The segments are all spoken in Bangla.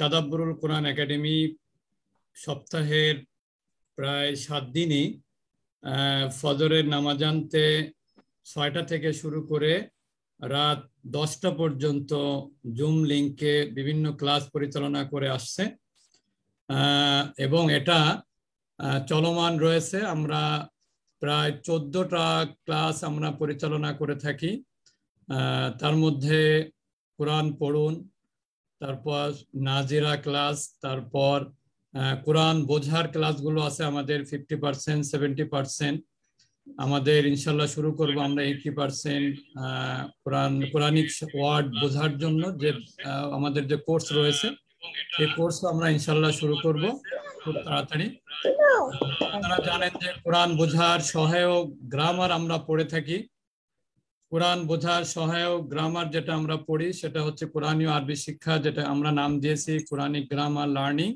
তাদাব্বরুল কোরআন একাডেমি সপ্তাহের প্রায় সাত দিনই ফজরের নামাজানতে ছয়টা থেকে শুরু করে রাত দশটা পর্যন্ত জুম লিঙ্কে বিভিন্ন ক্লাস পরিচালনা করে আসছে এবং এটা চলমান রয়েছে আমরা প্রায় চোদ্দটা ক্লাস আমরা পরিচালনা করে থাকি তার মধ্যে কোরআন পড়ুন তারপর নাজিরা ক্লাস তারপর কোরআন বোঝার ক্লাসগুলো আছে আমাদের ফিফটি পার্সেন্ট সেভেন্টি পার্সেন্ট আমাদের ইনশাল্লাহ শুরু করব আমরা eighty percent Quran Quranic word বোঝার জন্য যে আমাদের যে কোর্স রয়েছে এই কোর্স আমরা ইনশাল্লাহ শুরু করব খুব তাড়াতাড়ি আপনারা জানেন যে কোরআন বোঝার সহায়ক গ্রামার আমরা পড়ে থাকি কোরআন বোঝার সহায়ক গ্রামার যেটা আমরা পড়ি সেটা হচ্ছে কোরআনীয় আরবি শিক্ষা যেটা আমরা নাম দিয়েছি কোরআনিক গ্রামার লার্নিং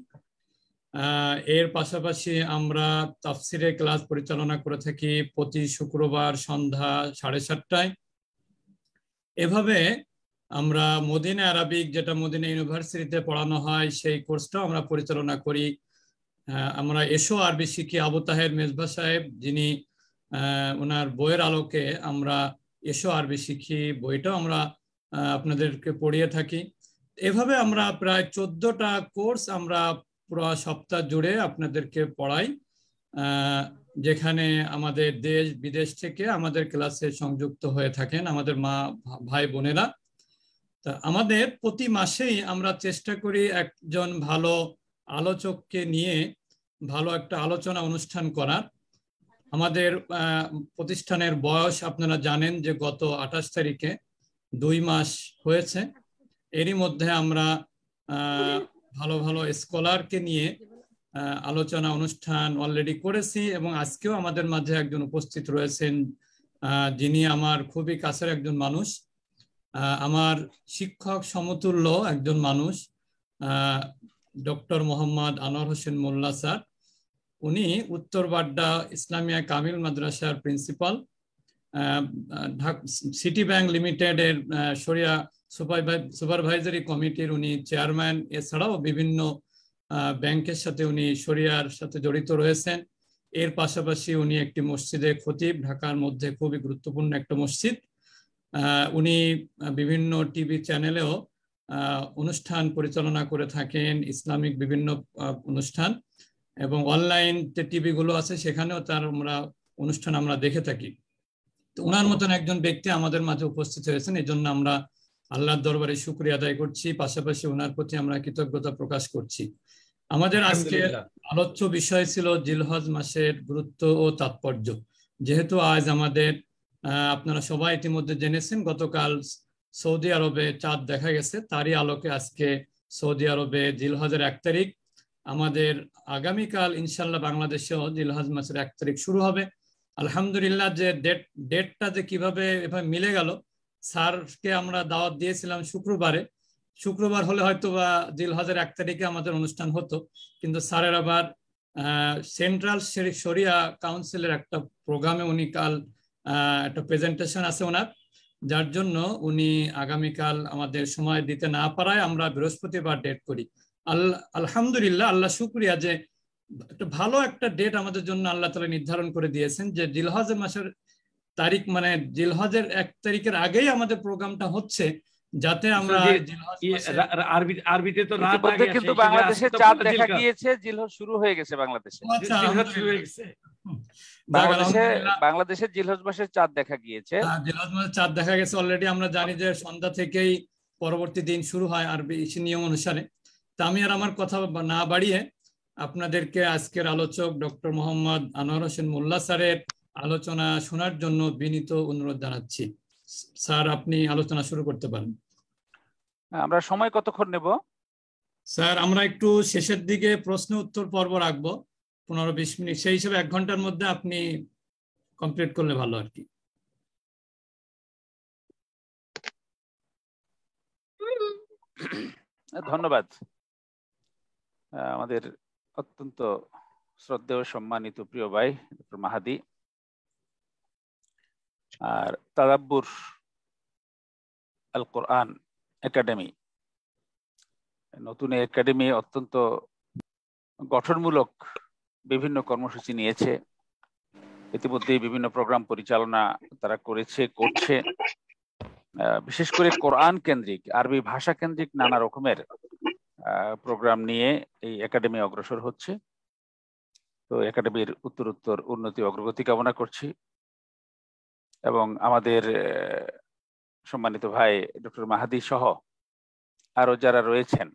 এর পাশাপাশি আমরা তাফসিরে ক্লাস পরিচালনা করে থাকি প্রতি শুক্রবার সন্ধ্যা সাড়ে সাতটায় এভাবে আমরা মদিনা আরবিক যেটা মদিনা ইউনিভার্সিটিতে পড়ানো হয় সেই কোর্সটাও আমরা পরিচালনা করি আমরা এসো আরবি শিখি আবু তাহের মেজবা সাহেব যিনি ওনার বইয়ের আলোকে আমরা এসো আরবি শিখি বইটাও আমরা আপনাদেরকে পড়িয়ে থাকি এভাবে আমরা প্রায় চোদ্দটা কোর্স আমরা পুরো সপ্তাহ জুড়ে আপনাদেরকে পড়াই যেখানে আমাদের দেশ বিদেশ থেকে আমাদের ক্লাসে সংযুক্ত হয়ে থাকেন আমাদের মা ভাই বোনেরা তা আমাদের প্রতি মাসেই আমরা চেষ্টা করি একজন ভালো আলোচককে নিয়ে ভালো একটা আলোচনা অনুষ্ঠান করার আমাদের প্রতিষ্ঠানের বয়স আপনারা জানেন যে গত আঠাশ তারিখে দুই মাস হয়েছে এরই মধ্যে আমরা ভালো ভালো স্কলারকে নিয়ে আলোচনা অনুষ্ঠান অলরেডি করেছি এবং আজকেও আমাদের মাঝে একজন উপস্থিত রয়েছেন যিনি আমার খুবই কাছের একজন মানুষ আমার শিক্ষক সমতুল্য একজন মানুষ ডক্টর মোহাম্মদ আনোয়ার হোসেন মোল্লা স্যার উনি উত্তর বাড্ডা ইসলামিয়া কামিল মাদ্রাসার প্রিন্সিপাল সিটি ব্যাংক লিমিটেড এর সরিয়া সুপারভাইজারি কমিটির উনি চেয়ারম্যান এছাড়াও বিভিন্ন ব্যাংকের সাথে উনি শরিয়ার সাথে জড়িত রয়েছেন এর পাশাপাশি উনি একটি মসজিদে খতিব ঢাকার মধ্যে খুবই গুরুত্বপূর্ণ একটা মসজিদ উনি বিভিন্ন টিভি চ্যানেলেও অনুষ্ঠান পরিচালনা করে থাকেন ইসলামিক বিভিন্ন অনুষ্ঠান এবং অনলাইন যে টিভিগুলো আছে সেখানেও তার আমরা অনুষ্ঠান আমরা দেখে থাকি তো ওনার মতন একজন ব্যক্তি আমাদের মাঝে উপস্থিত হয়েছেন এই জন্য আমরা আল্লাহর দরবারে শুক্রিয়া আদায় করছি পাশাপাশি ওনার প্রতি আমরা কৃতজ্ঞতা প্রকাশ করছি আমাদের আজকে আলোচ্য বিষয় ছিল জিলহজ মাসের গুরুত্ব ও তাৎপর্য যেহেতু আজ আমাদের আপনারা সবাই ইতিমধ্যে জেনেছেন গতকাল সৌদি আরবে চাঁদ দেখা গেছে তারই আলোকে আজকে সৌদি আরবে জিলহজের এক তারিখ আমাদের আগামীকাল ইনশাল্লাহ বাংলাদেশেও হাজ মাসের এক তারিখ শুরু হবে আলহামদুলিল্লাহ যে ডেট ডেটটা যে কিভাবে এভাবে মিলে গেল স্যারকে আমরা দাওয়াত দিয়েছিলাম শুক্রবারে শুক্রবার হলে হয়তো বা হাজের এক তারিখে আমাদের অনুষ্ঠান হতো কিন্তু স্যারের আবার সেন্ট্রাল শরিয়া কাউন্সিলের একটা প্রোগ্রামে উনি কাল একটা প্রেজেন্টেশন আছে ওনার যার জন্য উনি আগামীকাল আমাদের সময় দিতে না পারায় আমরা বৃহস্পতিবার ডেট করি আল্লাহ আলহামদুলিল্লাহ আল্লাহ শুক্রিয়া যে একটা ভালো একটা ডেট আমাদের জন্য আল্লাহ তালা নির্ধারণ করে দিয়েছেন যে জিলহজের মাসের তারিখ মানে জিলহজের এক তারিখের আগেই আমাদের প্রোগ্রামটা হচ্ছে যাতে আমরা আরবিতে তো রাত আগে কিন্তু বাংলাদেশে চাঁদ দেখা গিয়েছে জিলহজ শুরু হয়ে গেছে বাংলাদেশে আচ্ছা, বাংলাদেশে বাংলাদেশে জিলহজ মাসের চাঁদ দেখা গিয়েছে জিলহজ মাসের চাঁদ দেখা গেছে অলরেডি আমরা জানি যে সন্ধ্যা থেকেই পরবর্তী দিন শুরু হয় আরবি নিয়ম অনুসারে তা আমি আর আমার কথা না বাড়িয়ে আপনাদেরকে আজকের আলোচক ডক্টর মোহাম্মদ আনোয়ার হোসেন মোল্লা স্যারের আলোচনা শোনার জন্য বিনীত অনুরোধ জানাচ্ছি স্যার আপনি আলোচনা শুরু করতে পারেন আমরা সময় কতক্ষণ নেব স্যার আমরা একটু শেষের দিকে প্রশ্ন উত্তর পর্ব রাখব পনেরো বিশ মিনিট সেই হিসেবে এক ঘন্টার মধ্যে আপনি কমপ্লিট করলে ভালো আর কি ধন্যবাদ আমাদের অত্যন্ত শ্রদ্ধেয় সম্মানিত প্রিয় ভাই ডক্টর মাহাদি আর তাদাব্বুর আল কোরআন একাডেমি নতুন একাডেমি অত্যন্ত গঠনমূলক বিভিন্ন কর্মসূচি নিয়েছে ইতিমধ্যে বিভিন্ন প্রোগ্রাম পরিচালনা তারা করেছে করছে বিশেষ করে কোরআন কেন্দ্রিক আরবি ভাষা কেন্দ্রিক নানা রকমের প্রোগ্রাম নিয়ে এই একাডেমি অগ্রসর হচ্ছে তো একাডেমির উত্তরোত্তর উন্নতি অগ্রগতি কামনা করছি এবং আমাদের সম্মানিত ভাই ডক্টর মাহাদি সহ আরো যারা রয়েছেন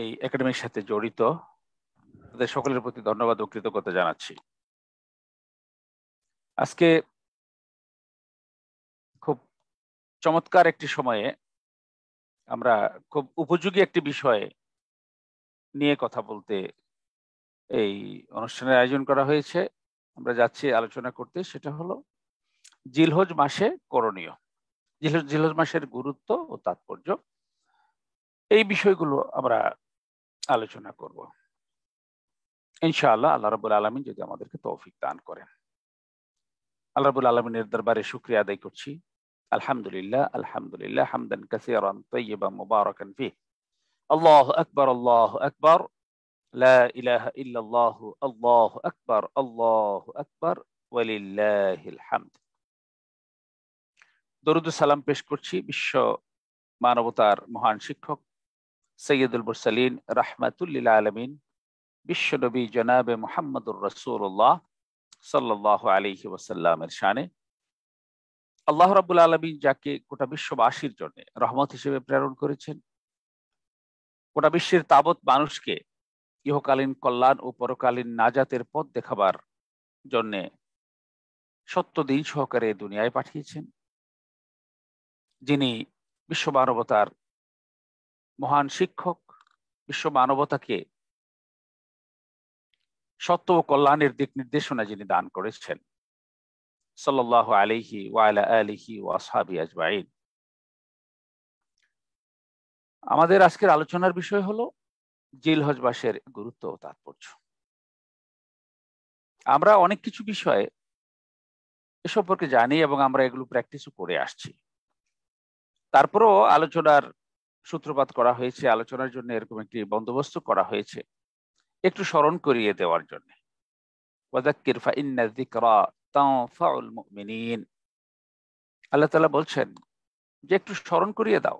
এই একাডেমির সাথে জড়িত তাদের সকলের প্রতি ধন্যবাদ ও কৃতজ্ঞতা জানাচ্ছি আজকে খুব চমৎকার একটি সময়ে আমরা খুব উপযোগী একটি বিষয়ে নিয়ে কথা বলতে এই অনুষ্ঠানের আয়োজন করা হয়েছে আমরা যাচ্ছি আলোচনা করতে সেটা হলো জিলহজ মাসে করণীয় জিলহজ জিলহজ মাসের গুরুত্ব ও তাৎপর্য এই বিষয়গুলো আমরা আলোচনা করব ইনশাআল্লাহ আল্লাহ রাবুল আলমিন যদি আমাদেরকে তৌফিক দান করেন আল্লাহ রাবুল আলমিনের দরবারে শুক্রিয়া আদায় করছি الحمد لله الحمد لله حمدا كثيرا طيبا مباركا فيه الله أكبر الله أكبر لا إله إلا الله الله أكبر الله أكبر ولله الحمد দরুদ সালাম পেশ করছি বিশ্ব মানবতার মহান শিক্ষক সৈয়দুল মুরসালিন রাহমাতুল্লিল جناب محمد الرسول الله صلى الله عليه وسلم শানে আল্লাহ রাবুল আলমী যাকে গোটা বিশ্ববাসীর জন্য রহমত হিসেবে প্রেরণ করেছেন গোটা বিশ্বের তাবৎ মানুষকে ইহকালীন কল্যাণ ও পরকালীন নাজাতের পথ দেখাবার জন্যে সত্য দিন সহকারে দুনিয়ায় পাঠিয়েছেন যিনি বিশ্ব মানবতার মহান শিক্ষক বিশ্ব মানবতাকে সত্য ও কল্যাণের দিক নির্দেশনা যিনি দান করেছেন সাল্লাহ আলিহি ওয়ালা আলিহি আমাদের আজকের আলোচনার বিষয় হলো জিলহজ হজবাসের গুরুত্ব ও তাৎপর্য আমরা অনেক কিছু বিষয়ে এ সম্পর্কে জানি এবং আমরা এগুলো প্র্যাকটিসও করে আসছি তারপরেও আলোচনার সূত্রপাত করা হয়েছে আলোচনার জন্য এরকম একটি বন্দোবস্ত করা হয়েছে একটু স্মরণ করিয়ে দেওয়ার জন্য আল্লাহ তালা বলছেন যে একটু স্মরণ করিয়ে দাও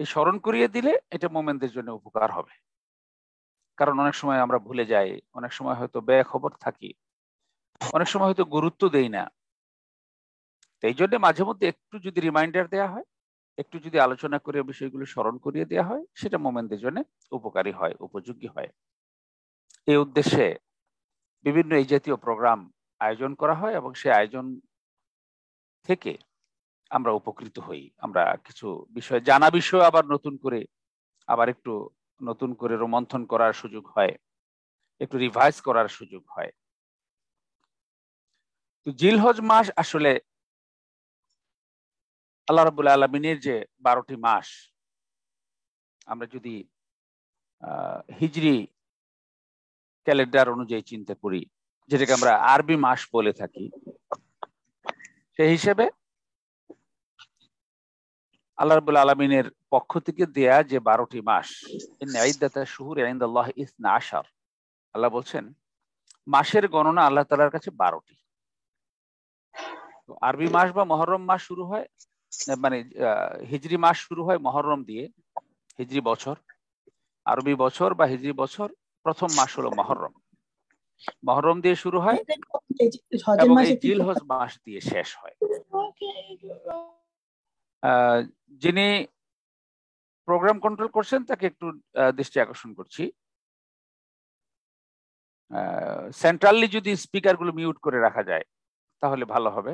এই স্মরণ করিয়ে দিলে এটা মোমেনদের জন্য উপকার হবে কারণ অনেক সময় আমরা ভুলে যাই অনেক সময় হয়তো ব্যয় খবর থাকি অনেক সময় হয়তো গুরুত্ব দেই না এই জন্য মাঝে মধ্যে একটু যদি রিমাইন্ডার দেয়া হয় একটু যদি আলোচনা করে বিষয়গুলো স্মরণ করিয়ে দেওয়া হয় সেটা মোমেনদের জন্য উপকারী হয় উপযোগী হয় এই উদ্দেশ্যে বিভিন্ন এই জাতীয় প্রোগ্রাম আয়োজন করা হয় এবং সেই আয়োজন থেকে আমরা উপকৃত হই আমরা কিছু বিষয় জানা বিষয় আবার নতুন করে আবার একটু নতুন করে রোমন্থন করার সুযোগ হয় একটু রিভাইজ করার সুযোগ হয় তো জিলহজ মাস আসলে আল্লাহ রবুল আলমিনের যে বারোটি মাস আমরা যদি হিজড়ি ক্যালেন্ডার অনুযায়ী চিন্তা করি যেটাকে আমরা আরবি মাস বলে থাকি সেই হিসেবে আল্লাহ রবুল আলমিনের পক্ষ থেকে দেয়া যে বারোটি মাস শুহুর আল্লাহ ইসনা আসার আল্লাহ বলছেন মাসের গণনা আল্লাহ তালার কাছে বারোটি আরবি মাস বা মহরম মাস শুরু হয় মানে হিজরি মাস শুরু হয় মহরম দিয়ে হিজরি বছর আরবি বছর বা হিজরি বছর প্রথম মাস হলো মহরম মহরম দিয়ে শুরু হয় মাস দিয়ে শেষ হয় যিনি প্রোগ্রাম কন্ট্রোল করছেন তাকে একটু দৃষ্টি আকর্ষণ করছি সেন্ট্রালি যদি স্পিকারগুলো মিউট করে রাখা যায় তাহলে ভালো হবে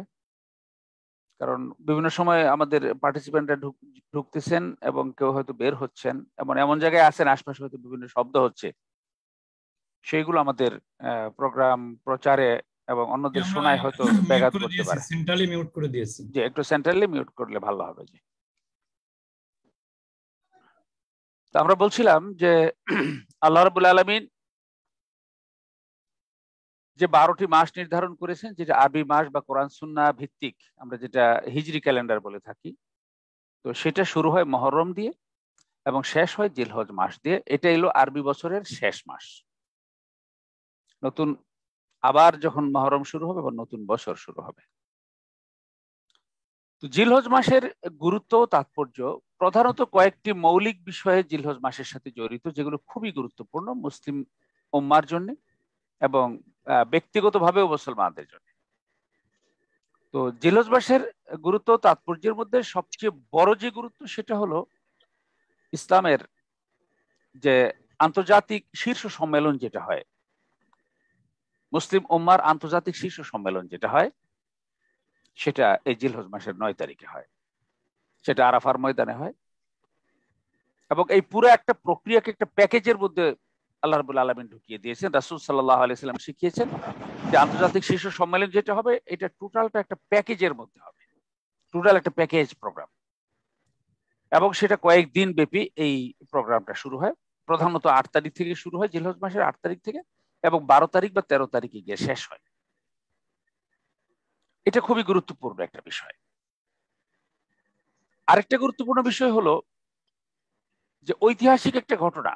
কারণ বিভিন্ন সময় আমাদের পার্টিসিপেন্টরা ঢুকতেছেন এবং কেউ হয়তো বের হচ্ছেন এমন এমন জায়গায় আছেন আশপাশে হয়তো বিভিন্ন শব্দ হচ্ছে সেইগুলো আমাদের প্রোগ্রাম প্রচারে এবং অন্যদের হ্যাঁ, শোনায় হ্যাঁ। হয়তো ব্যাঘাত করতে পারে সেন্ট্রালি মিউট করে দিয়েছি যে একটু সেন্ট্রালি মিউট করলে ভালো হবে জি তো আমরা বলছিলাম যে আল্লাহ রাবুল আলমিন যে বারোটি মাস নির্ধারণ করেছেন যেটা আরবি মাস বা কোরআন সুন্না ভিত্তিক আমরা যেটা হিজরি ক্যালেন্ডার বলে থাকি তো সেটা শুরু হয় মহরম দিয়ে এবং শেষ হয় জিলহজ মাস দিয়ে এটা এলো আরবি বছরের শেষ মাস নতুন আবার যখন মহরম শুরু হবে বা নতুন বছর শুরু হবে তো জিলহজ মাসের গুরুত্ব তাৎপর্য প্রধানত কয়েকটি মৌলিক বিষয়ে জিলহজ মাসের সাথে জড়িত যেগুলো খুবই গুরুত্বপূর্ণ মুসলিম উম্মার জন্য এবং ব্যক্তিগতভাবেও মুসলমানদের জন্য তো জিলহজ মাসের গুরুত্ব তাৎপর্যের মধ্যে সবচেয়ে বড় যে গুরুত্ব সেটা হলো ইসলামের যে আন্তর্জাতিক শীর্ষ সম্মেলন যেটা হয় মুসলিম উম্মার আন্তর্জাতিক শীর্ষ সম্মেলন যেটা হয় সেটা এই জিলহজ মাসের নয় তারিখে হয় সেটা আরাফার ময়দানে হয় এবং এই পুরো একটা প্রক্রিয়াকে একটা প্যাকেজের মধ্যে আল্লাহ রবুল আলমিন ঢুকিয়ে দিয়েছেন রাসুল সাল্লাহ আলাইসাল্লাম শিখিয়েছেন যে আন্তর্জাতিক শীর্ষ সম্মেলন যেটা হবে এটা টোটালটা একটা প্যাকেজের মধ্যে হবে টোটাল একটা প্যাকেজ প্রোগ্রাম এবং সেটা কয়েকদিন ব্যাপী এই প্রোগ্রামটা শুরু হয় প্রধানত আট তারিখ থেকে শুরু হয় জিলহজ মাসের আট তারিখ থেকে এবং বারো তারিখ বা তেরো তারিখে গিয়ে শেষ হয় এটা খুবই গুরুত্বপূর্ণ একটা বিষয় আরেকটা গুরুত্বপূর্ণ বিষয় হলো যে ঐতিহাসিক একটা ঘটনা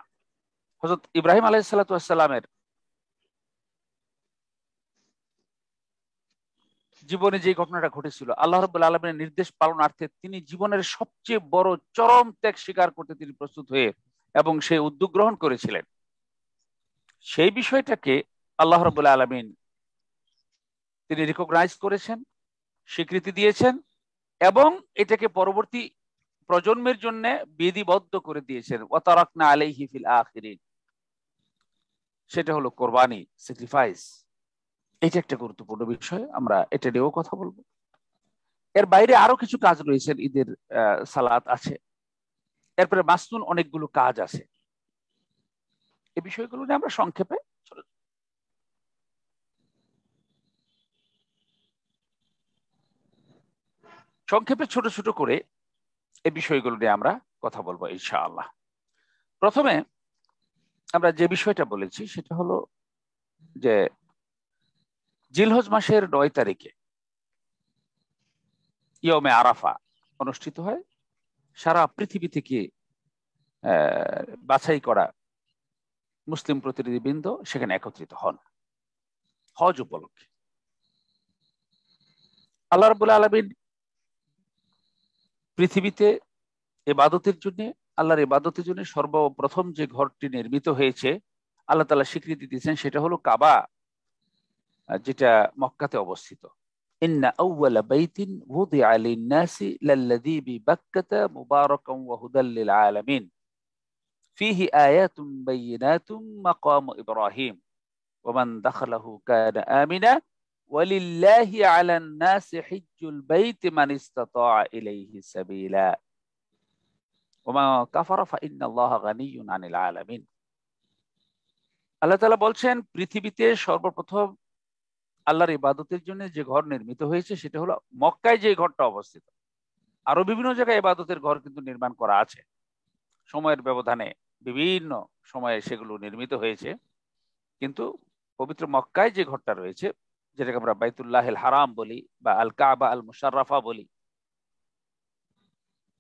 হজরত ইব্রাহিম আলাইসালাতামের জীবনে যে ঘটনাটা ঘটেছিল আল্লাহ রব আলমের নির্দেশ পালনার্থে তিনি জীবনের সবচেয়ে বড় চরম ত্যাগ স্বীকার করতে তিনি প্রস্তুত হয়ে এবং সে উদ্যোগ গ্রহণ করেছিলেন সেই বিষয়টাকে আল্লাহ রবুল্লা আলমিন তিনি রিকগনাইজ করেছেন স্বীকৃতি দিয়েছেন এবং এটাকে পরবর্তী প্রজন্মের জন্য বিধিবদ্ধ করে দিয়েছেন ওয়াতারাকনা আলাই হিফিল আখিরিন সেটা হলো কোরবানি স্যাক্রিফাইস এটা একটা গুরুত্বপূর্ণ বিষয় আমরা এটা নিয়েও কথা বলবো এর বাইরে আরো কিছু কাজ রয়েছে ঈদের সালাত আছে এরপরে মাসনুন অনেকগুলো কাজ আছে এই বিষয়গুলো নিয়ে আমরা সংক্ষেপে সংক্ষেপে ছোট ছোট করে এই বিষয়গুলো নিয়ে আমরা কথা বলবো ইনশাআল্লাহ প্রথমে আমরা যে বিষয়টা বলেছি সেটা হলো যে জিলহজ মাসের নয় তারিখে ইয়মে আরাফা অনুষ্ঠিত হয় সারা পৃথিবী থেকে বাছাই করা মুসলিম প্রতিনিধিবৃন্দ সেখানে একত্রিত হন হজ উপলক্ষে আল্লাহ রবুল্লা আলমিন পৃথিবীতে এবাদতের জন্য আল্লাহর এবাদতের জন্য সর্বপ্রথম যে ঘরটি নির্মিত হয়েছে আল্লাহ তালা স্বীকৃতি দিয়েছেন সেটা হলো কাবা যেটা মক্কাতে অবস্থিত ইন্না আউয়ালা বাইতিন ওয়াদিআ লিন-নাসি লাল্লাযী বিবাক্কাতা আলামিন فيه آيات بينات مقام إبراهيم ومن دخله كان آمنا ولله على الناس حج البيت من استطاع إليه سبيلا ومن كفر فإن الله غني عن العالمين আল্লাহ তালা বলছেন পৃথিবীতে সর্বপ্রথম আল্লাহর ইবাদতের জন্য যে ঘর নির্মিত হয়েছে সেটা হলো মক্কায় যে ঘরটা অবস্থিত আরো বিভিন্ন জায়গায় ইবাদতের ঘর কিন্তু নির্মাণ করা আছে সময়ের ব্যবধানে বিভিন্ন সময়ে সেগুলো নির্মিত হয়েছে কিন্তু পবিত্র মক্কায় যে ঘরটা রয়েছে যেটাকে আমরা বাইতুল্লাহ হারাম বলি বা আল কাবা আল মুশারফা বলি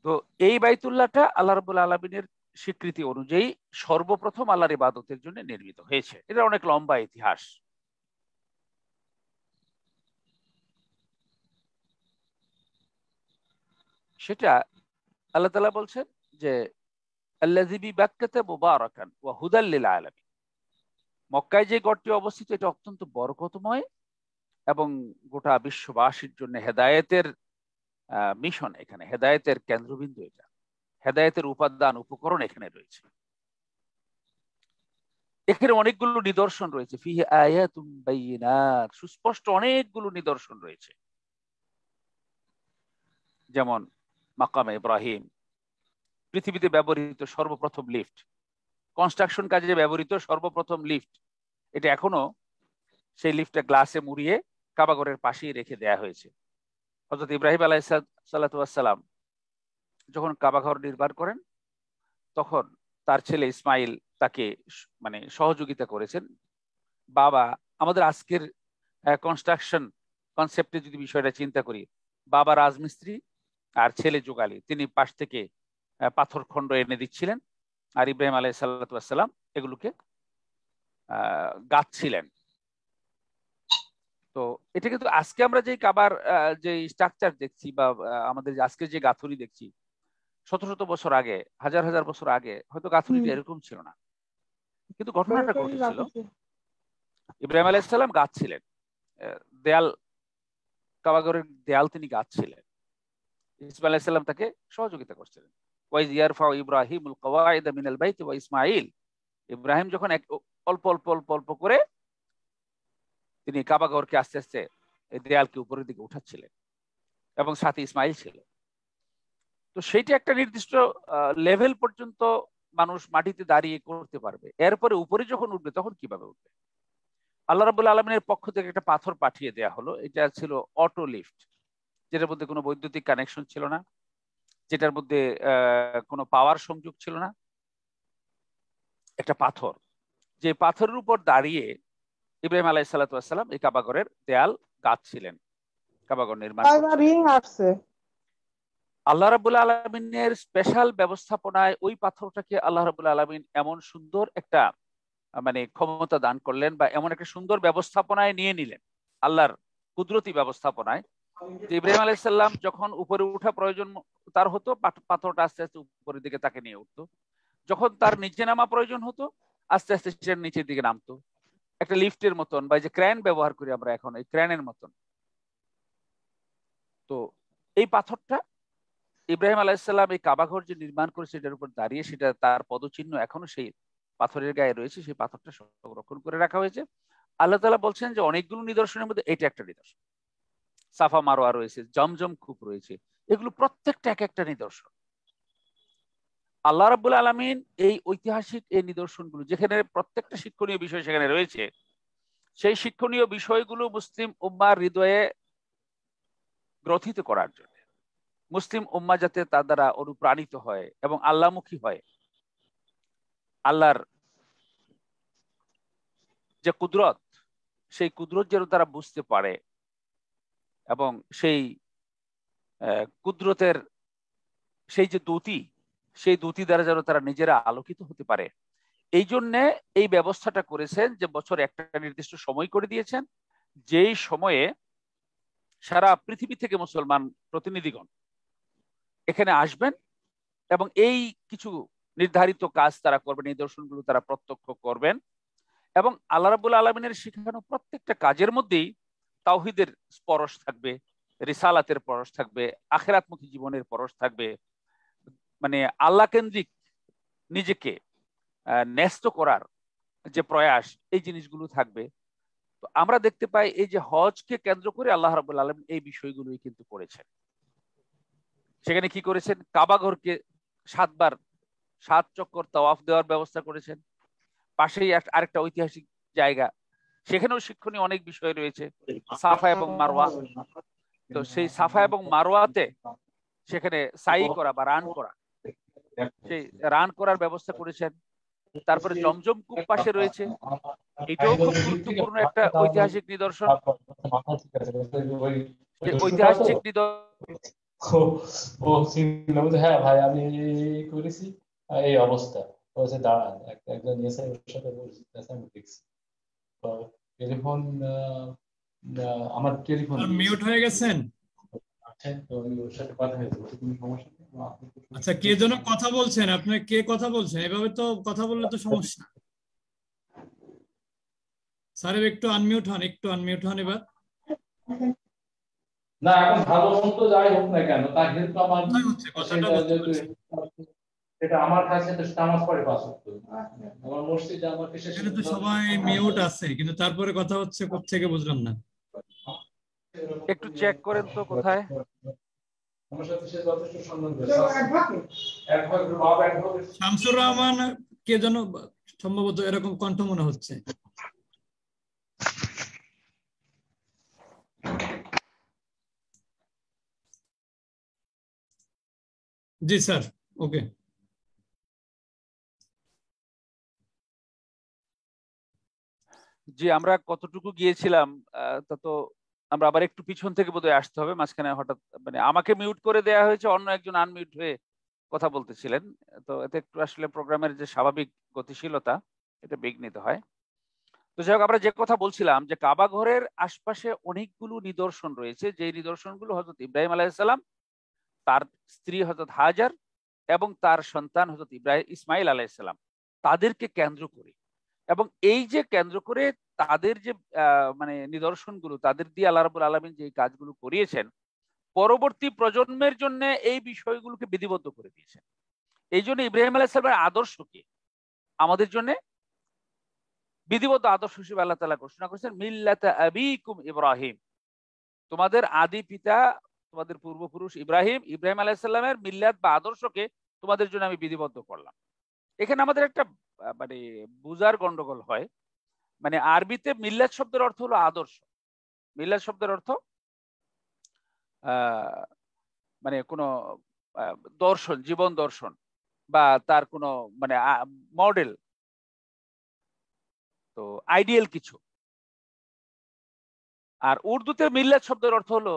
তো এই বাইতুল্লাহটা আল্লাহ রবুল্লা আলমিনের স্বীকৃতি অনুযায়ী সর্বপ্রথম আল্লাহর ইবাদতের জন্য নির্মিত হয়েছে এটা অনেক লম্বা ইতিহাস সেটা আল্লাহ তালা বলছেন যে মক্কায় যে গড়টি অবস্থিত এটা অত্যন্ত বরকতময় এবং গোটা বিশ্ববাসীর জন্য হেদায়েতের মিশন এখানে হেদায়েতের কেন্দ্রবিন্দু এটা হেদায়েতের উপাদান উপকরণ এখানে রয়েছে এখানে অনেকগুলো নিদর্শন রয়েছে সুস্পষ্ট অনেকগুলো নিদর্শন রয়েছে যেমন মাকাম ইব্রাহিম পৃথিবীতে ব্যবহৃত সর্বপ্রথম লিফট কনস্ট্রাকশন কাজে ব্যবহৃত সর্বপ্রথম লিফট এটা এখনো সেই লিফটটা গ্লাসে মুড়িয়ে কাবাগরের পাশেই রেখে দেয়া হয়েছে হজরত ইব্রাহিম আলাহ সাল্লাতাম যখন কাবাঘর নির্মাণ করেন তখন তার ছেলে ইসমাইল তাকে মানে সহযোগিতা করেছেন বাবা আমাদের আজকের কনস্ট্রাকশন কনসেপ্টে যদি বিষয়টা চিন্তা করি বাবা রাজমিস্ত্রি আর ছেলে যোগালি তিনি পাশ থেকে পাথর পাথরখণ্ড এনে দিচ্ছিলেন আর ইব্রাহিম আলাই সাল্লাতাম এগুলোকে গাচ্ছিলেন তো এটা কিন্তু আজকে আমরা যে কাবার যে স্ট্রাকচার দেখছি বা আমাদের আজকে যে গাথুরি দেখছি শত শত বছর আগে হাজার হাজার বছর আগে হয়তো গাথুরিটা এরকম ছিল না কিন্তু ঘটনাটা ঘটেছিল ইব্রাহিম আলাইসাল্লাম গাচ্ছিলেন দেয়াল কাবাগরের দেয়াল তিনি গাছ ছিলেন ইসমাইল আলাহিসাল্লাম তাকে সহযোগিতা করছিলেন ওয়াইজ ইয়ারফাউ ইব্রাহিম উল মিনাল বাইত ওয়া ইসমাইল ইব্রাহিম যখন এক অল্প অল্প অল্প অল্প করে তিনি কাবাগরকে আস্তে আস্তে এই দেয়ালকে উপরের দিকে উঠাচ্ছিলেন এবং সাথে ইসমাইল ছিল তো সেটি একটা নির্দিষ্ট লেভেল পর্যন্ত মানুষ মাটিতে দাঁড়িয়ে করতে পারবে এরপরে উপরে যখন উঠবে তখন কিভাবে উঠবে আল্লাহ রাবুল আলমিনের পক্ষ থেকে একটা পাথর পাঠিয়ে দেয়া হলো এটা ছিল অটো লিফট যেটার মধ্যে কোনো বৈদ্যুতিক কানেকশন ছিল না যেটার মধ্যে কোনো পাওয়ার সংযোগ ছিল না একটা পাথর যে পাথরের উপর দাঁড়িয়ে ইব্রাহিম আলাই সালাতাম এই কাবাগরের দেয়াল ছিলেন কাবাগর নির্মাণ আল্লাহ রাবুল আলমিনের স্পেশাল ব্যবস্থাপনায় ওই পাথরটাকে আল্লাহ রাবুল আলমিন এমন সুন্দর একটা মানে ক্ষমতা দান করলেন বা এমন একটা সুন্দর ব্যবস্থাপনায় নিয়ে নিলেন আল্লাহর কুদরতি ব্যবস্থাপনায় যে ইব্রাহিম আলাইসাল্লাম যখন উপরে উঠা প্রয়োজন তার হতো পাথরটা আস্তে আস্তে উপরের দিকে তাকে নিয়ে উঠতো যখন তার নিচে নামা প্রয়োজন হতো আস্তে আস্তে সে নিচের দিকে নামতো একটা লিফটের মতন বা যে ক্র্যান ব্যবহার করি আমরা এখন এই ক্র্যানের মতন তো এই পাথরটা ইব্রাহিম আলাইসাল্লাম এই কাবাঘর যে নির্মাণ করে সেটার উপর দাঁড়িয়ে সেটা তার পদচিহ্ন এখনো সেই পাথরের গায়ে রয়েছে সেই পাথরটা সংরক্ষণ করে রাখা হয়েছে আল্লাহ তালা বলছেন যে অনেকগুলো নিদর্শনের মধ্যে এটা একটা নিদর্শন সাফা মারোয়া রয়েছে জমজম কূপ রয়েছে এগুলো প্রত্যেকটা এক একটা নিদর্শন আল্লাহ রাবুল আলমিন এই ঐতিহাসিক এই নিদর্শনগুলো যেখানে প্রত্যেকটা শিক্ষণীয় বিষয় সেখানে রয়েছে সেই শিক্ষণীয় বিষয়গুলো মুসলিম উম্মার হৃদয়ে গ্রথিত করার জন্য মুসলিম উম্মা যাতে তার দ্বারা অনুপ্রাণিত হয় এবং আল্লাহমুখী হয় আল্লাহর যে কুদরত সেই কুদরত যেন তারা বুঝতে পারে এবং সেই কুদরতের সেই যে দুতি সেই দুতি দ্বারা যেন তারা নিজেরা আলোকিত হতে পারে এই জন্যে এই ব্যবস্থাটা করেছেন যে বছর একটা নির্দিষ্ট সময় করে দিয়েছেন যেই সময়ে সারা পৃথিবী থেকে মুসলমান প্রতিনিধিগণ এখানে আসবেন এবং এই কিছু নির্ধারিত কাজ তারা করবেন নিদর্শনগুলো তারা প্রত্যক্ষ করবেন এবং আল্লাহ রাবুল আলমিনের শিখানো প্রত্যেকটা কাজের মধ্যেই তাওহিদের পরশ থাকবে রিসালাতের পরশ থাকবে আখেরাত্মুখী জীবনের পরশ থাকবে মানে আল্লাহ কেন্দ্রিক নিজেকে ন্যস্ত করার যে প্রয়াস এই জিনিসগুলো থাকবে তো আমরা দেখতে পাই এই যে হজকে কেন্দ্র করে আল্লাহ রাবুল আলম এই বিষয়গুলোই কিন্তু করেছেন সেখানে কি করেছেন কাবাঘরকে সাতবার সাত চক্কর তাওয়াফ দেওয়ার ব্যবস্থা করেছেন পাশেই আরেকটা ঐতিহাসিক জায়গা সেখানেও শিক্ষণীয় অনেক বিষয় রয়েছে সাফা এবং মারোয়া তো সেই সাফা এবং মারোয়াতে সেখানে সাই করা বা রান করা সেই রান করার ব্যবস্থা করেছেন তারপরে জমজম কূপ পাশে রয়েছে এটাও খুব গুরুত্বপূর্ণ একটা ঐতিহাসিক নিদর্শন ঐতিহাসিক নিদর্শন হ্যাঁ ভাই আমি করেছি এই অবস্থা দাঁড়ান একজন সাথে দেখছি টেলিফোন আমার টেলিফোন মিউট হয়ে গেছেন আচ্ছা, আচ্ছা কে যেন কথা বলছেন আপনি কে কথা বলছেন এভাবে তো কথা বললে তো সমস্যা স্যার একটু আনমিউট হন একটু আনমিউট হন এবার না এখন ভালো মন্দ যাই হোক না কেন তার হেল্প আমার হচ্ছে কথাটা আমার কাছে তো নামাজ পড়ে পাঁচ ওয়াক্ত আমার আমার কাছে তো সবাই মিউট আছে কিন্তু তারপরে কথা হচ্ছে কোথা থেকে বুঝলাম না একটু চেক করেন তো কোথায় শামসুর রহমান কে যেন সম্ভবত এরকম কণ্ঠ মনে হচ্ছে জি স্যার ওকে যে আমরা কতটুকু গিয়েছিলাম তা তো আমরা আবার একটু পিছন থেকে বোধহয় আসতে হবে মাঝখানে হঠাৎ মানে আমাকে মিউট করে দেয়া হয়েছে অন্য একজন আনমিউট হয়ে কথা বলতেছিলেন তো এতে একটু আসলে প্রোগ্রামের যে স্বাভাবিক গতিশীলতা এটা বিঘ্নিত হয় তো যাই হোক আমরা যে কথা বলছিলাম যে কাবা ঘরের আশপাশে অনেকগুলো নিদর্শন রয়েছে যে নিদর্শনগুলো হজরত ইব্রাহিম আলাইসাল্লাম তার স্ত্রী হজরত হাজার এবং তার সন্তান হজরত ইব্রাহিম ইসমাইল আলাহিসাল্লাম তাদেরকে কেন্দ্র করে এবং এই যে কেন্দ্র করে তাদের যে মানে নিদর্শনগুলো তাদের দিয়ে আল্লাহ রাবুল আলমিন যে কাজগুলো করিয়েছেন পরবর্তী প্রজন্মের জন্য এই বিষয়গুলোকে বিধিবদ্ধ করে দিয়েছেন এই জন্য ইব্রাহিম আলাহিসের আদর্শ কি আমাদের জন্য বিধিবদ্ধ আদর্শ হিসেবে আল্লাহ তালা ঘোষণা করেছেন মিল্লাতা আবিকুম ইব্রাহিম তোমাদের আদি পিতা তোমাদের পূর্বপুরুষ ইব্রাহিম ইব্রাহিম আলাহিসাল্লামের মিল্লাত বা আদর্শকে তোমাদের জন্য আমি বিধিবদ্ধ করলাম এখানে আমাদের একটা মানে বুজার গন্ডগোল হয় মানে আরবিতে মিল্লাত শব্দের অর্থ হলো আদর্শ মিল্লাত শব্দের অর্থ মানে কোনো দর্শন জীবন দর্শন বা তার কোনো মানে মডেল তো আইডিয়াল কিছু আর উর্দুতে মিল্লাত শব্দের অর্থ হলো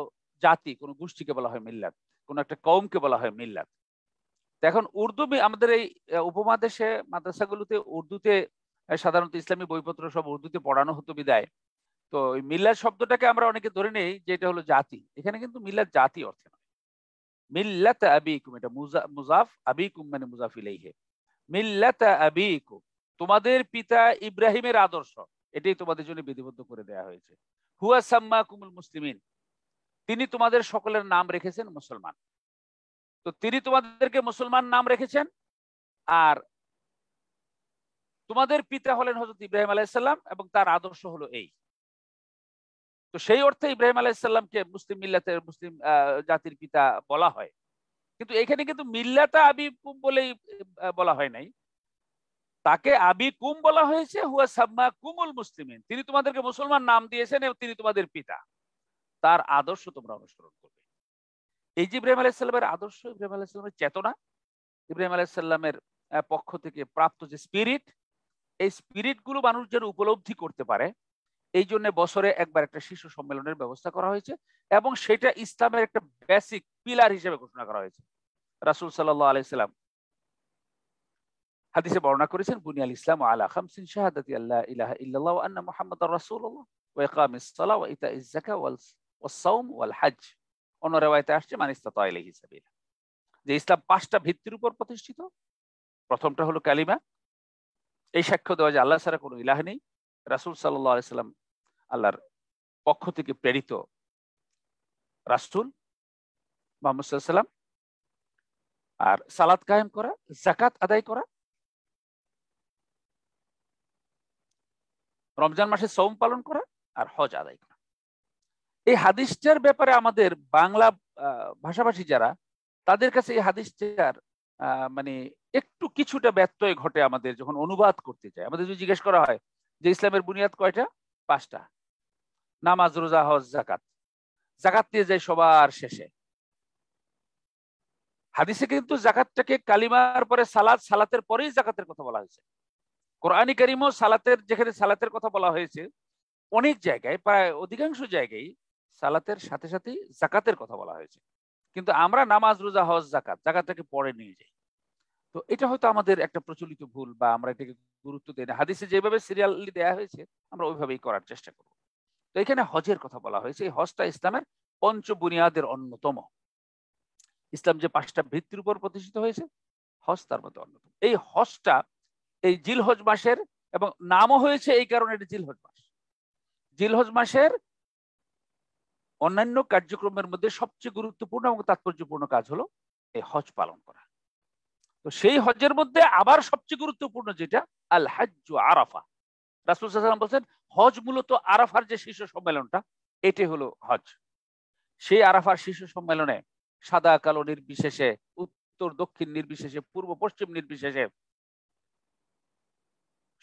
জাতি কোনো গোষ্ঠীকে বলা হয় মিল্লাত কোনো একটা কৌমকে বলা হয় মিল্লাত এখন উর্দু আমাদের এই উপমাদেশে মাদ্রাসাগুলোতে উর্দুতে সাধারণত ইসলামী বইপত্র সব উর্দুতে পড়ানো হতো বিদায় তো ওই মিল্লাত শব্দটাকে আমরা অনেকে ধরে নেই যে এটা হলো জাতি এখানে কিন্তু মিল্লাত জাতি অর্থে নয় মিল্লাত আবিকুম এটা মুজাফ আবিকুম মানে মুজাফ ইলাইহে মিল্লাত আবিকুম তোমাদের পিতা ইব্রাহিমের আদর্শ এটাই তোমাদের জন্য বিধিবদ্ধ করে দেয়া হয়েছে হুয়া সাম্মা কুমুল মুসলিমিন তিনি তোমাদের সকলের নাম রেখেছেন মুসলমান তো তিনি তোমাদেরকে মুসলমান নাম রেখেছেন আর তোমাদের পিতা হলেন হজরত ইব্রাহিম আলাইসাল্লাম এবং তার আদর্শ হলো এই তো সেই অর্থে ইব্রাহিম আলাইসাল্লামকে মুসলিম মিল্লাতের মুসলিম জাতির পিতা বলা হয় কিন্তু এখানে কিন্তু মিল্লাতা আবি কুম বলেই বলা হয় নাই তাকে আবি কুম বলা হয়েছে হুয়া সাম্মা কুমুল মুসলিম তিনি তোমাদেরকে মুসলমান নাম দিয়েছেন এবং তিনি তোমাদের পিতা তার আদর্শ তোমরা অনুসরণ করবে এই যে ইব্রাহিম আলাইসাল্লামের আদর্শ ইব্রাহিম আলাইসাল্লামের চেতনা ইব্রাহিম আলাইসাল্লামের পক্ষ থেকে প্রাপ্ত যে স্পিরিট এই স্পিরিটগুলো মানুষ যেন উপলব্ধি করতে পারে এই জন্য বছরে একবার একটা শিশু সম্মেলনের ব্যবস্থা করা হয়েছে এবং সেটা ইসলামের একটা বেসিক পিলার হিসেবে ঘোষণা করা হয়েছে রাসুল সাল্লাহ আলাইসাল্লাম হাদিসে বর্ণনা করেছেন বুনিয়াল ইসলাম আলা খামসিন শাহাদাতি আল্লাহ আন্না ওয়া ওযাল ওয়াল আসছে যে ইসলাম পাঁচটা ভিত্তির উপর প্রতিষ্ঠিত প্রথমটা হলো কালিমা এই সাক্ষ্য দেওয়া যে আল্লাহ ছাড়া কোনো ইলাহ নেই রাসুল সাল্লাম আল্লাহর পক্ষ থেকে প্রেরিত রাসুল মোহাম্মদ আর সালাদ কায়েম করা জাকাত আদায় করা রমজান মাসে সৌম পালন করা আর হজ আদায় করা এই হাদিসটার ব্যাপারে আমাদের বাংলা ভাষাভাষী যারা তাদের কাছে এই হাদিসটার মানে একটু কিছুটা ব্যত্যয় ঘটে আমাদের যখন অনুবাদ করতে যায় আমাদের যদি জিজ্ঞেস করা হয় যে ইসলামের বুনিয়াদ কয়টা পাঁচটা নামাজ রোজা হজ জাকাত জাকাত দিয়ে যায় সবার শেষে হাদিসে কিন্তু জাকাতটাকে কালিমার পরে সালাত সালাতের পরেই জাকাতের কথা বলা হয়েছে কোরআনী কারিমও সালাতের যেখানে সালাতের কথা বলা হয়েছে অনেক জায়গায় প্রায় অধিকাংশ জায়গায় সালাতের সাথে সাথে জাকাতের কথা বলা হয়েছে কিন্তু আমরা নামাজ রোজা হজ জাকাত জাকাতটাকে পরে নিয়ে যাই তো এটা হয়তো আমাদের একটা প্রচলিত ভুল বা আমরা এটাকে গুরুত্ব দিই না হাদিসে যেভাবে সিরিয়ালি দেয়া হয়েছে আমরা ওইভাবেই করার চেষ্টা করব তো এখানে হজের কথা বলা হয়েছে এই হজটা ইসলামের পঞ্চ বুনিয়াদের অন্যতম ইসলাম যে পাঁচটা ভিত্তির উপর প্রতিষ্ঠিত হয়েছে হজ তার মধ্যে অন্যতম এই হজটা এই জিলহজ মাসের এবং নামও হয়েছে এই কারণে এটা জিলহজ মাস জিলহজ মাসের অন্যান্য কার্যক্রমের মধ্যে সবচেয়ে গুরুত্বপূর্ণ এবং তাৎপর্যপূর্ণ কাজ হলো এই হজ পালন করা তো সেই হজের মধ্যে আবার সবচেয়ে গুরুত্বপূর্ণ যেটা আল হাজ আরাফা রাসুলাম বলছেন হজ মূলত আরাফার যে শীর্ষ সম্মেলনটা এটি হলো হজ সেই আরাফার শীর্ষ সম্মেলনে সাদা কালো নির্বিশেষে উত্তর দক্ষিণ নির্বিশেষে পূর্ব পশ্চিম নির্বিশেষে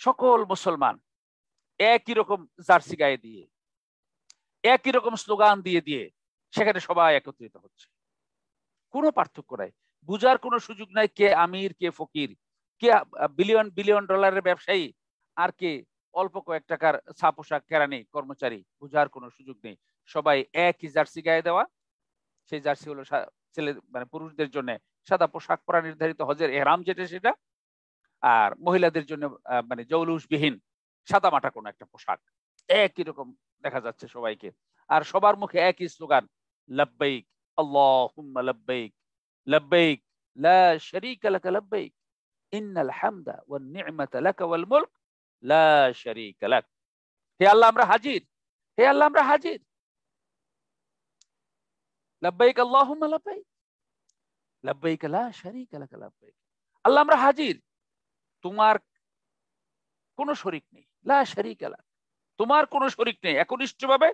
সকল মুসলমান একই রকম জার্সি গায়ে দিয়ে একই রকম স্লোগান দিয়ে দিয়ে সেখানে সবাই একত্রিত হচ্ছে কোনো পার্থক্য নাই বুঝার কোনো সুযোগ নাই কে আমির কে ফকির কে বিলিয়ন বিলিয়ন ডলারের ব্যবসায়ী আর কে অল্প কয়েক টাকার ছা পোশাক কেরানি কর্মচারী বুঝার কোনো সুযোগ নেই সবাই একই জার্সি গায়ে দেওয়া সেই জার্সি হলো ছেলে মানে পুরুষদের জন্য সাদা পোশাক পরা নির্ধারিত হজের এরাম যেটা সেটা আর মহিলাদের জন্য মানে জৌলুসবিহীন সাদা মাটা কোনো একটা পোশাক একই রকম দেখা যাচ্ছে সবাইকে আর সবার মুখে একই স্লোগান লব্বাইক আল্লাহ লব্বাইক লব্বৈক লা শরীক লাকা লব্বৈক ইন্নাল হামদা ওয়ান নি'মাতা লাকা ওয়াল মুলক লা শরীক লাক হে আল্লাহ আমরা হাজির হে আল্লাহ আমরা হাজির লব্বৈক আল্লাহুম্মা লব্বৈক লব্বৈক লা শরীক লাকা লব্বৈক আল্লাহ আমরা হাজির তোমার কোনো শরিক নেই লা শরিক লাক তোমার কোনো শরিক নেই একনিষ্ঠভাবে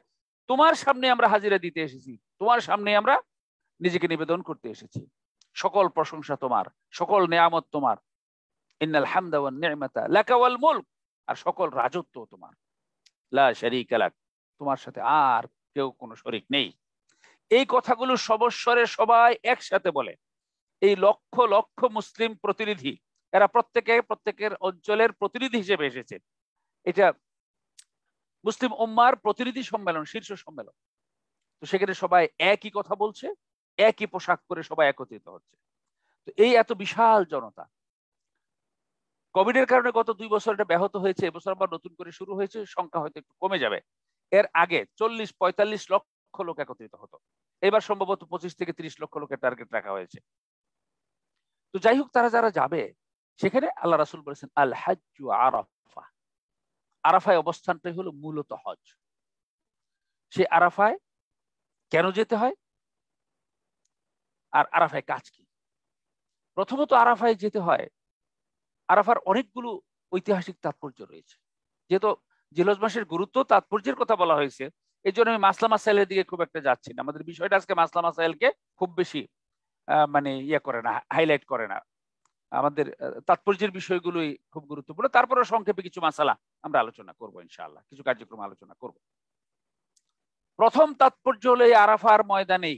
তোমার সামনে আমরা হাজিরা দিতে এসেছি তোমার সামনে আমরা নিজেকে নিবেদন করতে এসেছি সকল প্রশংসা তোমার সকল নেয়ামত তোমার ইন্নাল হামদা ওয়ান নি'মাতা লাকা ওয়াল মুলক আর সকল রাজত্ব তোমার লা শারীকা লাক তোমার সাথে আর কেউ কোনো শরিক নেই এই কথাগুলো সবস্বরে সবাই একসাথে বলে এই লক্ষ লক্ষ মুসলিম প্রতিনিধি এরা প্রত্যেকে প্রত্যেকের অঞ্চলের প্রতিনিধি হিসেবে এসেছে এটা মুসলিম উম্মার প্রতিনিধি সম্মেলন শীর্ষ সম্মেলন তো সেখানে সবাই একই কথা বলছে একই পোশাক করে সবাই একত্রিত হচ্ছে তো এই এত বিশাল জনতা কোভিড এর কারণে গত দুই বছর এটা ব্যাহত হয়েছে এবছর আবার নতুন করে শুরু হয়েছে সংখ্যা হয়তো একটু কমে যাবে এর আগে চল্লিশ পঁয়তাল্লিশ লক্ষ লোক একত্রিত হতো এবার সম্ভবত পঁচিশ থেকে ত্রিশ লক্ষ লোকের টার্গেট রাখা হয়েছে তো যাই হোক তারা যারা যাবে সেখানে আল্লাহ রাসুল বলেছেন আল হাজু আরাফা আরাফায় অবস্থানটাই হলো মূলত হজ সে আরাফায় কেন যেতে হয় আর আরাফায় কাজ কি প্রথমত আরাফায় যেতে হয় আরাফার অনেকগুলো ঐতিহাসিক তাৎপর্য রয়েছে যেহেতু জিলজ মাসের গুরুত্ব তাৎপর্যের কথা বলা হয়েছে এই জন্য আমি মাসলা মাসাইলের দিকে খুব একটা যাচ্ছি না আমাদের বিষয়টা আজকে মাসলা মাসাইলকে খুব বেশি মানে ইয়ে করে না হাইলাইট করে না আমাদের তাৎপর্যের বিষয়গুলোই খুব গুরুত্বপূর্ণ তারপরে সংক্ষেপে কিছু মাসালা আমরা আলোচনা করব ইনশাআল্লাহ কিছু কার্যক্রম আলোচনা করব প্রথম তাৎপর্য হলো এই আরাফার ময়দানেই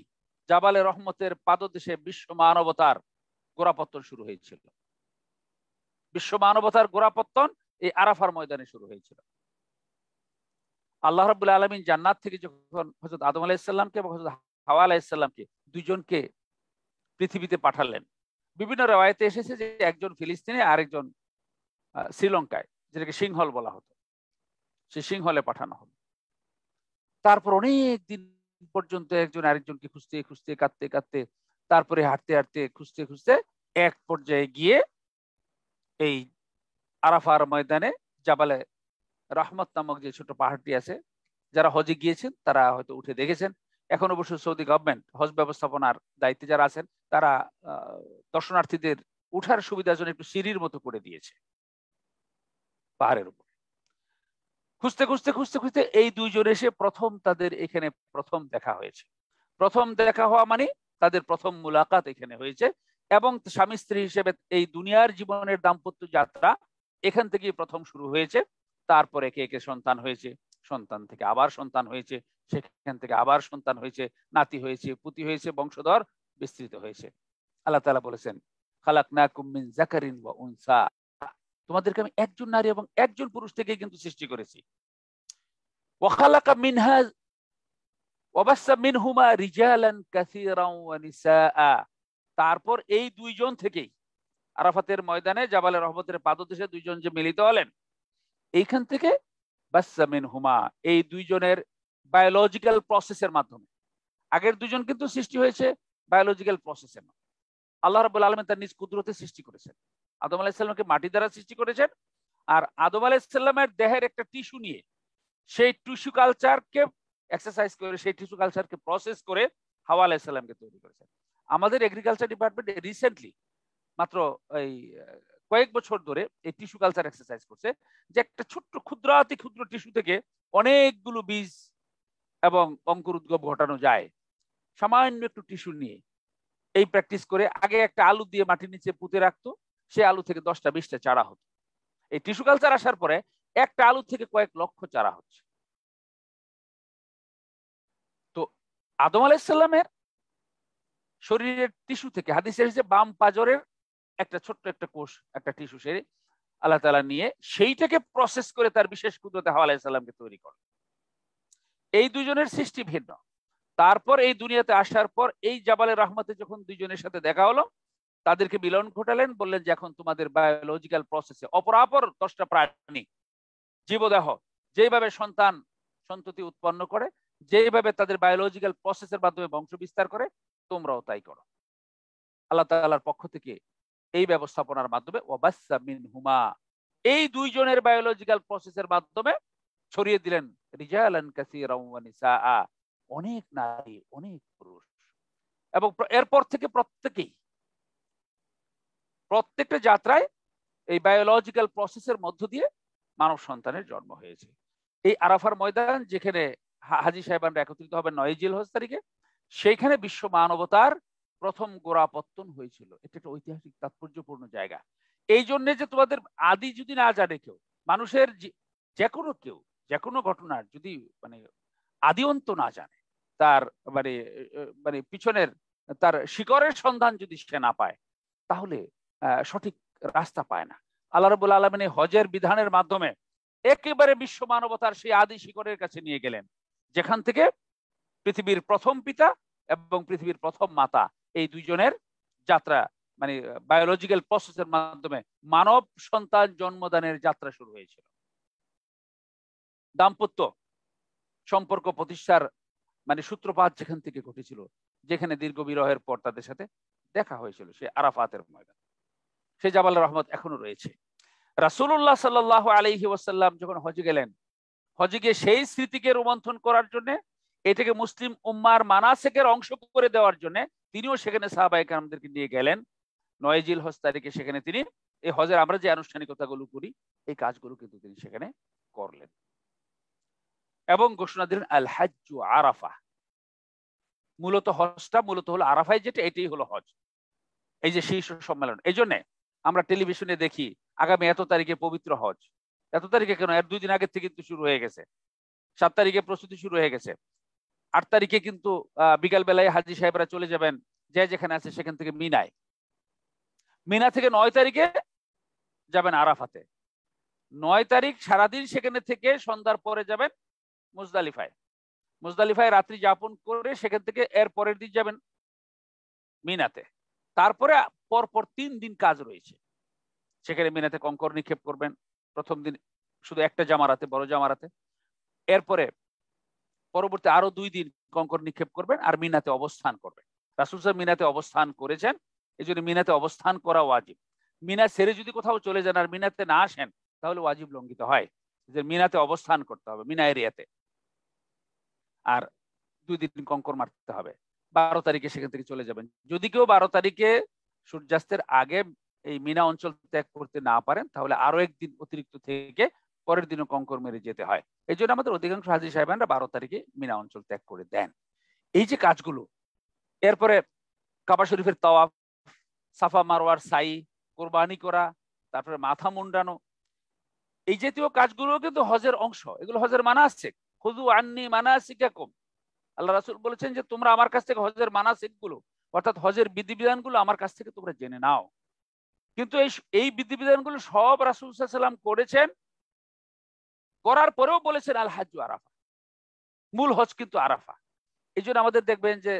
জাবালে রহমতের পাদদেশে বিশ্ব মানবতার গোড়াপত্তন শুরু হয়েছিল বিশ্ব মানবতার গোড়াপত্তন এই আরাফার ময়দানে শুরু হয়েছিল আল্লাহ রবুল্লা আলমিন জান্নাত থেকে যখন হজরত আদম আলাইসাল্লামকে এবং হজরত হাওয়া আলাইসাল্লামকে দুজনকে পৃথিবীতে পাঠালেন বিভিন্ন রেওয়ায়তে এসেছে যে একজন ফিলিস্তিনে আর একজন শ্রীলঙ্কায় যেটাকে সিংহল বলা হতো সে সিংহলে পাঠানো হলো তারপর অনেক দিন পর্যন্ত একজন আরেকজনকে খুঁজতে খুঁজতে কাঁদতে কাঁদতে তারপরে হাঁটতে হাঁটতে খুঁজতে খুঁজতে এক পর্যায়ে গিয়ে এই আরাফার ময়দানে জাবালে রহমত নামক যে ছোট পাহাড়টি আছে যারা হজে গিয়েছেন তারা হয়তো উঠে দেখেছেন এখন অবশ্য সৌদি গভর্নমেন্ট হজ ব্যবস্থাপনার দায়িত্বে যারা আছেন তারা দর্শনার্থীদের উঠার সুবিধার জন্য একটু সিঁড়ির মতো করে দিয়েছে পাহাড়ের উপর খুঁজতে খুঁজতে খুঁজতে খুঁজতে এই দুইজন এসে প্রথম তাদের এখানে প্রথম দেখা হয়েছে প্রথম দেখা হওয়া মানে তাদের প্রথম মুলাকাত এখানে হয়েছে এবং স্বামী স্ত্রী হিসেবে এই দুনিয়ার জীবনের দাম্পত্য যাত্রা এখান থেকেই প্রথম শুরু হয়েছে তারপরে একে একে সন্তান হয়েছে সন্তান থেকে আবার সন্তান হয়েছে সেখান থেকে আবার সন্তান হয়েছে নাতি হয়েছে পুতি হয়েছে বংশধর বিস্তৃত হয়েছে আল্লাহ তালা বলেছেন খালাক না কুমিন জাকারিন বা উনসা তোমাদেরকে আমি একজন নারী এবং একজন পুরুষ থেকে কিন্তু সৃষ্টি করেছি তারপর এই দুইজন থেকেই আরাফাতের ময়দানে জাবালের রহমতের পাদদেশে দুইজন যে মিলিত হলেন এইখান থেকে বাসামিন হুমা এই দুইজনের বায়োলজিক্যাল প্রসেসের মাধ্যমে আগের দুজন কিন্তু সৃষ্টি হয়েছে বায়োলজিক্যাল প্রসেসের আল্লাহ রাবুল আলমী তার নিজ কুদরতে সৃষ্টি করেছেন আদম আলাহিসাল্লামকে মাটি দ্বারা সৃষ্টি করেছেন আর আদম আলাহিসাল্লামের দেহের একটা টিস্যু নিয়ে সেই টিস্যু কালচারকে এক্সারসাইজ করে সেই টিস্যু কালচারকে প্রসেস করে হাওয়া আলাহিসাল্লামকে তৈরি করেছেন আমাদের এগ্রিকালচার ডিপার্টমেন্ট রিসেন্টলি মাত্র এই কয়েক বছর ধরে এই টিস্যু কালচার এক্সারসাইজ করছে যে একটা ছোট্ট ক্ষুদ্রাতি ক্ষুদ্র টিস্যু থেকে অনেকগুলো বীজ এবং অঙ্কুর উদ্গম ঘটানো যায় সামান্য একটু টিস্যু নিয়ে এই প্র্যাকটিস করে আগে একটা আলু দিয়ে মাটির নিচে পুঁতে রাখতো সে আলু থেকে দশটা বিশটা চারা হতো এই টিস্যু কালচার আসার পরে একটা আলু থেকে কয়েক লক্ষ চারা হচ্ছে তো আদম আলাইসাল্লামের শরীরের টিস্যু থেকে হাদিসে এসেছে বাম পাজরের একটা ছোট্ট একটা কোষ একটা টিস্যু সে আল্লাহ তালা নিয়ে সেইটাকে প্রসেস করে তার বিশেষ কুদরতে হাওয়া আলাইসাল্লামকে তৈরি করে এই দুজনের সৃষ্টি ভিন্ন তারপর এই দুনিয়াতে আসার পর এই জাবালের রহমতে যখন দুইজনের সাথে দেখা হলো তাদেরকে মিলন ঘটালেন বললেন যে এখন তোমাদের বায়োলজিক্যাল প্রসেসে অপরাপর দশটা প্রাণী জীবদেহ যেভাবে সন্তান সন্ততি উৎপন্ন করে যেভাবে তাদের বায়োলজিক্যাল প্রসেসের মাধ্যমে বংশ বিস্তার করে তোমরাও তাই করো আল্লাহ তাল্লাহার পক্ষ থেকে এই ব্যবস্থাপনার মাধ্যমে ওবাসা মিন হুমা এই দুইজনের বায়োলজিক্যাল প্রসেসের মাধ্যমে ছড়িয়ে দিলেন অনেক নারী অনেক পুরুষ এবং এরপর থেকে প্রত্যেকেই প্রত্যেকটা যাত্রায় এই বায়োলজিক্যাল প্রসেসের মধ্য দিয়ে মানব সন্তানের জন্ম হয়েছে এই আরাফার ময়দান যেখানে হাজি সাহেবানরা একত্রিত হবে নয় জিল হজ তারিখে সেইখানে বিশ্ব মানবতার প্রথম গোড়াপত্তন হয়েছিল এটা একটা ঐতিহাসিক তাৎপর্যপূর্ণ জায়গা এই জন্যে যে তোমাদের আদি যদি না জানে কেউ মানুষের যে কোনো কেউ যে কোনো ঘটনার যদি মানে আদি অন্ত না জানে তার মানে মানে পিছনের তার শিকরের সন্ধান যদি সে না পায় তাহলে সঠিক রাস্তা পায় না আল্লাহ রবুল আলমিন হজের বিধানের মাধ্যমে একেবারে বিশ্ব মানবতার সেই আদি শিকরের কাছে নিয়ে গেলেন যেখান থেকে পৃথিবীর প্রথম পিতা এবং পৃথিবীর প্রথম মাতা এই দুইজনের যাত্রা মানে বায়োলজিক্যাল প্রসেসের মাধ্যমে মানব সন্তান জন্মদানের যাত্রা শুরু হয়েছিল দাম্পত্য সম্পর্ক প্রতিষ্ঠার মানে সূত্রপাত যেখান থেকে ঘটেছিল যেখানে দীর্ঘ বিরহের পর তাদের সাথে দেখা হয়েছিল সে আরাফাতের ময়দান সেই জাবাল রহমত এখনো রয়েছে রাসুল্লাহ সাল আলহি ওয়াসাল্লাম যখন হজে গেলেন হজে গিয়ে সেই স্মৃতিকে রোমন্থন করার জন্য এটাকে মুসলিম উম্মার মানাসেকের অংশ করে দেওয়ার জন্য তিনিও সেখানে সাহাবাহিক আমাদেরকে নিয়ে গেলেন নয় হজ তারিখে সেখানে তিনি এই হজের আমরা যে আনুষ্ঠানিকতাগুলো করি এই কাজগুলো কিন্তু তিনি সেখানে করলেন এবং ঘোষণা দিলেন আল হাজ্জু আরাফা মূলত হজটা মূলত হলো আরাফাই যেটা এটাই হলো হজ এই যে শীর্ষ সম্মেলন এই জন্যে আমরা টেলিভিশনে দেখি আগামী এত তারিখে পবিত্র হজ এত তারিখে কেন এর দুই দিন আগের থেকে কিন্তু শুরু হয়ে গেছে সাত তারিখে প্রস্তুতি শুরু হয়ে গেছে আট তারিখে কিন্তু বিকাল বেলায় হাজি সাহেবরা চলে যাবেন যে যেখানে আছে সেখান থেকে মিনায় মিনা থেকে নয় তারিখে যাবেন আরাফাতে নয় তারিখ সারাদিন সেখানে থেকে সন্ধ্যার পরে যাবেন মুজদালিফায় মুজদালিফায় রাত্রি যাপন করে সেখান থেকে এর পরের দিন যাবেন মিনাতে তারপরে পরপর তিন দিন কাজ রয়েছে সেখানে মিনাতে কঙ্কর নিক্ষেপ করবেন প্রথম দিন শুধু একটা জামারাতে বড় জামারাতে এরপরে পরবর্তী আরো দুই দিন কঙ্কর নিক্ষেপ করবেন আর মিনাতে অবস্থান করবেন রাসুল সাহেব মিনাতে অবস্থান করেছেন এই জন্য মিনাতে অবস্থান করা ওয়াজিব মিনা সেরে যদি কোথাও চলে যান আর মিনাতে না আসেন তাহলে ওয়াজিব লঙ্ঘিত হয় যে মিনাতে অবস্থান করতে হবে মিনা এরিয়াতে আর দুই দিন কঙ্কর মারতে হবে বারো তারিখে সেখান থেকে চলে যাবেন যদি কেউ বারো তারিখে সূর্যাস্তের আগে এই মিনা অঞ্চল ত্যাগ করতে না পারেন তাহলে আরো একদিন অতিরিক্ত থেকে পরের দিনও কঙ্কর মেরে যেতে হয় এই জন্য আমাদের অধিকাংশ হাজির সাহেবানরা বারো তারিখে মিনা অঞ্চল ত্যাগ করে দেন এই যে কাজগুলো এরপরে কাবা শরীফের তওয়াফ সাফা মারোয়ার সাই কোরবানি করা তারপরে মাথা মুন্ডানো এই জাতীয় কাজগুলো কিন্তু হজের অংশ এগুলো হজের মানা আসছে খুদু আননি মানা আসি কম আল্লাহ রাসুল বলেছেন যে তোমরা আমার কাছ থেকে হজের মানা শিখ অর্থাৎ হজের বিধিবিধানগুলো আমার কাছ থেকে তোমরা জেনে নাও কিন্তু এই এই বিধিবিধানগুলো সব রাসুল সাল্লাম করেছেন করার পরেও বলেছেন আল হাজু আরাফা মূল হজ কিন্তু আরাফা এই জন্য আমাদের দেখবেন যে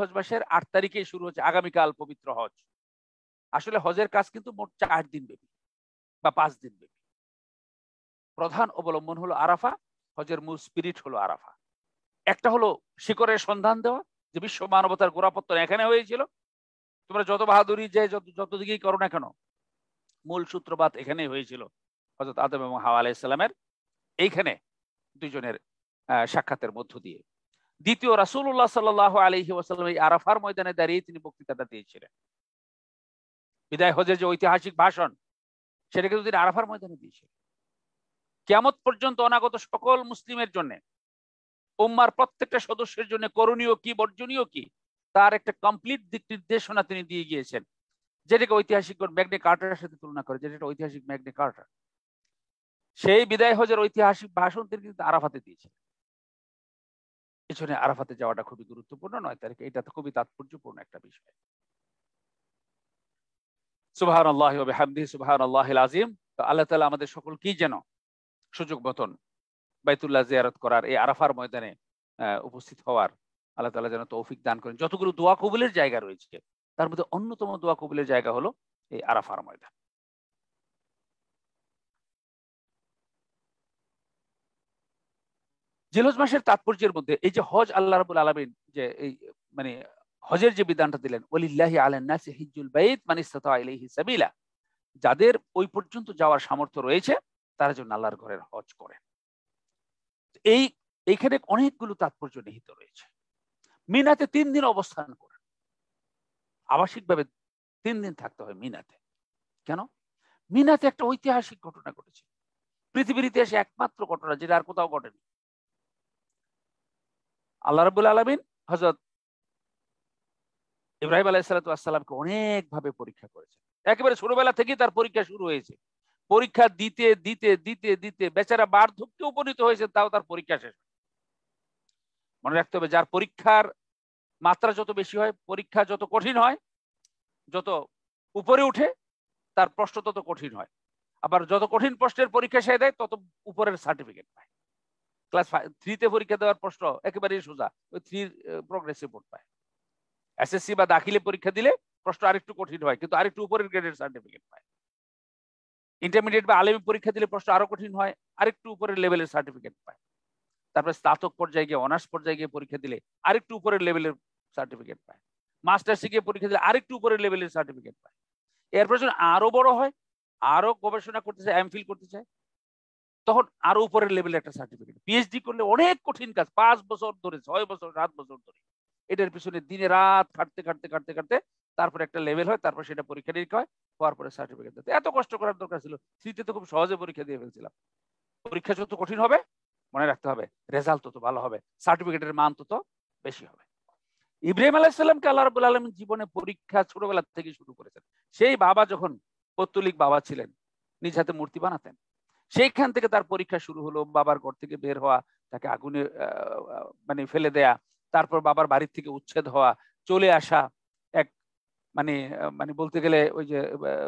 হজ মাসের আট তারিখে শুরু হচ্ছে আগামীকাল পবিত্র হজ আসলে হজের কাজ কিন্তু মোট চার দিন ব্যাপী বা পাঁচ দিন ব্যাপী প্রধান অবলম্বন হলো আরাফা হজের মূল স্পিরিট হলো আরাফা একটা হলো শিকরের সন্ধান দেওয়া যে বিশ্ব মানবতার গোড়াপত্তন এখানে হয়েছিল তোমরা যত বাহাদুরি যে যত যত দিকেই করো না কেন মূল সূত্রপাত এখানে হয়েছিল অর্থাৎ আদম এবং হাওয়া আলাহ ইসলামের এইখানে দুজনের সাক্ষাতের মধ্য দিয়ে দ্বিতীয় রাসুল্লাহ সাল আলহি ওয়াসাল্লাম এই আরাফার ময়দানে দাঁড়িয়ে তিনি বক্তৃতাটা দিয়েছিলেন বিদায় হজের যে ঐতিহাসিক ভাষণ সেটা কিন্তু তিনি আরাফার ময়দানে দিয়েছিলেন কেমত পর্যন্ত অনাগত সকল মুসলিমের জন্যে উম্মার প্রত্যেকটা সদস্যের জন্য করণীয় কি বর্জনীয় কি তার একটা কমপ্লিট দিক নির্দেশনা তিনি দিয়ে গিয়েছেন যেটাকে ঐতিহাসিক ম্যাগনে কার্টার সাথে তুলনা করে যেটা ঐতিহাসিক ম্যাগনে কার্টার সেই বিদায় হজের ঐতিহাসিক ভাষণ তিনি কিন্তু আরাফাতে দিয়েছেন পিছনে আরাফাতে যাওয়াটা খুবই গুরুত্বপূর্ণ নয় তারিখে এটা তো খুবই তাৎপর্যপূর্ণ একটা বিষয় সুবাহ আল্লাহ হামদি সুবাহ আল্লাহ আজিম তো আল্লাহ তালা আমাদের সকল কি যেন সুযোগ মতন বাইতুল্লাহ জিয়ারত করার এই আরাফার ময়দানে উপস্থিত হওয়ার আল্লাহ তালা যেন তৌফিক দান করেন যতগুলো দোয়া কবুলের জায়গা রয়েছে তার মধ্যে অন্যতম দোয়া কবুলের জায়গা হলো এই আরাফার ময়দান জেলজ মাসের তাৎপর্যের মধ্যে এই যে হজ আল্লাহ রাবুল আলমিন যে এই মানে হজের যে বিধানটা দিলেন ওলিল্লাহি আলান্নাসি হিজুল বাইত মানে ইলাইহি সাবিলা যাদের ওই পর্যন্ত যাওয়ার সামর্থ্য রয়েছে তারা যেন আল্লাহর ঘরের হজ করেন এই এখানে অনেকগুলো তাৎপর্য নিহিত রয়েছে মিনাতে তিন দিন অবস্থান করেন আবাসিকভাবে তিন দিন থাকতে হয় মিনাতে কেন মিনাতে একটা ঐতিহাসিক ঘটনা ঘটেছে পৃথিবীর ইতিহাসে একমাত্র ঘটনা যেটা আর কোথাও ঘটেনি আল্লাহ রাবুল আলমিন হজরত ইব্রাহিম আলাহ সালাতামকে অনেকভাবে পরীক্ষা করেছে একেবারে ছোটবেলা থেকেই তার পরীক্ষা শুরু হয়েছে পরীক্ষা দিতে দিতে দিতে দিতে বেচারা বার্ধক্যে উপনীত হয়েছে তাও তার পরীক্ষা শেষ মনে রাখতে হবে যার পরীক্ষার মাত্রা যত বেশি হয় পরীক্ষা যত কঠিন হয় যত উপরে উঠে তার প্রশ্ন তত কঠিন হয় আবার যত কঠিন প্রশ্নের পরীক্ষা সে দেয় তত উপরের সার্টিফিকেট পায় ক্লাস ফাইভ থ্রিতে পরীক্ষা দেওয়ার প্রশ্ন একেবারেই সোজা ওই থ্রির প্রোগ্রেস রিপোর্ট পায় এসএসসি বা দাখিলে পরীক্ষা দিলে প্রশ্ন আরেকটু কঠিন হয় কিন্তু আরেকটু উপরের গ্রেডের সার্টিফিকেট পায় ইন্টারমিডিয়েট বা আলেমী পরীক্ষা দিলে প্রশ্ন আরো কঠিন হয় আরেকটু উপরের লেভেলের সার্টিফিকেট পায় তারপরে স্নাতক পর্যায়ে গিয়ে অনার্স পর্যায়ে গিয়ে পরীক্ষা দিলে আরেকটু উপরের লেভেলের সার্টিফিকেট পায় মাস্টার্স গিয়ে পরীক্ষা দিলে আরেকটু উপরের লেভেলের সার্টিফিকেট পায় এর প্রশ্ন আরো বড় হয় আরো গবেষণা করতে চায় এমফিল করতে চায় তখন আরো উপরের লেভেলের একটা সার্টিফিকেট পিএইচডি করলে অনেক কঠিন কাজ পাঁচ বছর ধরে ছয় বছর সাত বছর ধরে এটার পিছনে দিনে রাত খাটতে খাটতে খাটতে খাটতে তারপরে একটা লেভেল হয় তারপর সেটা পরীক্ষা নিরীক্ষা হয় হওয়ার পরে সার্টিফিকেট দিতে এত কষ্ট করার দরকার ছিল সিটি তো খুব সহজে পরীক্ষা দিয়ে ফেলছিলাম পরীক্ষা যত কঠিন হবে মনে রাখতে হবে রেজাল্ট তত ভালো হবে সার্টিফিকেটের মান তত বেশি হবে ইব্রাহিম আলাহিসাল্লামকে আল্লাহ রাবুল আলম জীবনে পরীক্ষা ছোটবেলা থেকে শুরু করেছেন সেই বাবা যখন পত্তলিক বাবা ছিলেন নিজ হাতে মূর্তি বানাতেন সেইখান থেকে তার পরীক্ষা শুরু হলো বাবার ঘর থেকে বের হওয়া তাকে আগুনে মানে ফেলে দেয়া তারপর বাবার বাড়ির থেকে উচ্ছেদ হওয়া চলে আসা মানে মানে বলতে গেলে ওই যে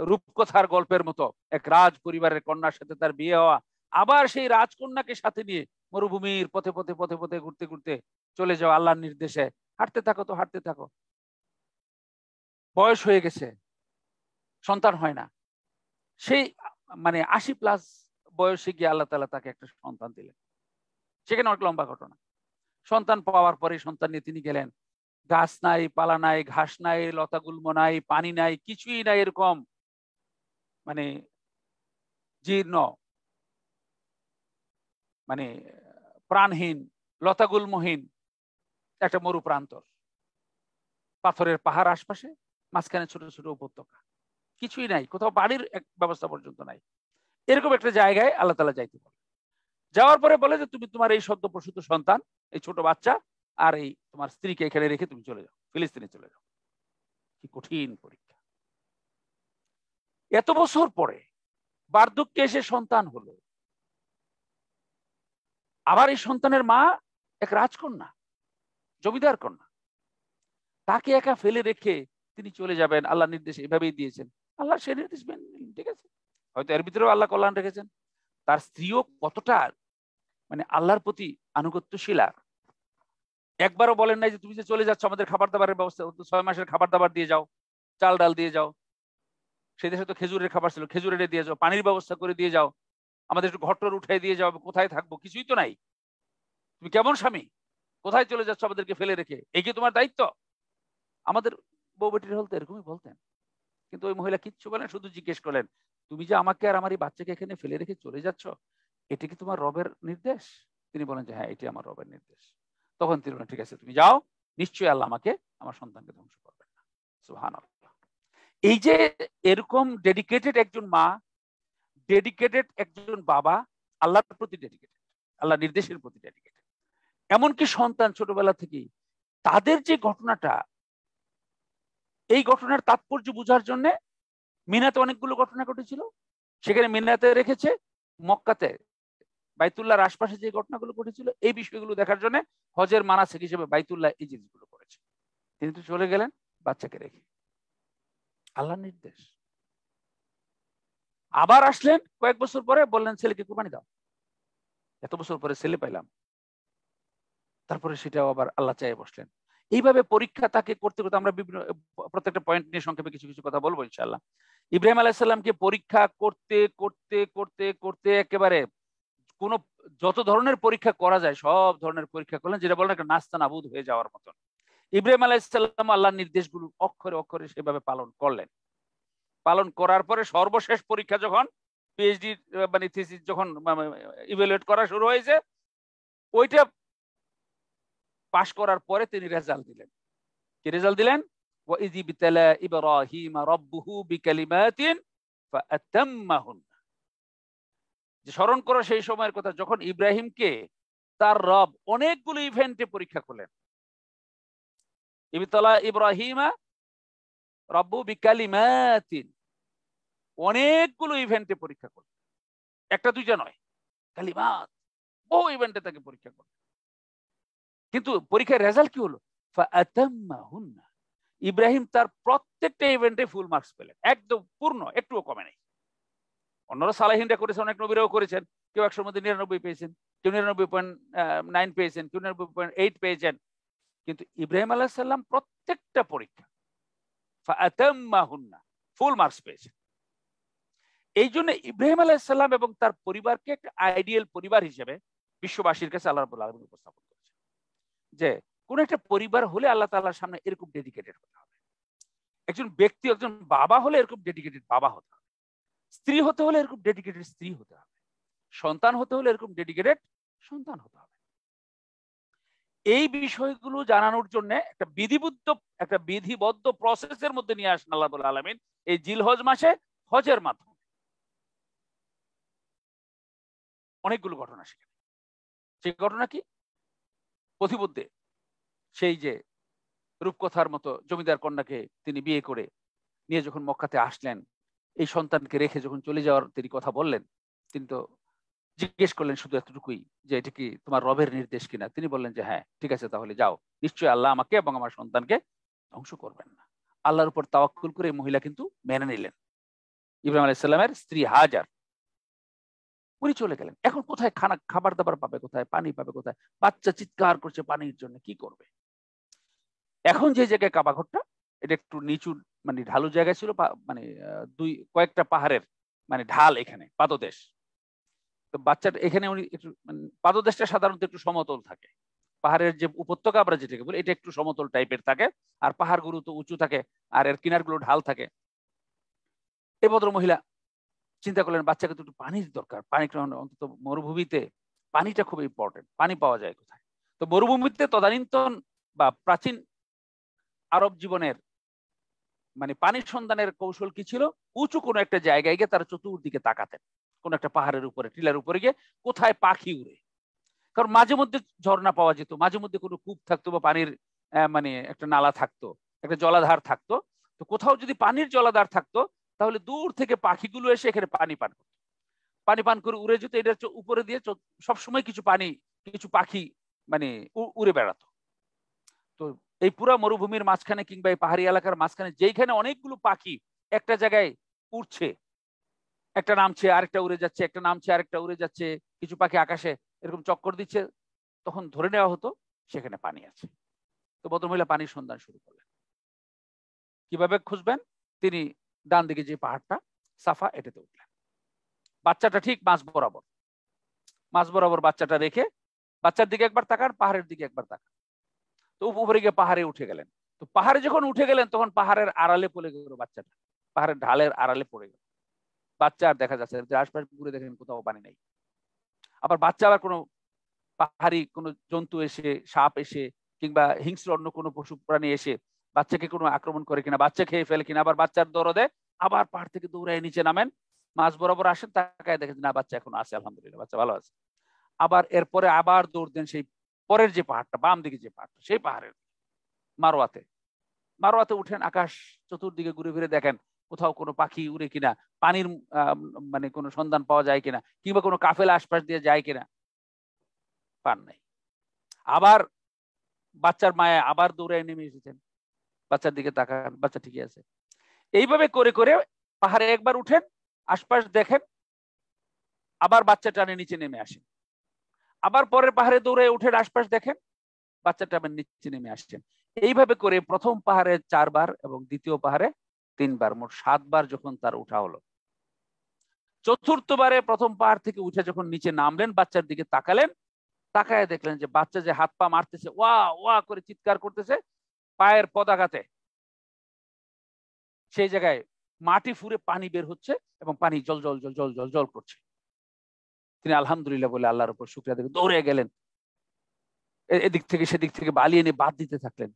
রূপকথার গল্পের মতো এক রাজ পরিবারের কন্যার সাথে তার বিয়ে হওয়া আবার সেই রাজকন্যাকে সাথে নিয়ে মরুভূমির পথে পথে পথে পথে ঘুরতে ঘুরতে চলে যাও আল্লাহর নির্দেশে হাঁটতে থাকো তো হাঁটতে থাকো বয়স হয়ে গেছে সন্তান হয় না সেই মানে আশি প্লাস বয়সে গিয়ে আল্লাহ তালা তাকে একটা সন্তান দিলেন সেখানে অনেক লম্বা ঘটনা সন্তান পাওয়ার পরে সন্তান নিয়ে তিনি গেলেন গাছ নাই পালা নাই ঘাস নাই লতা গুল্ম নাই পানি নাই কিছুই নাই এরকম মানে জীর্ণ মানে প্রাণহীন লতা লতাগুল্মহীন একটা মরু প্রান্তর পাথরের পাহাড় আশপাশে মাঝখানে ছোট ছোট উপত্যকা কিছুই নাই কোথাও বাড়ির এক ব্যবস্থা পর্যন্ত নাই এরকম একটা জায়গায় আল্লাহ তালা যাইতে বলে যাওয়ার পরে বলে যে তুমি তোমার এই সদ্য প্রসূত সন্তান এই ছোট বাচ্চা আর এই তোমার স্ত্রীকে এখানে রেখে তুমি চলে যাও ফিলিস্তিনে চলে যাও কি কঠিন পরীক্ষা এত বছর পরে বার্ধক্যে এসে সন্তান হলো আবার এই সন্তানের মা এক রাজকন্যা জমিদার কন্যা তাকে একা ফেলে রেখে তিনি চলে যাবেন আল্লাহ নির্দেশ এভাবেই দিয়েছেন আল্লাহ সে নির্দেশ ঠিক আছে হয়তো এর ভিতরেও আল্লাহ কল্যাণ রেখেছেন তার স্ত্রীও কতটা মানে আল্লাহর প্রতি আনুগত্যশীলা একবারও বলেন নাই যে তুমি যে চলে যাচ্ছ আমাদের খাবার দাবারের ব্যবস্থা ছয় মাসের খাবার দাবার দিয়ে যাও চাল ডাল দিয়ে যাও সেই দেশে তো খেজুরের খাবার ছিল খেজুরের দিয়ে যাও পানির ব্যবস্থা করে দিয়ে যাও আমাদের একটু টর উঠাই দিয়ে যাও কোথায় থাকবো কিছুই তো নাই তুমি কেমন স্বামী কোথায় চলে যাচ্ছ আমাদেরকে ফেলে রেখে এই কি তোমার দায়িত্ব আমাদের বউ বেটির হলতে এরকমই বলতেন কিন্তু ওই মহিলা কিচ্ছু বলেন শুধু জিজ্ঞেস করলেন তুমি যে আমাকে আর আমার এই বাচ্চাকে এখানে ফেলে রেখে চলে যাচ্ছ এটি কি তোমার রবের নির্দেশ তিনি বলেন যে হ্যাঁ এটি আমার রবের নির্দেশ তখন তিনি বলেন ঠিক আছে তুমি যাও নিশ্চয়ই আল্লাহ আমাকে আমার সন্তানকে ধ্বংস করবে না সুহান এই যে এরকম ডেডিকেটেড একজন মা ডেডিকেটেড একজন বাবা আল্লাহর প্রতি ডেডিকেটেড আল্লাহ নির্দেশের প্রতি ডেডিকেটেড এমনকি সন্তান ছোটবেলা থেকে তাদের যে ঘটনাটা এই ঘটনার তাৎপর্য বোঝার জন্য মিনাতে অনেকগুলো ঘটনা ঘটেছিল সেখানে মিনাতে রেখেছে মক্কাতে বাইতুল্লাহর আশপাশে যে ঘটনাগুলো ঘটেছিল এই বিষয়গুলো দেখার জন্য হজের মানাসিক হিসেবে বাইতুল্লাহ এই জিনিসগুলো করেছে তিনি তো চলে গেলেন বাচ্চাকে রেখে আল্লাহ নির্দেশ আবার আসলেন কয়েক বছর পরে বললেন ছেলেকে কুরবানি দাও এত বছর পরে ছেলে পাইলাম তারপরে সেটাও আবার আল্লাহ চাইয়ে বসলেন এইভাবে পরীক্ষা তাকে করতে করতে আমরা বিভিন্ন প্রত্যেকটা পয়েন্ট নিয়ে সংক্ষেপে কিছু কিছু কথা বলবো ইনশাল্লাহ ইব্রাহিম আলাহিসাল্লামকে পরীক্ষা করতে করতে করতে করতে একেবারে কোন যত ধরনের পরীক্ষা করা যায় সব ধরনের পরীক্ষা করলেন যেটা বলেন একটা নাস্তা নাবুদ হয়ে যাওয়ার মতন ইব্রাহিম আলাইসাল্লাম আল্লাহর নির্দেশগুলো অক্ষরে অক্ষরে সেভাবে পালন করলেন পালন করার পরে সর্বশেষ পরীক্ষা যখন পিএইচডি মানে থিসিস যখন ইভ্যালুয়েট করা শুরু হয়েছে ওইটা পাশ করার পরে তিনি রেজাল্ট দিলেন কি রেজাল্ট দিলেন ওয়া ইজি বিতালা ইব্রাহিম রাব্বুহু বিকালিমাতিন ফাআতাম্মাহুন স্মরণ করো সেই সময়ের কথা যখন ইব্রাহিমকে তার রব অনেকগুলো ইভেন্টে পরীক্ষা করলেন ইবতলা ইব্রাহিমা রব্বু বিকালিমাতিন অনেকগুলো ইভেন্টে পরীক্ষা করলেন একটা দুইটা নয় কালিমাত বহু ইভেন্টে তাকে পরীক্ষা করলেন কিন্তু পরীক্ষার রেজাল্ট কি হলো ইব্রাহিম তার প্রত্যেকটা ইভেন্টে ফুল মার্কস পেলেন একদম পূর্ণ একটুও কমে নেই অন্যরা সালাহিনরা করেছে অনেক নবীরাও করেছেন কেউ একশোর মধ্যে নিরানব্বই পেয়েছেন কেউ নিরানব্বই পয়েন্ট নাইন পেয়েছেন কেউ নিরানব্বই পয়েন্ট এইট পেয়েছেন কিন্তু ইব্রাহিম আল্লাহ সাল্লাম প্রত্যেকটা পরীক্ষা ফুল মার্কস পেয়েছেন এই জন্য ইব্রাহিম আলাহ সাল্লাম এবং তার পরিবারকে একটা আইডিয়াল পরিবার হিসেবে বিশ্ববাসীর কাছে আল্লাহ রবুল্লা আলমিন উপস্থাপন করেছে যে কোন একটা পরিবার হলে আল্লাহ তাল্লাহার সামনে এরকম ডেডিকেটেড হতে হবে একজন ব্যক্তি একজন বাবা হলে এরকম ডেডিকেটেড বাবা হতে হবে স্ত্রী হতে হলে এরকম ডেডিকেটেড স্ত্রী হতে হবে সন্তান হতে হলে এরকম ডেডিকেটেড সন্তান হতে হবে এই বিষয়গুলো জানানোর জন্য একটা বিধিবদ্ধ একটা বিধিবদ্ধ প্রসেসের মধ্যে নিয়ে আসেন আল্লাহ আলমিন এই জিলহজ মাসে হজের মাধ্যমে অনেকগুলো ঘটনা সেখানে সেই ঘটনা কি পথিবদ্ধে সেই যে রূপকথার মতো জমিদার কন্যাকে তিনি বিয়ে করে নিয়ে যখন মক্কাতে আসলেন এই সন্তানকে রেখে যখন চলে যাওয়ার তিনি কথা বললেন তিনি তো জিজ্ঞেস করলেন শুধু এতটুকুই যে এটা কি তোমার রবের নির্দেশ কিনা তিনি বললেন যে হ্যাঁ ঠিক আছে তাহলে যাও নিশ্চয়ই আল্লাহ আমাকে এবং আমার সন্তানকে ধ্বংস করবেন না আল্লাহর উপর তাওয়াক্কুল করে মহিলা কিন্তু মেনে নিলেন ইব্রাহিম আলাইসাল্লামের স্ত্রী হাজার উনি চলে গেলেন এখন কোথায় খানা খাবার দাবার পাবে কোথায় পানি পাবে কোথায় বাচ্চা চিৎকার করছে পানির জন্য কি করবে এখন যে জায়গায় কাবাঘরটা এটা একটু নিচু মানে ঢালু জায়গা ছিল মানে দুই কয়েকটা পাহাড়ের মানে ঢাল এখানে পাদদেশ তো বাচ্চাটা এখানে উনি একটু মানে পাদদেশটা সাধারণত একটু সমতল থাকে পাহাড়ের যে উপত্যকা আমরা যেটাকে বলি এটা একটু সমতল টাইপের থাকে আর পাহাড়গুলো তো উঁচু থাকে আর এর কিনারগুলো ঢাল থাকে এ ভদ্র মহিলা চিন্তা করলেন বাচ্চাকে তো একটু পানির দরকার পানি অন্তত মরুভূমিতে পানিটা খুব ইম্পর্টেন্ট পানি পাওয়া যায় কোথায় তো মরুভূমিতে তদানীন্তন বা প্রাচীন আরব জীবনের মানে পানি সন্ধানের কৌশল কি ছিল উঁচু কোনো একটা জায়গায় গিয়ে তারা চতুর্দিকে তাকাতেন কোন একটা পাহাড়ের উপরে টিলার উপরে গিয়ে কোথায় পাখি উড়ে কারণ মাঝে মধ্যে ঝর্ণা পাওয়া যেত মাঝে মধ্যে কোনো কূপ থাকতো বা পানির মানে একটা নালা থাকতো একটা জলাধার থাকতো তো কোথাও যদি পানির জলাধার থাকতো তাহলে দূর থেকে পাখিগুলো এসে এখানে পানি পান করতো পানি পান করে উড়ে যেত এটা উপরে দিয়ে সবসময় কিছু পানি কিছু পাখি মানে উড়ে বেড়াতো তো এই পুরা মরুভূমির মাঝখানে কিংবা এই পাহাড়ি এলাকার মাঝখানে যেইখানে অনেকগুলো পাখি একটা জায়গায় উড়ছে একটা নামছে আরেকটা উড়ে যাচ্ছে একটা নামছে আরেকটা উড়ে যাচ্ছে কিছু পাখি আকাশে এরকম চক্কর দিচ্ছে তখন ধরে নেওয়া হতো সেখানে পানি আছে তো ভদ্রমহিলা পানির সন্ধান শুরু করলেন কিভাবে খুঁজবেন তিনি ডান দিকে যে পাহাড়টা সাফা এটাতে উঠলেন বাচ্চাটা ঠিক মাছ বরাবর মাছ বরাবর বাচ্চাটা রেখে বাচ্চার দিকে একবার তাকান পাহাড়ের দিকে একবার তাকান তো উপরে গিয়ে পাহাড়ে উঠে গেলেন তো পাহাড়ে যখন উঠে গেলেন তখন পাহাড়ের আড়ালে পড়ে গেল বাচ্চাটা পাহাড়ের ঢালের আড়ালে পড়ে গেল বাচ্চা আর দেখা যাচ্ছে আশপাশ পুকুরে দেখেন কোথাও পানি নেই আবার বাচ্চা আবার কোনো পাহাড়ি কোনো জন্তু এসে সাপ এসে কিংবা হিংস্র অন্য কোনো পশু প্রাণী এসে বাচ্চাকে কোনো আক্রমণ করে কিনা বাচ্চা খেয়ে ফেলে কিনা আবার বাচ্চার দরদে আবার পাহাড় থেকে দৌড়ায় নিচে নামেন মাছ বরাবর আসেন তাকায় দেখেন না বাচ্চা এখন আছে আলহামদুলিল্লাহ বাচ্চা ভালো আছে আবার এরপরে আবার দৌড় দেন সেই পরের যে পাহাড়টা বাম দিকে যে পাহাড়টা সেই পাহাড়ের মারোয়াতে মারোয়াতে উঠেন আকাশ চতুর্দিকে ঘুরে ফিরে দেখেন কোথাও কোনো পাখি উড়ে কিনা পানির মানে কোনো সন্ধান পাওয়া যায় কিনা কিংবা কোনো কাফেলা আশপাশ দিয়ে যায় কিনা পান নাই আবার বাচ্চার মায়া আবার দৌড়ায় নেমে এসেছেন বাচ্চার দিকে তাকান বাচ্চা ঠিকই আছে এইভাবে করে করে পাহাড়ে একবার উঠেন আশপাশ দেখেন আবার বাচ্চা টানে নিচে নেমে আসেন আবার পরের পাহাড়ে দৌড়ে উঠে আশপাশ দেখেন বাচ্চাটা আবার নিচে নেমে আসছেন এইভাবে করে প্রথম পাহাড়ে চারবার এবং দ্বিতীয় পাহাড়ে তিনবার মোট সাতবার যখন তার উঠা হলো চতুর্থবারে প্রথম পাহাড় থেকে উঠে যখন নিচে নামলেন বাচ্চার দিকে তাকালেন তাকায় দেখলেন যে বাচ্চা যে হাত পা মারতেছে ওয়া ওয়া করে চিৎকার করতেছে পায়ের পদাঘাতে সেই জায়গায় মাটি ফুরে পানি বের হচ্ছে এবং পানি জল জল জল জল জল জল করছে তিনি আলহামদুলিল্লাহ বলে আল্লাহর উপর শুক্রিয়া দেবে দৌড়ে গেলেন এদিক থেকে সেদিক থেকে বালি এনে বাদ দিতে থাকলেন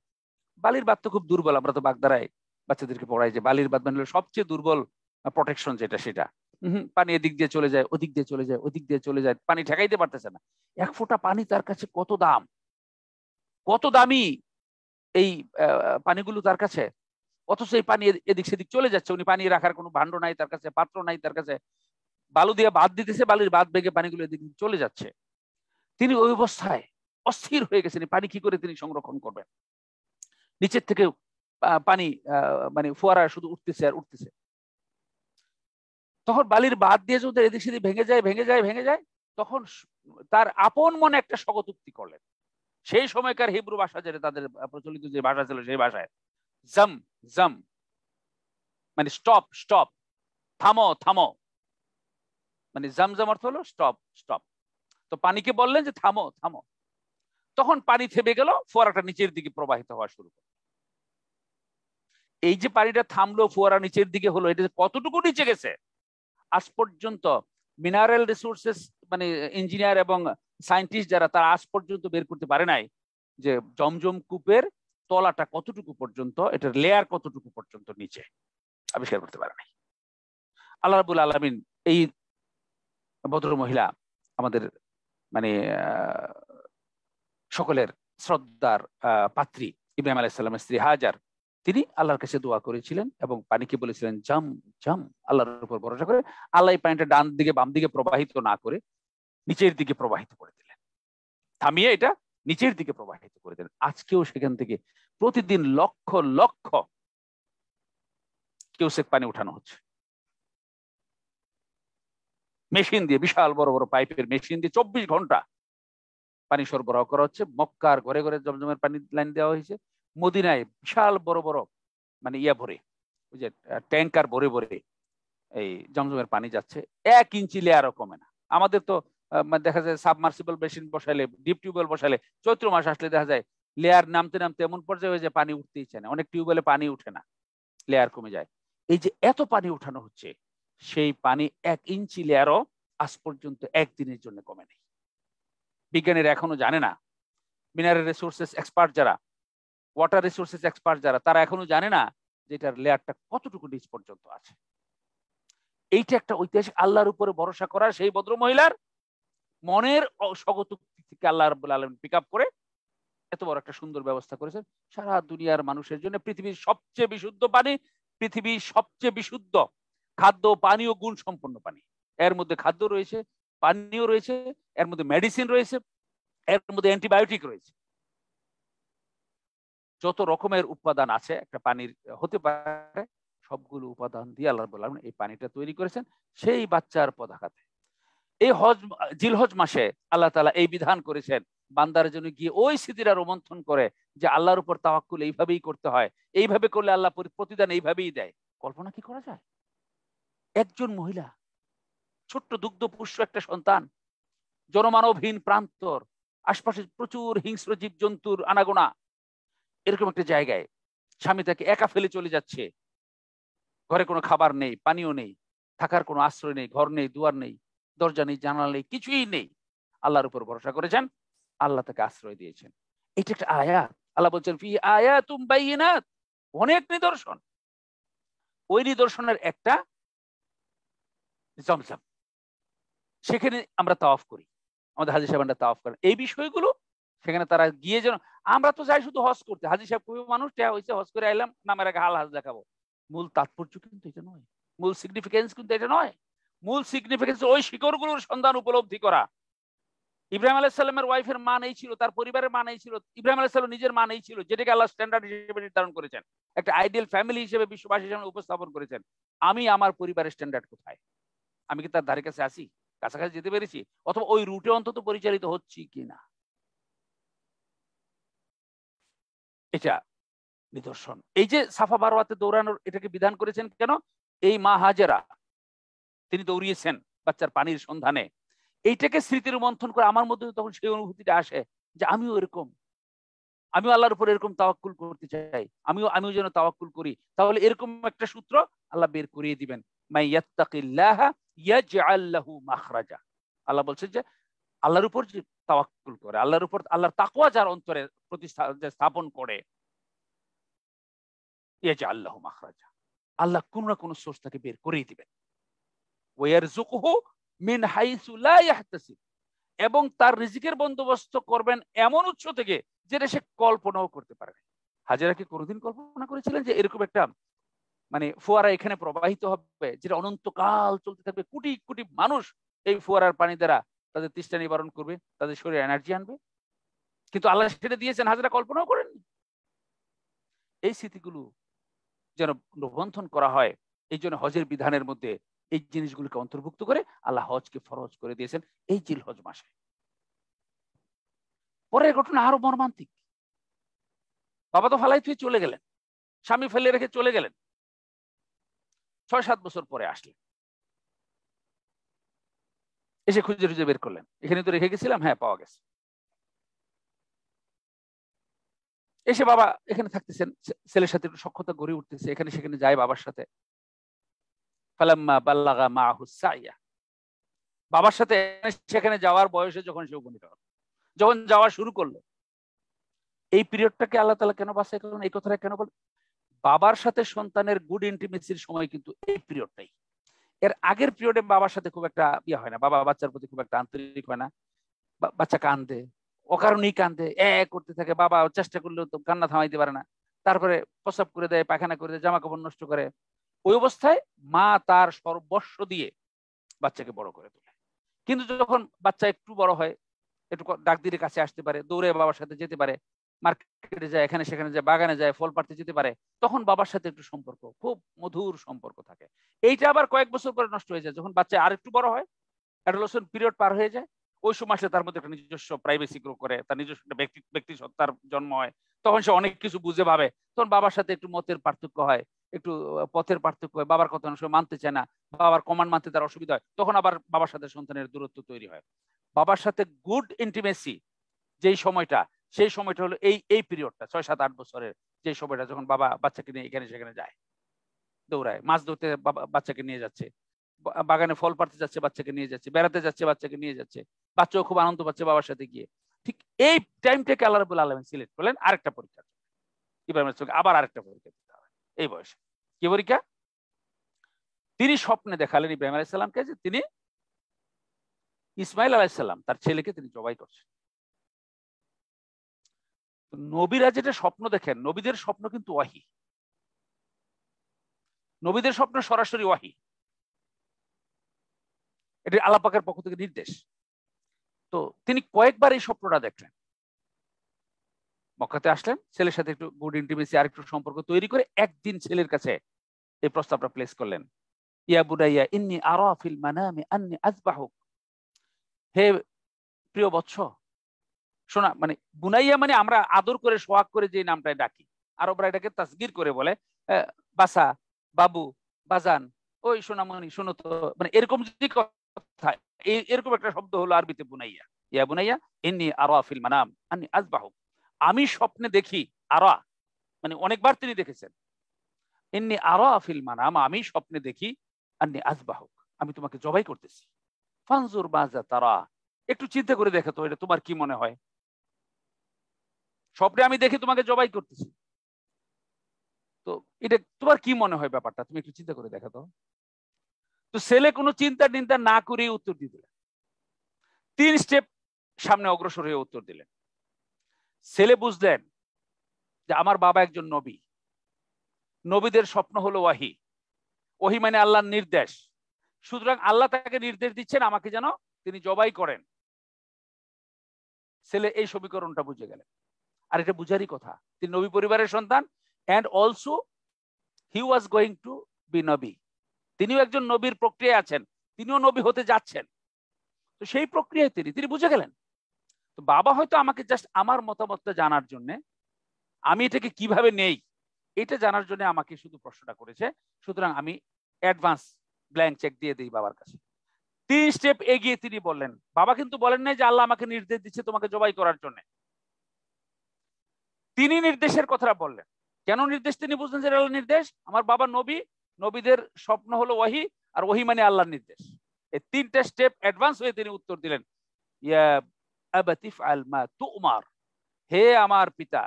বালির বাদ তো খুব দুর্বল আমরা তো বাগদারায় বাচ্চাদেরকে পড়াই যে বালির বাদ মানে সবচেয়ে দুর্বল প্রোটেকশন যেটা সেটা পানি এদিক দিয়ে চলে যায় ওদিক দিয়ে চলে যায় ওদিক দিয়ে চলে যায় পানি ঠেকাইতে পারতেছে না এক ফোঁটা পানি তার কাছে কত দাম কত দামি এই পানিগুলো তার কাছে অথচ এই পানি এদিক সেদিক চলে যাচ্ছে উনি পানি রাখার কোনো ভাণ্ড নাই তার কাছে পাত্র নাই তার কাছে বালু দিয়ে বাদ দিতেছে বালির বাদ বেগে পানিগুলো এদিকে চলে যাচ্ছে তিনি ওই অবস্থায় অস্থির হয়ে গেছেন পানি কি করে তিনি সংরক্ষণ করবেন নিচের থেকে পানি মানে ফোয়ারা শুধু উঠতেছে আর উঠতেছে তখন বালির বাদ দিয়ে যদি এদিক সেদিক ভেঙে যায় ভেঙে যায় ভেঙে যায় তখন তার আপন মনে একটা স্বগতোক্তি করলেন সেই সময়কার হিব্রু ভাষা যেটা তাদের প্রচলিত যে ভাষা ছিল সেই ভাষায় জম জম মানে স্টপ স্টপ থামো থামো মানে জামজাম অর্থ হলো স্টপ স্টপ তো পানিকে বললেন যে থামো থামো তখন পানি থেমে গেল ফোয়ারাটা নিচের দিকে প্রবাহিত হওয়া শুরু করলো এই যে পানিটা থামলো ফোয়ারা নিচের দিকে হলো এটা কতটুকু নিচে গেছে আজ পর্যন্ত মিনারেল রিসোর্সেস মানে ইঞ্জিনিয়ার এবং সায়েন্টিস্ট যারা তারা আজ পর্যন্ত বের করতে পারে নাই যে জমজম কূপের তলাটা কতটুকু পর্যন্ত এটার লেয়ার কতটুকু পর্যন্ত নিচে আবিষ্কার করতে পারে নাই আল্লাহ রাবুল আলমিন এই ভদ্র মহিলা আমাদের মানে সকলের শ্রদ্ধার পাত্রী ইব্রাহিম আলাইসাল্লামের স্ত্রী হাজার তিনি আল্লাহর কাছে দোয়া করেছিলেন এবং পানিকে বলেছিলেন জাম জাম আল্লাহর উপর ভরসা করে আল্লাহ পানিটা ডান দিকে বাম দিকে প্রবাহিত না করে নিচের দিকে প্রবাহিত করে দিলেন থামিয়ে এটা নিচের দিকে প্রবাহিত করে দিলেন আজকেও সেখান থেকে প্রতিদিন লক্ষ লক্ষ কেউ সে পানি উঠানো হচ্ছে মেশিন দিয়ে বিশাল বড় বড় পাইপের মেশিন দিয়ে চব্বিশ ঘন্টা পানি সরবরাহ করা হচ্ছে মক্কার ঘরে ঘরে জমজমের পানি লাইন দেওয়া হয়েছে মদিনায় বিশাল বড় বড় মানে ইয়া ভরে ওই যে ট্যাঙ্কার ভরে ভরে এই জমজমের পানি যাচ্ছে এক ইঞ্চি লেয়ারও কমে না আমাদের তো মানে দেখা যায় সাবমার্সিবল মেশিন বসালে ডিপ টিউবওয়েল বসালে চৈত্র মাস আসলে দেখা যায় লেয়ার নামতে নামতে এমন পর্যায়ে হয়ে যায় পানি উঠতেই চায় না অনেক টিউবওয়েলে পানি উঠে না লেয়ার কমে যায় এই যে এত পানি উঠানো হচ্ছে সেই পানি এক ইঞ্চি লেয়ারও আজ পর্যন্ত একদিনের জন্য কমে নেই বিজ্ঞানীরা এখনো জানে না মিনারেল রিসোর্সেস এক্সপার্ট যারা ওয়াটার রিসোর্সেস এক্সপার্ট যারা তারা এখনো জানে না যে এটার লেয়ারটা কতটুকু নিচ পর্যন্ত আছে এইটা একটা ঐতিহাসিক আল্লাহর উপরে ভরসা করা সেই ভদ্র মহিলার মনের স্বগতুক্তি থেকে আল্লাহ রব আলম পিক আপ করে এত বড় একটা সুন্দর ব্যবস্থা করেছেন সারা দুনিয়ার মানুষের জন্য পৃথিবীর সবচেয়ে বিশুদ্ধ পানি পৃথিবীর সবচেয়ে বিশুদ্ধ খাদ্য পানি ও গুণ সম্পন্ন পানি এর মধ্যে খাদ্য রয়েছে পানীয় রয়েছে এর মধ্যে মেডিসিন রয়েছে এর মধ্যে অ্যান্টিবায়োটিক রয়েছে যত রকমের উপাদান আছে একটা পানির হতে পারে সবগুলো উপাদান দিয়ে আল্লাহ বললাম এই পানিটা তৈরি করেছেন সেই বাচ্চার পদাঘাতে এই হজ জিলহজ মাসে আল্লাহ তালা এই বিধান করেছেন বান্দার জন্য গিয়ে ওই স্মৃতিরা রোমন্থন করে যে আল্লাহর উপর তাওয়াক্কুল এইভাবেই করতে হয় এইভাবে করলে আল্লাহ প্রতিদান এইভাবেই দেয় কল্পনা কি করা যায় একজন মহিলা ছোট্ট দুগ্ধ দুগ্ধপুষ্য একটা সন্তান জনমানবহীন প্রান্তর আশপাশে প্রচুর হিংস্র জীব জন্তুর আনাগোনা এরকম একটা জায়গায় স্বামী তাকে একা ফেলে চলে যাচ্ছে ঘরে কোনো খাবার নেই পানীয় নেই থাকার কোনো আশ্রয় নেই ঘর নেই দুয়ার নেই দরজা নেই জানালা নেই কিছুই নেই আল্লাহর উপর ভরসা করেছেন আল্লাহ তাকে আশ্রয় দিয়েছেন এটা একটা আয়া আল্লাহ বলছেন ফি আয়া তুম অনেক নিদর্শন ওই নিদর্শনের একটা জমজম সেখানে আমরা তাওয়াফ করি আমাদের হাজির আমরা তাওয়াফ করেন এই বিষয়গুলো সেখানে তারা গিয়ে যেন আমরা তো যাই শুধু হজ করতে হাজির সাহেব কবি মানুষ হয়েছে হজ করে আইলাম নামের আগে হাল হাজ দেখাবো মূল তাৎপর্য কিন্তু এটা নয় মূল সিগনিফিকেন্স কিন্তু এটা নয় মূল সিগনিফিকেন্স ওই শিকড়গুলোর সন্ধান উপলব্ধি করা ইব্রাহিম আলাহ সাল্লামের ওয়াইফের মান এই ছিল তার পরিবারের মান এই ছিল ইব্রাহিম আলাহ সাল্লাম নিজের মান এই ছিল যেটাকে আল্লাহ স্ট্যান্ডার্ড হিসেবে নির্ধারণ করেছেন একটা আইডিয়াল ফ্যামিলি হিসেবে বিশ্ববাসী হিসেবে উপস্থাপন করেছেন আমি আমার পরিবারের স্ট্যান্ডার্ড কোথায় আমি কি তার ধারে কাছে আসি কাছাকাছি যেতে পেরেছি অথবা ওই রুটে অন্তত পরিচালিত হচ্ছি কিনা এটা নিদর্শন এই যে সাফা বারোয়াতে দৌড়ানোর এটাকে বিধান করেছেন কেন এই মা হাজেরা তিনি দৌড়িয়েছেন বাচ্চার পানির সন্ধানে এইটাকে স্মৃতির মন্থন করে আমার মধ্যে তখন সেই অনুভূতিটা আসে যে আমিও এরকম আমিও আল্লাহর উপর এরকম তাওয়াক্কুল করতে চাই আমিও আমিও যেন তাওয়াক্কুল করি তাহলে এরকম একটা সূত্র আল্লাহ বের করিয়ে দিবেন মাই ইয়াত্তাকিল্লাহা মাখরাজা আল্লাহ যে আল্লাহর উপর যে তাওয়াক্কুল করে আল্লাহর উপর আল্লাহর যার অন্তরে প্রতিষ্ঠা স্থাপন করে আল্লাহ মাখরাজা আল্লাহ কোন না সোর্স তাকে বের করেই দিবেন মিন ইয়াহতাসিব এবং তার রিজিকের বন্দোবস্ত করবেন এমন উৎস থেকে যেটা সে কল্পনাও করতে পারে হাজেরা কি কোনোদিন কল্পনা করেছিলেন যে এরকম একটা মানে ফোয়ারা এখানে প্রবাহিত হবে যেটা অনন্তকাল চলতে থাকবে কোটি কোটি মানুষ এই ফোয়ারার পানি দ্বারা তাদের তৃষ্ঠা নিবারণ করবে তাদের শরীরে এনার্জি আনবে কিন্তু আল্লাহ সেটা দিয়েছেন হাজরা কল্পনাও করেননি এই স্মৃতিগুলো যেন রোবন্ধন করা হয় এই জন্য হজের বিধানের মধ্যে এই জিনিসগুলোকে অন্তর্ভুক্ত করে আল্লাহ হজকে ফরজ করে দিয়েছেন এই জিল হজ মাসে পরের ঘটনা আরো মর্মান্তিক বাবা তো ফালাই তুই চলে গেলেন স্বামী ফেলে রেখে চলে গেলেন ছয় সাত বছর পরে আসলেন এসে খুঁজে খুঁজে বের করলেন এখানে তো রেখে গেছিলাম হ্যাঁ পাওয়া গেছে এসে বাবা এখানে থাকতেছেন ছেলের সাথে একটু সক্ষতা গড়ে উঠতেছে এখানে সেখানে যায় বাবার সাথে ফালাম্মা বাল্লাগা মা হুসাইয়া বাবার সাথে সেখানে যাওয়ার বয়সে যখন সে উপনীত হল যখন যাওয়া শুরু করলো এই পিরিয়ডটাকে আল্লাহ তালা কেন বাসায় করলেন এই কথাটা কেন বলেন বাবার সাথে সন্তানের গুড ইন্টিমেসির সময় কিন্তু এই পিরিয়ডটাই এর আগের পিরিয়ডে বাবার সাথে খুব একটা ইয়ে হয় না বাবা বাচ্চার প্রতি খুব একটা আন্তরিক হয় না বাচ্চা কান্দে অকারণেই কান্দে এ করতে থাকে বাবা চেষ্টা করলেও তো কান্না থামাইতে পারে না তারপরে প্রসাব করে দেয় পায়খানা করে দেয় জামা কাপড় নষ্ট করে ওই অবস্থায় মা তার সর্বস্ব দিয়ে বাচ্চাকে বড় করে তোলে কিন্তু যখন বাচ্চা একটু বড় হয় একটু ডাক্তারের কাছে আসতে পারে দৌড়ে বাবার সাথে যেতে পারে মার্কেটে যায় এখানে সেখানে যায় বাগানে যায় ফল পাড়তে যেতে পারে তখন বাবার সাথে একটু সম্পর্ক খুব মধুর সম্পর্ক থাকে এইটা আবার কয়েক বছর পরে নষ্ট হয়ে যায় যখন বাচ্চা আর একটু বড় হয় অ্যাডোলেশন পিরিয়ড পার হয়ে যায় ওই সময় সে তার মধ্যে একটা নিজস্ব প্রাইভেসি গ্রো করে তার নিজস্ব একটা ব্যক্তি ব্যক্তি সত্তার জন্ম হয় তখন সে অনেক কিছু বুঝে পাবে তখন বাবার সাথে একটু মতের পার্থক্য হয় একটু পথের পার্থক্য হয় বাবার কথা অনুসারে মানতে চায় না বাবার কমান্ড মানতে তার অসুবিধা হয় তখন আবার বাবার সাথে সন্তানের দূরত্ব তৈরি হয় বাবার সাথে গুড ইন্টিমেসি যেই সময়টা সেই সময়টা হলো এই এই পিরিয়ডটা ছয় সাত আট বছরের যে সময়টা যখন বাবা বাচ্চাকে নিয়ে এখানে সেখানে যায় দৌড়ায় মাছ ধরতে বাচ্চাকে নিয়ে যাচ্ছে বাগানে ফল পাড়তে যাচ্ছে বাচ্চাকে নিয়ে যাচ্ছে বেড়াতে যাচ্ছে বাচ্চাকে নিয়ে যাচ্ছে বাচ্চাও খুব আনন্দ পাচ্ছে বাবার সাথে গিয়ে ঠিক এই টাইমটাকে আল্লাহ রবুল আলমিন সিলেক্ট করলেন আরেকটা পরীক্ষা ইব্রাহিমের সঙ্গে আবার আরেকটা পরীক্ষা দিতে হবে এই বয়সে কি পরীক্ষা তিনি স্বপ্নে দেখালেন ইব্রাহিম আলাইসাল্লামকে যে তিনি ইসমাইল আলাইসাল্লাম তার ছেলেকে তিনি জবাই করছেন নবীরা যেটা স্বপ্ন দেখেন নবীদের স্বপ্ন কিন্তু ওয়াহি নবীদের স্বপ্ন সরাসরি ওয়াহি এটি আলাপাকের পক্ষ থেকে নির্দেশ তো তিনি কয়েকবার এই স্বপ্নটা দেখলেন মক্কাতে আসলেন ছেলের সাথে একটু গুড ইন্টিমেসি আর একটু সম্পর্ক তৈরি করে একদিন ছেলের কাছে এই প্রস্তাবটা প্লেস করলেন ইয়া বুডাইয়া ইন্নি আরা ফিল মানামি আন্নি আজবাহুক হে প্রিয় বৎস শোনা মানে বুনাইয়া মানে আমরা আদর করে সোহাগ করে যে নামটা ডাকি আরবরা এটাকে তাসগির করে বলে বাসা বাবু বাজান ওই সোনামণি শোনো তো মানে এরকম যদি কথা এরকম একটা শব্দ হলো আরবিতে বুনাইয়া ইয়া বুনাইয়া এমনি আরা ফিল মানাম আনি আজবাহু আমি স্বপ্নে দেখি আর মানে অনেকবার তিনি দেখেছেন এমনি আরা আফিল মানাম আমি স্বপ্নে দেখি আন্নি আজবাহক আমি তোমাকে জবাই করতেছি ফানজুর বাজা তারা একটু চিন্তা করে দেখে তো এটা তোমার কি মনে হয় স্বপ্নে আমি দেখি তোমাকে জবাই করতেছি তো এটা তোমার কি মনে হয় ব্যাপারটা তুমি একটু চিন্তা করে দেখা তো তো ছেলে কোনো চিন্তা টিন্তা না করে উত্তর দিয়ে দিলেন তিন স্টেপ সামনে অগ্রসর হয়ে উত্তর দিলেন ছেলে বুঝলেন যে আমার বাবা একজন নবী নবীদের স্বপ্ন হলো ওয়াহি ওহি মানে আল্লাহর নির্দেশ সুতরাং আল্লাহ তাকে নির্দেশ দিচ্ছেন আমাকে যেন তিনি জবাই করেন ছেলে এই সমীকরণটা বুঝে গেলেন আর এটা বুঝারই কথা তিনি নবী পরিবারের সন্তান and also he was going to be নবী তিনিও একজন নবীর প্রক্রিয়ায় আছেন তিনিও নবী হতে যাচ্ছেন তো সেই প্রক্রিয়ায় তিনি তিনি বুঝে গেলেন তো বাবা হয়তো আমাকে জাস্ট আমার মতামতটা জানার জন্য আমি এটাকে কিভাবে নেই এটা জানার জন্য আমাকে শুধু প্রশ্নটা করেছে সুতরাং আমি অ্যাডভান্স ব্ল্যাঙ্ক চেক দিয়ে দিই বাবার কাছে তিন স্টেপ এগিয়ে তিনি বললেন বাবা কিন্তু বলেন নাই যে আল্লাহ আমাকে নির্দেশ দিচ্ছে তোমাকে জবাই করার জন্যে তিনি নির্দেশের কথাটা বললেন কেন নির্দেশ তিনি বুঝলেন যে আল্লাহ নির্দেশ আমার বাবা নবী নবীদের স্বপ্ন হলো ওয়াহি আর ওহি মানে আল্লাহর নির্দেশ এই তিনটা স্টেপ অ্যাডভান্স হয়ে তিনি উত্তর দিলেন উমার হে আমার পিতা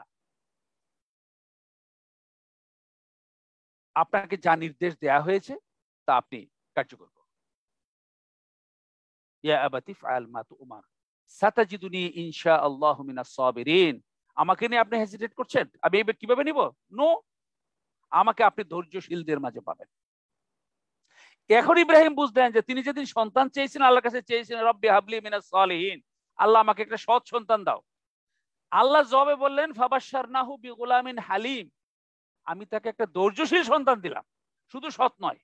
আপনাকে যা নির্দেশ দেয়া হয়েছে তা আপনি কার্যকর করুন ইয়া আবাতিফ আলমা উমার সাতাজিদুনি ইনশা আল্লাহ মিনা সাবিরিন আমাকে নিয়ে আপনি হেজিটেট করছেন আমি এই কিভাবে নিব নো আমাকে আপনি ধৈর্যশীলদের মাঝে পাবেন এখন ইব্রাহিম বুঝলেন যে তিনি যেদিন সন্তান চেয়েছেন আল্লাহর কাছে চেয়েছেন রব্বি হাবলি মিনা সালিহিন আল্লাহ আমাকে একটা সৎ সন্তান দাও আল্লাহ জবে বললেন ফাবাসার নাহু বি গোলামিন হালিম আমি তাকে একটা ধৈর্যশীল সন্তান দিলাম শুধু সৎ নয়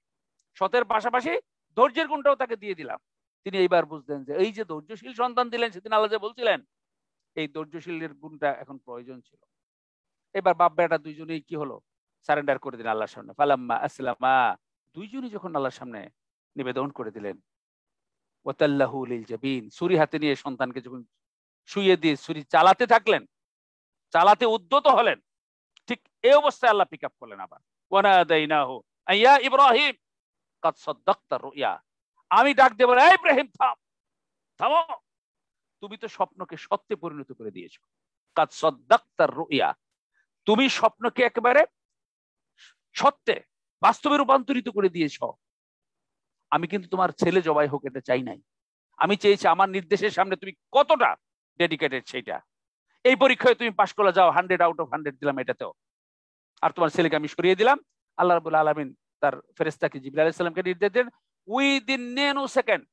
সতের পাশাপাশি ধৈর্যের গুণটাও তাকে দিয়ে দিলাম তিনি এইবার বুঝলেন যে এই যে ধৈর্যশীল সন্তান দিলেন সেদিন আল্লাহ যে বলছিলেন এই ধৈর্যশীলের গুণটা এখন প্রয়োজন ছিল এবার বাপ বেটা দুইজনেই কি হলো সারেন্ডার করে দিলেন আল্লাহর সামনে পালাম্মা আসলামা দুইজনই যখন আল্লাহর সামনে নিবেদন করে দিলেন জাবিন হাতে নিয়ে সন্তানকে যখন শুয়ে দিয়ে চালাতে থাকলেন চালাতে উদ্যত হলেন ঠিক এ অবস্থায় আল্লাহ পিক আপ করলেন আবার ওয়ানাদাইনাহু আইয়া ইব্রাহিম আমি ডাক দেব ইব্রাহিম থাম থামো তুমি তো স্বপ্নকে সত্যে পরিণত করে দিয়েছ কাজ সদ্দাক্তার রোয়া তুমি স্বপ্নকে একেবারে সত্যে বাস্তবে রূপান্তরিত করে দিয়েছ আমি কিন্তু তোমার ছেলে জবাই হোক এটা চাই নাই আমি চেয়েছি আমার নির্দেশের সামনে তুমি কতটা ডেডিকেটেড সেইটা এই পরীক্ষায় তুমি পাশ করলে যাও হান্ড্রেড আউট অফ হান্ড্রেড দিলাম এটাতেও আর তোমার ছেলেকে আমি সরিয়ে দিলাম আল্লাহ রবুল আলমিন তার ফেরেস্তাকে জিবিল আলাইসালামকে নির্দেশ দেন উইদিন সেকেন্ড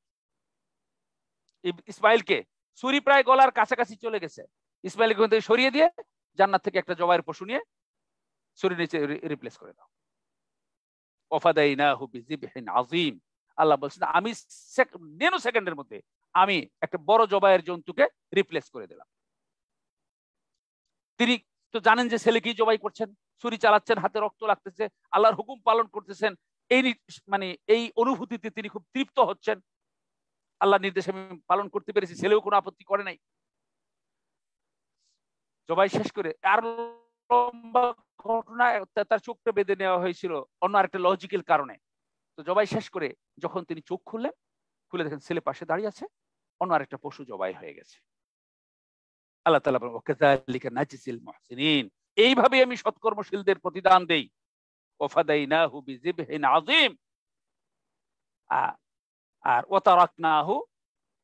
ইসমাইলকে ছুরি প্রায় গলার কাছাকাছি চলে গেছে ইসমাইল কিন্তু সরিয়ে দিয়ে জান্নার থেকে একটা জবাইয়ের পশু নিয়ে ছুরি নিচে রিপ্লেস করে দাও আজিম আল্লাহ বলছেন আমি নেনো সেকেন্ডের মধ্যে আমি একটা বড় জবাইয়ের জন্তুকে রিপ্লেস করে দিলাম তিনি তো জানেন যে ছেলে কি জবাই করছেন ছুরি চালাচ্ছেন হাতে রক্ত লাগতেছে আল্লাহর হুকুম পালন করতেছেন এই মানে এই অনুভূতিতে তিনি খুব তৃপ্ত হচ্ছেন আল্লাহ নির্দেশ আমি পালন করতে পেরেছি ছেলেও কোনো আপত্তি করে নাই জবাই শেষ করে আর লম্বা ঘটনা তার চোখটা বেঁধে নেওয়া হয়েছিল অন্য আরেকটা লজিক্যাল কারণে তো জবাই শেষ করে যখন তিনি চোখ খুললেন খুলে দেখেন ছেলে পাশে দাঁড়িয়ে আছে অন্য আরেকটা পশু জবাই হয়ে গেছে আল্লাহ তালা ওকেদালিকা নাজিসিল মহসিনিন এইভাবে আমি সৎকর্মশীলদের প্রতিদান দেই ওফাদাই না হুবি জিবহিন আজিম আর ওতারাক নাহু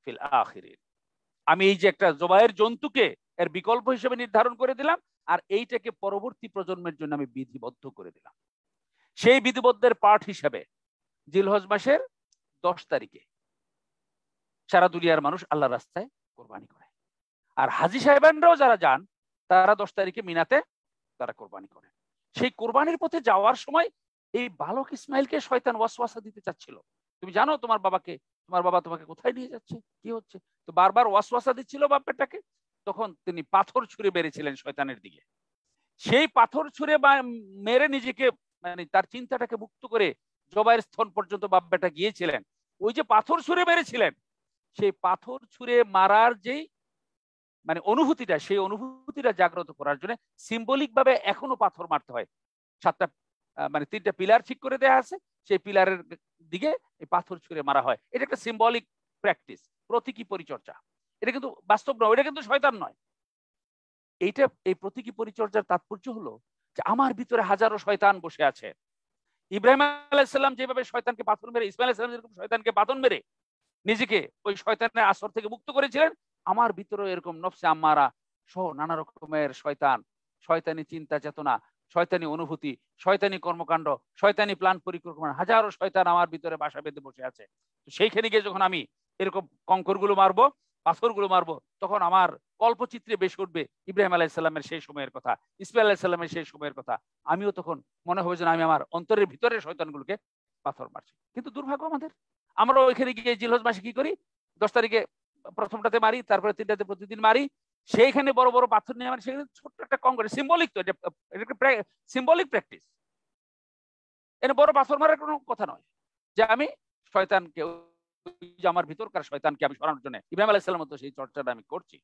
ফিল আখিরিন আমি এই যে একটা জবাইয়ের জন্তুকে এর বিকল্প হিসেবে নির্ধারণ করে দিলাম আর এইটাকে পরবর্তী প্রজন্মের জন্য আমি বিধিবদ্ধ করে দিলাম সেই বিধিবদ্ধের পাঠ হিসাবে জিলহজ মাসের দশ তারিখে সারা দুনিয়ার মানুষ আল্লাহ রাস্তায় কোরবানি করে আর হাজি সাহেবানরাও যারা যান তারা দশ তারিখে মিনাতে তারা কোরবানি করে সেই কোরবানির পথে যাওয়ার সময় এই বালক ইসমাইলকে শয়তান ওয়াসওয়াসা দিতে চাচ্ছিল তুমি জানো তোমার বাবাকে তোমার বাবা তোমাকে কোথায় নিয়ে যাচ্ছে কি হচ্ছে তো বারবার ওয়াসওয়াসা দিচ্ছিল বাপেরটাকে তখন তিনি পাথর ছুঁড়ে বেড়েছিলেন শয়তানের দিকে সেই পাথর ছুঁড়ে মেরে নিজেকে মানে তার চিন্তাটাকে মুক্ত করে জবাইয়ের স্থল পর্যন্ত বাপ্পাটা গিয়েছিলেন ওই যে পাথর ছুঁড়ে বেড়েছিলেন সেই পাথর ছুঁড়ে মারার যেই মানে অনুভূতিটা সেই অনুভূতিটা জাগ্রত করার জন্য সিম্বলিক ভাবে এখনো পাথর মারতে হয় সাতটা মানে তিনটা পিলার ঠিক করে দেয়া আছে সেই পিলারের দিকে এই পাথর ছুঁড়ে মারা হয় এটা একটা সিম্বলিক প্র্যাকটিস প্রতীকী পরিচর্যা এটা কিন্তু বাস্তব নয় এটা কিন্তু শয়তান নয় এইটা এই প্রতীকী পরিচর্যার তাৎপর্য হলো যে আমার ভিতরে হাজারো শয়তান বসে আছে ইব্রাহিম আলাহিসাল্লাম যেভাবে শয়তানকে পাথর মেরে ইসমাইল আলাইসাল্লাম যেরকম শয়তানকে পাথর মেরে নিজেকে ওই শয়তানের আসর থেকে মুক্ত করেছিলেন আমার ভিতরে এরকম নফসে আম্মারা সহ নানা রকমের শয়তান শয়তানি চিন্তা চেতনা শয়তানি অনুভূতি শয়তানি কর্মকাণ্ড শয়তানি প্ল্যান পরিকল্পনা হাজারো শয়তান আমার ভিতরে বাসা বেঁধে বসে আছে সেইখানে গিয়ে যখন আমি এরকম কঙ্করগুলো মারবো পাথরগুলো মারবো তখন আমার কল্পচিত্রে বেশ উঠবে ইব্রাহিম আলাইসাল্লামের সেই সময়ের কথা ইসমাই আলাইসাল্লামের সেই সময়ের কথা আমিও তখন মনে হবে যে আমি আমার অন্তরের ভিতরে শয়তানগুলোকে পাথর মারছি কিন্তু দুর্ভাগ্য আমাদের আমরা ওইখানে গিয়ে জিলহজ মাসে কি করি দশ তারিখে প্রথমটাতে মারি তারপরে তিনটাতে প্রতিদিন মারি সেইখানে বড় বড় পাথর নিয়ে মানে সেখানে ছোট্ট একটা কংক্রিট সিম্বলিক তো এটা সিম্বলিক প্র্যাকটিস এনে বড় পাথর মারার কোনো কথা নয় যে আমি শয়তানকে আমার ভিতরকার শয়তানকে আমি সরানোর জন্য ইব্রাহিম আলাইসাল্লাম মতো সেই চর্চাটা আমি করছি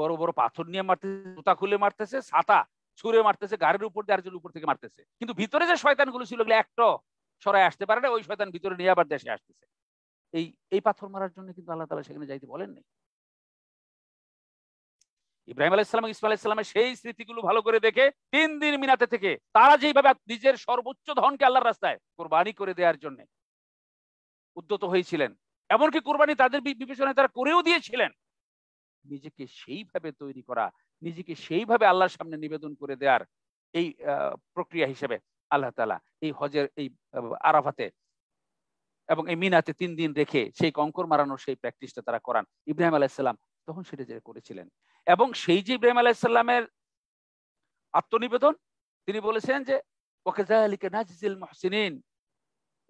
বড় বড় পাথর নিয়ে মারতেছে জুতা খুলে মারতেছে সাতা ছুঁড়ে মারতেছে গাড়ির উপর দিয়ে আরেকজন উপর থেকে মারতেছে কিন্তু ভিতরে যে শয়তানগুলো ছিল ওগুলো একটা সরাই আসতে পারে না ওই শয়তান ভিতরে নিয়ে আবার দেশে আসতেছে এই এই পাথর মারার জন্য কিন্তু আল্লাহ তালা সেখানে যাইতে বলেননি ইব্রাহিম আলাইসালাম ইসমাল আলাইসালামের সেই স্মৃতিগুলো ভালো করে দেখে তিন দিন মিনাতে থেকে তারা যেভাবে নিজের সর্বোচ্চ ধনকে আল্লাহর রাস্তায় কোরবানি করে দেওয়ার জন্য উদ্যত হয়েছিলেন এমনকি কোরবানি তাদের বিবেচনায় তারা করেও দিয়েছিলেন নিজেকে সেইভাবে তৈরি করা নিজেকে সেইভাবে আল্লাহর সামনে নিবেদন করে দেওয়ার এই প্রক্রিয়া হিসেবে আল্লাহ তালা এই হজের এই আরাফাতে এবং এই মিনাতে তিন দিন রেখে সেই কঙ্কর মারানোর সেই প্র্যাকটিসটা তারা করান ইব্রাহিম আলাইসাল্লাম তখন সেটা যে করেছিলেন এবং সেই যে ইব্রাহিম আলাহ ইসলামের আত্মনিবেদন তিনি বলেছেন যে ওকে জাহালিকে নাজিজিল মহসিনিন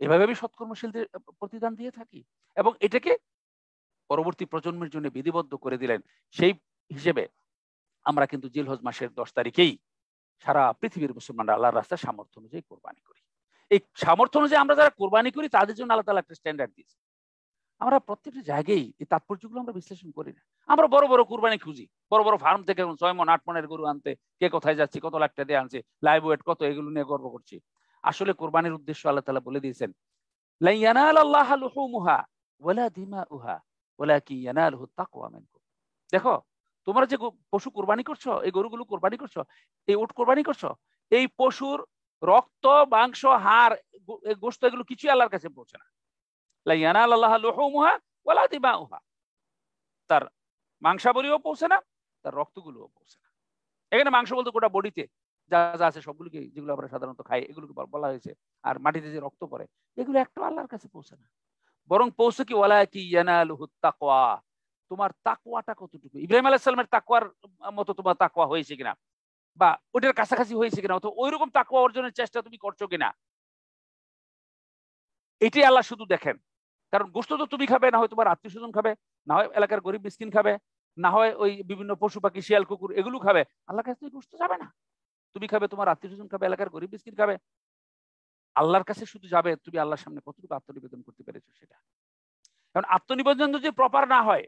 এভাবে আমি সৎকর্মশীলদের প্রতিদান দিয়ে থাকি এবং এটাকে পরবর্তী প্রজন্মের জন্য বিধিবদ্ধ করে দিলেন সেই হিসেবে আমরা কিন্তু জিলহজ মাসের দশ তারিখেই সারা পৃথিবীর মুসলমানরা আল্লাহর রাস্তায় সামর্থ্য অনুযায়ী কোরবানি করি এই সামর্থ্য অনুযায়ী আমরা যারা কোরবানি করি তাদের জন্য আল্লাহ তালা একটা স্ট্যান্ডার্ড দিয়েছে আমরা প্রত্যেকটা জায়গায় এই তাৎপর্যগুলো আমরা বিশ্লেষণ করি না আমরা বড় বড় কুরবানি খুঁজি বড় বড় ফার্ম থেকে ছয় মন আট মনের গরু আনতে কে কোথায় যাচ্ছে কত লাখ টাকা দিয়ে আনছে লাইভ ওয়েট কত এগুলো নিয়ে গর্ব করছি আসলে কোরবানির উদ্দেশ্য আল্লাহ তালা বলে দিয়েছেন দেখো তোমরা যে পশু কোরবানি করছো এই গরুগুলো কোরবানি করছো এই উট কোরবানি করছো এই পশুর রক্ত মাংস হাড় গোস্ত এগুলো কিছুই আল্লাহর কাছে পৌঁছে না তার মাংসাবলীও পৌঁছে না তার রক্তগুলোও পৌঁছে না এখানে মাংস বলতে গোটা বডিতে যা যা আছে সবগুলোকে যেগুলো আমরা সাধারণত খাই এগুলোকে বলা হয়েছে আর মাটিতে যে রক্ত পরে এগুলো একটা আল্লাহর কাছে পৌঁছে না বরং পৌঁছে কি ওলা কি তাকওয়া তোমার তাকওয়াটা কতটুকু ইব্রাহিম আলাহিসাল্লামের তাকওয়ার মতো তোমার তাকওয়া হয়েছে কিনা বা ওটার কাছাকাছি হয়েছে কিনা অথবা ওইরকম রকম অর্জনের চেষ্টা তুমি করছো কিনা এটি আল্লাহ শুধু দেখেন কারণ গোস্ত তো তুমি খাবে না হয় তোমার আত্মীয় স্বজন খাবে না হয় এলাকার গরিব মিসকিন খাবে না হয় ওই বিভিন্ন পশু পাখি শিয়াল কুকুর এগুলো খাবে আল্লাহর কাছে তুমি গোস্ত যাবে না তুমি খাবে তোমার আত্মীয় স্বজন খাবে এলাকার গরিব মিসকিন খাবে আল্লাহর কাছে শুধু যাবে তুমি আল্লাহর সামনে কতটুকু আত্মনিবেদন করতে পেরেছো সেটা কারণ আত্মনিবেদন যদি প্রপার না হয়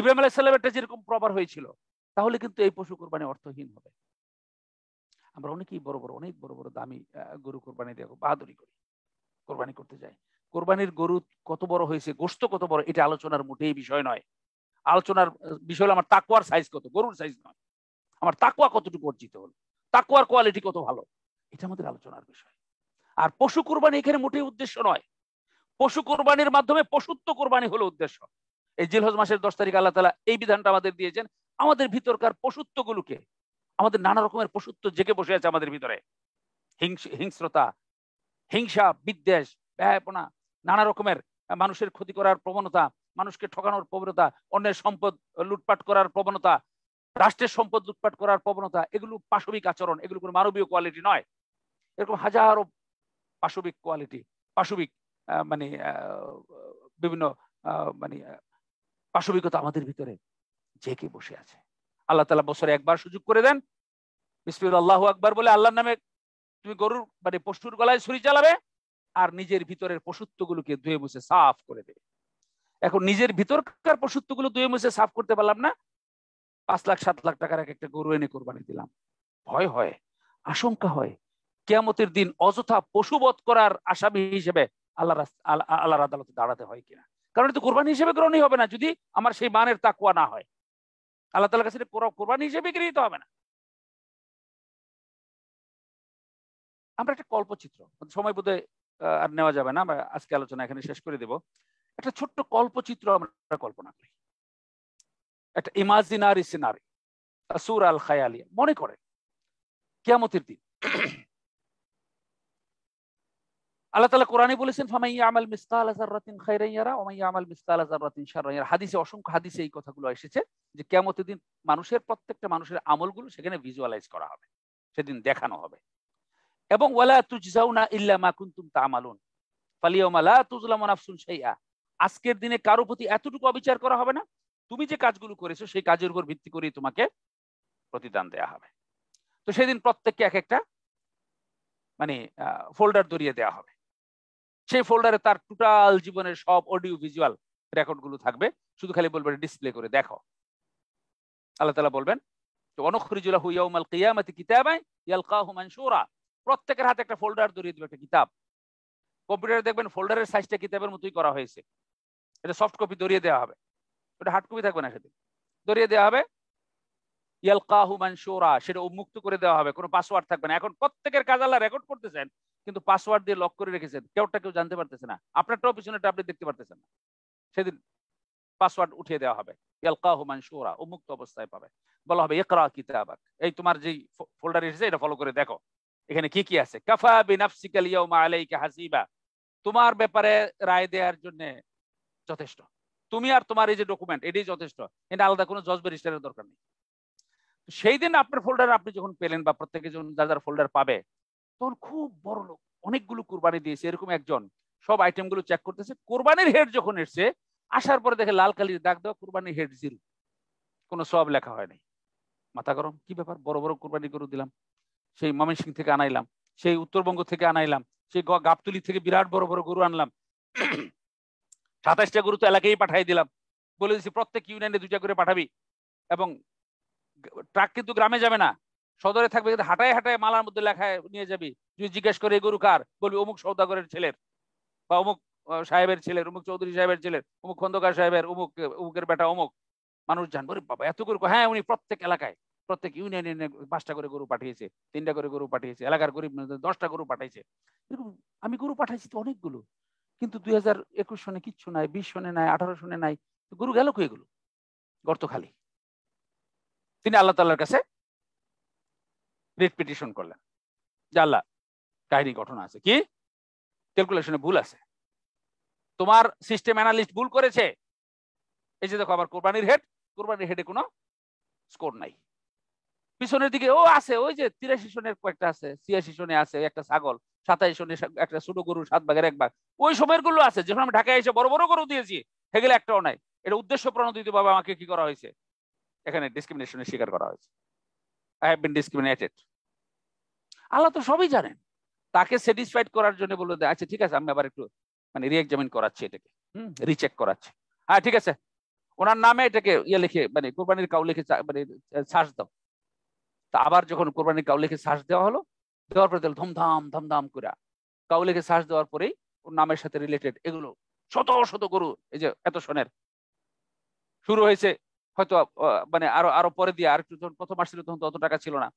ইব্রাহিম আলাইসাল্লামেরটা যেরকম প্রপার হয়েছিল তাহলে কিন্তু এই পশু কোরবানি অর্থহীন হবে আমরা অনেকেই বড় বড় অনেক বড় বড় দামি গরু কোরবানি দেবো বাহাদুরি করি কোরবানি করতে যায় কোরবানির গরু কত বড় হয়েছে গোস্ত কত বড় এটা আলোচনার মোটেই বিষয় নয় আলোচনার বিষয় হলো আমার তাকুয়ার সাইজ কত গরুর সাইজ নয় আমার তাকুয়া কতটুকু অর্জিত হলো তাকুয়ার কোয়ালিটি কত ভালো এটা আমাদের আলোচনার বিষয় আর পশু কোরবানি এখানে মোটেই উদ্দেশ্য নয় পশু কোরবানির মাধ্যমে পশুত্ব কোরবানি হলো উদ্দেশ্য এই জিলহজ মাসের দশ তারিখ আল্লাহ তালা এই বিধানটা আমাদের দিয়েছেন আমাদের ভিতরকার পশুত্বগুলোকে আমাদের নানা রকমের পশুত্ব জেগে বসে আছে আমাদের ভিতরে হিংস্রতা হিংসা বিদ্বেষ ব্যয়পনা নানা রকমের মানুষের ক্ষতি করার প্রবণতা মানুষকে ঠকানোর প্রবণতা অন্যের সম্পদ লুটপাট করার প্রবণতা রাষ্ট্রের সম্পদ লুটপাট করার প্রবণতা এগুলো পাশবিক আচরণ এগুলো কোনো মানবীয় কোয়ালিটি নয় এরকম হাজারো পাশবিক কোয়ালিটি পাশবিক মানে বিভিন্ন মানে পাশবিকতা আমাদের ভিতরে যে কে বসে আছে আল্লাহ তালা বছরে একবার সুযোগ করে দেন বিসমির আল্লাহ আকবার বলে আল্লাহর নামে তুমি গরুর মানে পশুর গলায় ছুরি চালাবে আর নিজের ভিতরের গুলোকে ধুয়ে মুছে সাফ করে দেবে এখন নিজের ভিতরকার গুলো ধুয়ে মুছে সাফ করতে পারলাম না পাঁচ লাখ সাত লাখ টাকার এক একটা গরু এনে কোরবানি দিলাম ভয় হয় আশঙ্কা হয় কেয়ামতের দিন অযথা পশুবধ করার আসামি হিসেবে আল্লাহ আল্লাহর আদালতে দাঁড়াতে হয় কিনা কারণ এটা কোরবানি হিসেবে গ্রহণই হবে না যদি আমার সেই মানের তাকুয়া না হয় আল্লাহ তালার কাছে কোরবানি হিসেবে গৃহীত হবে না আমরা একটা কল্পচিত্র মানে সময় বোধহয় আর নেওয়া যাবে না আমরা আজকে আলোচনা এখানে শেষ করে দেব একটা ছোট্ট কল্পচিত্র আমরা কল্পনা করি একটা ইমাজিনারি সিনারি সুর আল খায়ালিয়া মনে করে কিয়ামতের দিন আল্লাহ তালা কোরআনে বলেছেন আমাল মিসকাল আজারাতিন খাইরাইয়ারা ওমাই আমাল আজারাতিন হাদিসে অসংখ্য হাদিসে এই কথাগুলো এসেছে যে কেমতের দিন মানুষের প্রত্যেকটা মানুষের আমলগুলো সেখানে ভিজুয়ালাইজ করা হবে সেদিন দেখানো হবে এবং ওয়ালা তুজাউনা ইল্লা মা কুনতুম তামালুন ফালিয়াউমা লা তুজলামু নাফসুন শাইআ আজকের দিনে কারো প্রতি এতটুকু অবিচার করা হবে না তুমি যে কাজগুলো করেছো সেই কাজের উপর ভিত্তি করেই তোমাকে প্রতিদান দেয়া হবে তো সেদিন প্রত্যেককে এক একটা মানে ফোল্ডার ধরিয়ে দেয়া হবে সেই ফোল্ডারে তার টোটাল জীবনের সব অডিও ভিজুয়াল রেকর্ডগুলো থাকবে শুধু খালি বলবে ডিসপ্লে করে দেখো আল্লাহ তালা বলবেন অনখরিজুল্লাহ হুইয়াউমাল কিয়ামাতি কিতাবাই ইয়ালকাহু মানসুরা প্রত্যেকের হাতে একটা ফোল্ডার ধরিয়ে দিবে একটা কিতাব কম্পিউটারে দেখবেন ফোল্ডারের সাইজটা কিতাবের মতোই করা হয়েছে এটা সফট কপি ধরিয়ে দেওয়া হবে ওটা হার্ড কপি থাকবে না সেদিন ধরিয়ে দেওয়া হবে সেটা উন্মুক্ত করে দেওয়া হবে কোনো পাসওয়ার্ড থাকবে না এখন প্রত্যেকের কাজ আল্লাহ রেকর্ড করতেছেন কিন্তু পাসওয়ার্ড দিয়ে লক করে রেখেছেন কেউটা কেউ জানতে পারতেছে না আপনারটাও পিছনেটা আপনি দেখতে পারতেছেন না সেদিন পাসওয়ার্ড উঠিয়ে দেওয়া হবে ইয়ালকাহু মানসুরা উন্মুক্ত অবস্থায় পাবে বলা হবে ইকরা কিতাবাক এই তোমার যেই ফোল্ডার এসেছে এটা ফলো করে দেখো এখানে কি কি আছে কাফা বিনাফসিকাল ইয়াউমা আলাইকা হাসিবা তোমার ব্যাপারে রায় দেওয়ার জন্য যথেষ্ট তুমি আর তোমার এই যে ডকুমেন্ট এটাই যথেষ্ট এটা আলাদা কোনো জজ ব্যারিস্টারের দরকার নেই সেই দিন আপনার ফোল্ডার আপনি যখন পেলেন বা প্রত্যেকে যখন যার যার ফোল্ডার পাবে তখন খুব বড় লোক অনেকগুলো কোরবানি দিয়েছে এরকম একজন সব আইটেমগুলো চেক করতেছে কোরবানির হেড যখন এসছে আসার পরে দেখে লাল কালির দাগ দেওয়া কোরবানির হেড জিরো কোনো সব লেখা হয়নি মাথা গরম কি ব্যাপার বড় বড় কোরবানি গরু দিলাম সেই ময়মনসিং থেকে আনাইলাম সেই উত্তরবঙ্গ থেকে আনাইলাম সেই গাবতুলি থেকে বিরাট বড় বড় গরু আনলাম সাতাশটা গরু তো এলাকায় পাঠাই দিলাম বলে দিচ্ছি প্রত্যেক ইউনিয়নে দুটা করে পাঠাবি এবং ট্রাক কিন্তু গ্রামে যাবে না সদরে থাকবে কিন্তু হাটায় হাটায় মালার মধ্যে লেখায় নিয়ে যাবি যদি জিজ্ঞেস করে এই গরু কার বলবি অমুক সৌদাগরের ছেলের বা অমুক সাহেবের ছেলের অমুক চৌধুরী সাহেবের ছেলের অমুক খন্দকার সাহেবের অমুক অমুকের বেটা অমুক মানুষ জানবো বাবা এত করে হ্যাঁ উনি প্রত্যেক এলাকায় প্রত্যেক ইউনিয়নে পাঁচটা করে গরু পাঠিয়েছে তিনটা করে গরু পাঠিয়েছে এলাকার গরিব দশটা গরু পাঠাইছে এরকম আমি গরু পাঠাইছি তো অনেকগুলো কিন্তু দুই হাজার একুশ সনে কিচ্ছু নাই বিশ সনে নাই আঠারো সনে নাই গরু গেল কে এগুলো গর্ত খালি তিনি আল্লাহ তাল্লার কাছে রেট পিটিশন করলেন যে আল্লাহ কাহিনী ঘটনা আছে কি ক্যালকুলেশনে ভুল আছে তোমার সিস্টেম অ্যানালিস্ট ভুল করেছে এই যে দেখো আবার কোরবানির হেড কোরবানির হেডে কোনো স্কোর নাই পিছনের দিকে ও আছে ওই যে তিরাশি সনের কয়েকটা আছে ছিয়াশি সনে আছে একটা ছাগল সাতাশ সনে একটা ছোট গরু সাত ভাগের এক ভাগ ওই সময়ের গুলো আছে যখন আমি ঢাকায় এসে বড় বড় গরু দিয়েছি হেগেলে একটাও নাই এটা উদ্দেশ্য প্রণোদিত ভাবে আমাকে কি করা হয়েছে এখানে ডিসক্রিমিনেশনের শিকার করা হয়েছে আই হ্যাভ বিন ডিসক্রিমিনেটেড আল্লাহ তো সবই জানেন তাকে স্যাটিসফাইড করার জন্য দেয় আচ্ছা ঠিক আছে আমি আবার একটু মানে রিএক্সামিন করাচ্ছি এটাকে হুম রিচেক করাচ্ছি হ্যাঁ ঠিক আছে ওনার নামে এটাকে ইয়ে লিখে মানে কোরবানির কাউ লিখে মানে সার্চ দাও তা আবার যখন কোরবানি কাউলেকে শ্বাস দেওয়া হলো দেওয়ার পরে তাহলে ধুমধাম ধমধাম করে কাউলেকে শ্বাস দেওয়ার পরেই ওর নামের সাথে রিলেটেড এগুলো শত শত গরু এই যে এত সোনের শুরু হয়েছে হয়তো মানে আরো আরো পরে দিয়ে আর একটু যখন প্রথম আসছিল তখন অত টাকা ছিল না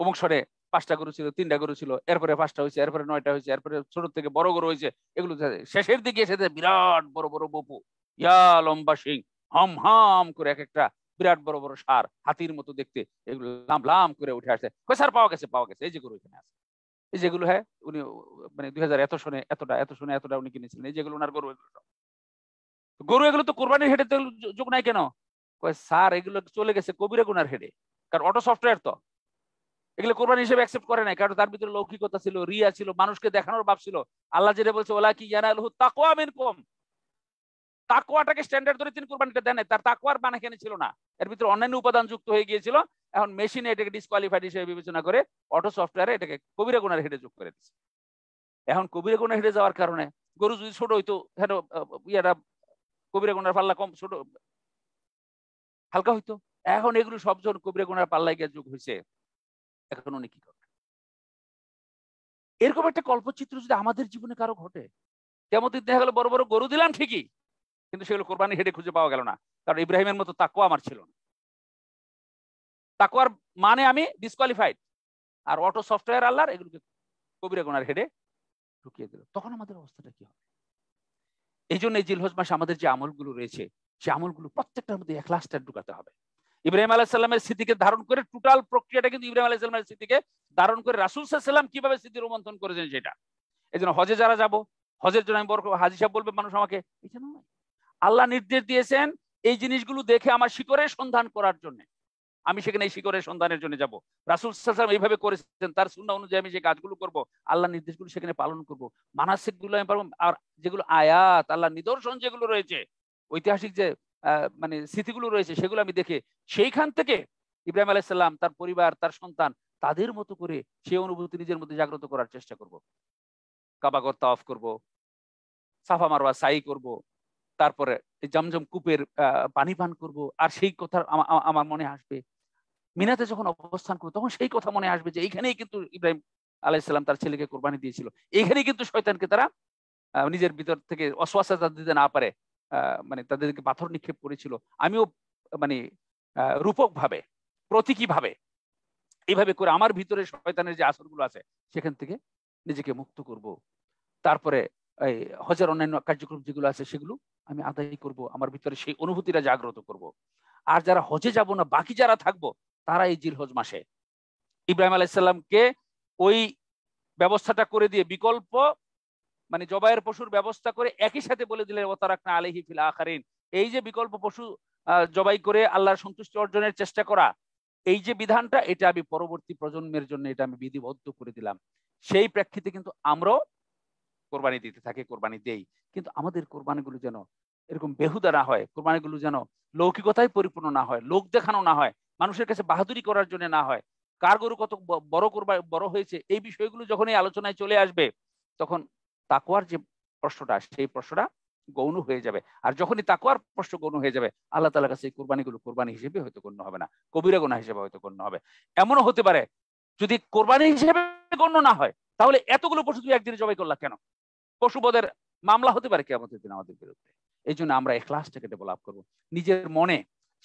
অমুক সরে পাঁচটা গরু ছিল তিনটা গরু ছিল এরপরে পাঁচটা হয়েছে এরপরে নয়টা হয়েছে এরপরে ছোট থেকে বড় গরু হয়েছে এগুলো শেষের দিকে এসেছে বিরাট বড় বড় বপু ইয়া লম্বা সিং হাম হাম করে এক একটা বিরাট বড় বড় সার হাতির মতো দেখতে এগুলো লাম লাম করে উঠে আসছে সার পাওয়া গেছে পাওয়া গেছে এই যেগুলো এখানে আছে এই যেগুলো হ্যাঁ উনি মানে দুই হাজার এত শোনে এতটা এত শোনে এতটা উনি কিনেছিলেন এই যেগুলো ওনার গরু এগুলো গরু এগুলো তো কোরবানির হেডে যোগ নাই কেন কয় সার এগুলো চলে গেছে কবিরা গুনার হেডে কারণ অটো সফটওয়্যার তো এগুলো কোরবানি হিসেবে অ্যাকসেপ্ট করে নাই কারণ তার ভিতরে লৌকিকতা ছিল রিয়া ছিল মানুষকে দেখানোর ভাব ছিল আল্লাহ যেটা বলছে ওলা কি ইয়ানা তাকুয়া কম তাকুয়াটাকে স্ট্যান্ডার্ড ধরে তিনি কোরবানিটা দেন তার তাকুয়ার বান এখানে ছিল না এর ভিতরে অন্যান্য উপাদান যুক্ত হয়ে গিয়েছিল এখন মেশিনে এটাকে ডিসকোয়ালিফাইড হিসেবে বিবেচনা করে অটো সফটওয়্যারে এটাকে কবিরা গুনার হেডে যোগ করে দিচ্ছে এখন কবিরা গুনার হেডে যাওয়ার কারণে গরু যদি ছোট হইতো হ্যাঁ ইয়াটা কবিরা গুনার পাল্লা কম ছোট হালকা হইতো এখন এগুলো সবজন কবিরা গুনার পাল্লায় গিয়ে যোগ হয়েছে এখন উনি কি করবেন এরকম একটা কল্পচিত্র যদি আমাদের জীবনে কারো ঘটে কেমন দেখা গেল বড় বড় গরু দিলাম ঠিকই কিন্তু সেগুলো কোরবানি হেডে খুঁজে পাওয়া গেল না কারণ ইব্রাহিমের মতো তাকুয়া আমার ছিল না তাকুয়ার মানে আমি ডিসকোয়ালিফাইড আর অটো সফটওয়্যার আল্লাহর এগুলোকে কবিরা গোনার হেডে ঢুকিয়ে দিল তখন আমাদের অবস্থাটা কি হবে এই জন্য এই জিলহজ মাসে আমাদের যে আমলগুলো রয়েছে সে আমলগুলো প্রত্যেকটার মধ্যে এক লাস্টার ঢুকাতে হবে ইব্রাহিম আলাহ সাল্লামের স্মৃতিকে ধারণ করে টোটাল প্রক্রিয়াটা কিন্তু ইব্রাহিম আলাহ সাল্লামের স্মৃতিকে ধারণ করে রাসুল সাল্লাম কিভাবে স্মৃতি রোমন্থন করেছেন সেটা এই জন্য হজে যারা যাবো হজের জন্য আমি বড় হাজি সাহেব বলবে মানুষ আমাকে এটা নয় আল্লাহ নির্দেশ দিয়েছেন এই জিনিসগুলো দেখে আমার শিকরের সন্ধান করার জন্য আমি সেখানে এই শিকরের সন্ধানের জন্য যাব রাসুল সাল্লাম এইভাবে করেছেন তার শূন্য অনুযায়ী আমি যে কাজগুলো করব আল্লাহ নির্দেশগুলো সেখানে পালন করব গুলো আমি পারবো আর যেগুলো আয়াত আল্লাহ নিদর্শন যেগুলো রয়েছে ঐতিহাসিক যে মানে স্মৃতিগুলো রয়েছে সেগুলো আমি দেখে সেইখান থেকে ইব্রাহিম আলাইসাল্লাম তার পরিবার তার সন্তান তাদের মতো করে সেই অনুভূতি নিজের মধ্যে জাগ্রত করার চেষ্টা করব কাবাগর তাফ করব সাফা মারবা সাই করব তারপরে জমজম কূপের পানি পান করব আর সেই কথা আমার মনে আসবে মিনাতে যখন অবস্থান করবো তখন সেই কথা মনে আসবে যে এইখানেই কিন্তু ইব্রাহিম আলাইসাল্লাম তার ছেলেকে কোরবানি দিয়েছিল এইখানেই কিন্তু শয়তানকে তারা নিজের ভিতর থেকে অশ্বাসা দিতে না পারে মানে তাদেরকে পাথর নিক্ষেপ করেছিল আমিও মানে রূপক ভাবে প্রতীকী ভাবে এইভাবে করে আমার ভিতরে শয়তানের যে আসরগুলো আছে সেখান থেকে নিজেকে মুক্ত করব তারপরে হজের অন্যান্য কার্যক্রম যেগুলো আছে সেগুলো আমি আদায় করব আমার ভিতরে সেই অনুভূতিটা জাগ্রত করব। আর যারা হজে যাব না বাকি যারা থাকবো তারা এই জিলহজ মাসে ইব্রাহিম আলাইসাল্লামকে ওই ব্যবস্থাটা করে দিয়ে বিকল্প মানে জবাইয়ের পশুর ব্যবস্থা করে একই সাথে বলে দিলেন ও তারাকনা আলহি ফিল আখারিন এই যে বিকল্প পশু জবাই করে আল্লাহর সন্তুষ্টি অর্জনের চেষ্টা করা এই যে বিধানটা এটা আমি পরবর্তী প্রজন্মের জন্য এটা আমি বিধিবদ্ধ করে দিলাম সেই প্রেক্ষিতে কিন্তু আমরাও কোরবানি দিতে থাকে কোরবানি দেই কিন্তু আমাদের কোরবানিগুলো যেন এরকম বেহুদা না হয় কোরবানিগুলো যেন লৌকিকতায় পরিপূর্ণ না হয় লোক দেখানো না হয় মানুষের কাছে বাহাদুরি করার জন্য না হয় কার গরু কত বড় কোরবানি বড় হয়েছে এই বিষয়গুলো যখন এই আলোচনায় চলে আসবে তখন তাকুয়ার যে প্রশ্নটা সেই প্রশ্নটা গৌণ হয়ে যাবে আর যখনই তাকুয়ার প্রশ্ন গৌণ হয়ে যাবে আল্লাহ তালার কাছে এই কোরবানিগুলো কোরবানি হিসেবে হয়তো গণ্য হবে না কবিরা গোনা হিসেবে হয়তো গণ্য হবে এমনও হতে পারে যদি কোরবানি হিসেবে গণ্য না হয় তাহলে এতগুলো পশু তুই একদিনে জবাই করলা কেন পশুপদের মামলা হতে পারে কেমন দিন আমাদের বিরুদ্ধে এই জন্য আমরা এই ক্লাসটাকে ডেভেলপ করবো নিজের মনে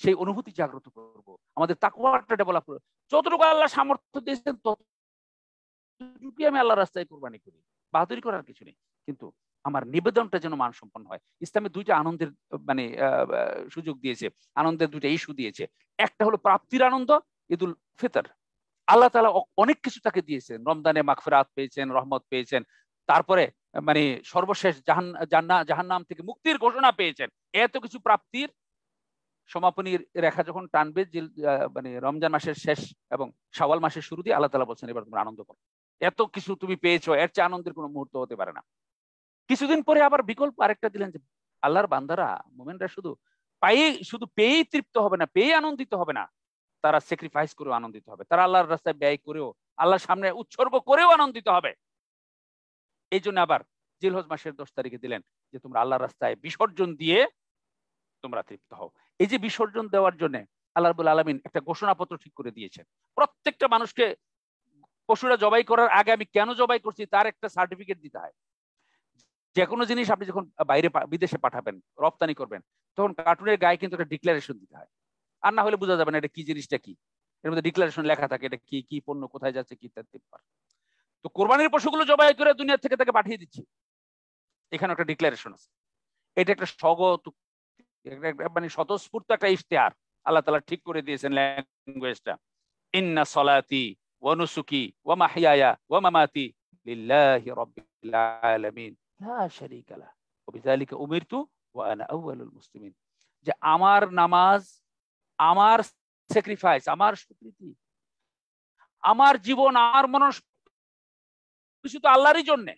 সেই অনুভূতি জাগ্রত করব আমাদের তাকুয়াটা ডেভেলপ করবো যতটুকু আল্লাহ সামর্থ্য দিয়েছেন ততটুকু আমি আল্লাহ রাস্তায় কোরবানি করি বাহাদুরি করার কিছু নেই কিন্তু আমার নিবেদনটা যেন মানসম্পন্ন হয় ইসলামে দুইটা আনন্দের মানে সুযোগ দিয়েছে আনন্দের দুইটা ইস্যু দিয়েছে একটা হলো প্রাপ্তির আনন্দ ঈদুল ফিতর আল্লাহ তালা অনেক কিছু তাকে দিয়েছেন রমদানে মাগফিরাত পেয়েছেন রহমত পেয়েছেন তারপরে মানে সর্বশেষ জাহান নাম থেকে মুক্তির ঘোষণা পেয়েছেন এত কিছু প্রাপ্তির সমাপনীর রেখা যখন টানবে যে মানে রমজান মাসের শেষ এবং শাওয়াল মাসের শুরু দিয়ে আল্লাহ তালা বলছেন এবার তোমরা আনন্দ করো এত কিছু তুমি পেয়েছো এর চেয়ে আনন্দের কোনো মুহূর্ত হতে পারে না কিছুদিন পরে আবার বিকল্প আরেকটা দিলেন যে আল্লাহর বান্দারা মোমেনরা শুধু পায়ে শুধু পেয়েই তৃপ্ত হবে না পেয়ে আনন্দিত হবে না তারা স্যাক্রিফাইস করেও আনন্দিত হবে তারা আল্লাহর রাস্তায় ব্যয় করেও আল্লাহর সামনে উৎসর্গ করেও আনন্দিত হবে এই জন্য আবার জিলহজ মাসের দশ তারিখে দিলেন যে তোমরা আল্লাহর রাস্তায় বিসর্জন দিয়ে তোমরা তৃপ্ত হও এই যে বিসর্জন দেওয়ার জন্য আল্লাহ রবুল আলমিন একটা ঘোষণাপত্র ঠিক করে দিয়েছেন প্রত্যেকটা মানুষকে পশুরা জবাই করার আগে আমি কেন জবাই করছি তার একটা সার্টিফিকেট দিতে হয় যে কোনো জিনিস আপনি যখন বাইরে বিদেশে পাঠাবেন রপ্তানি করবেন তখন কার্টুনের গায়ে কিন্তু একটা ডিক্লারেশন দিতে হয় আর না হলে বোঝা যাবে না এটা কি জিনিসটা কি এর মধ্যে ডিক্লারেশন লেখা থাকে এটা কি কি পণ্য কোথায় যাচ্ছে কি ইত্যাদি তো কোরবানির পশুগুলো জবাই করে দুনিয়া থেকে তাকে পাঠিয়ে দিচ্ছি এখানে একটা ডিক্লারেশন আছে এটা একটা স্বগত মানে স্বতঃস্ফূর্ত একটা ইশতেহার আল্লাহ তালা ঠিক করে দিয়েছেন ল্যাঙ্গুয়েজটা ইন্না সলাতি মাহিয়ায়া মামাতি লিল্লাহি আলামিন লা শারীকা লা বিযালিকা উমিরতু ওয়া আনা আউয়ালুল মুসলিমিন যে আমার নামাজ আমার স্যাক্রিফাইস আমার স্বীকৃতি আমার জীবন আমার মনস শুধু আল্লাহরই জন্যে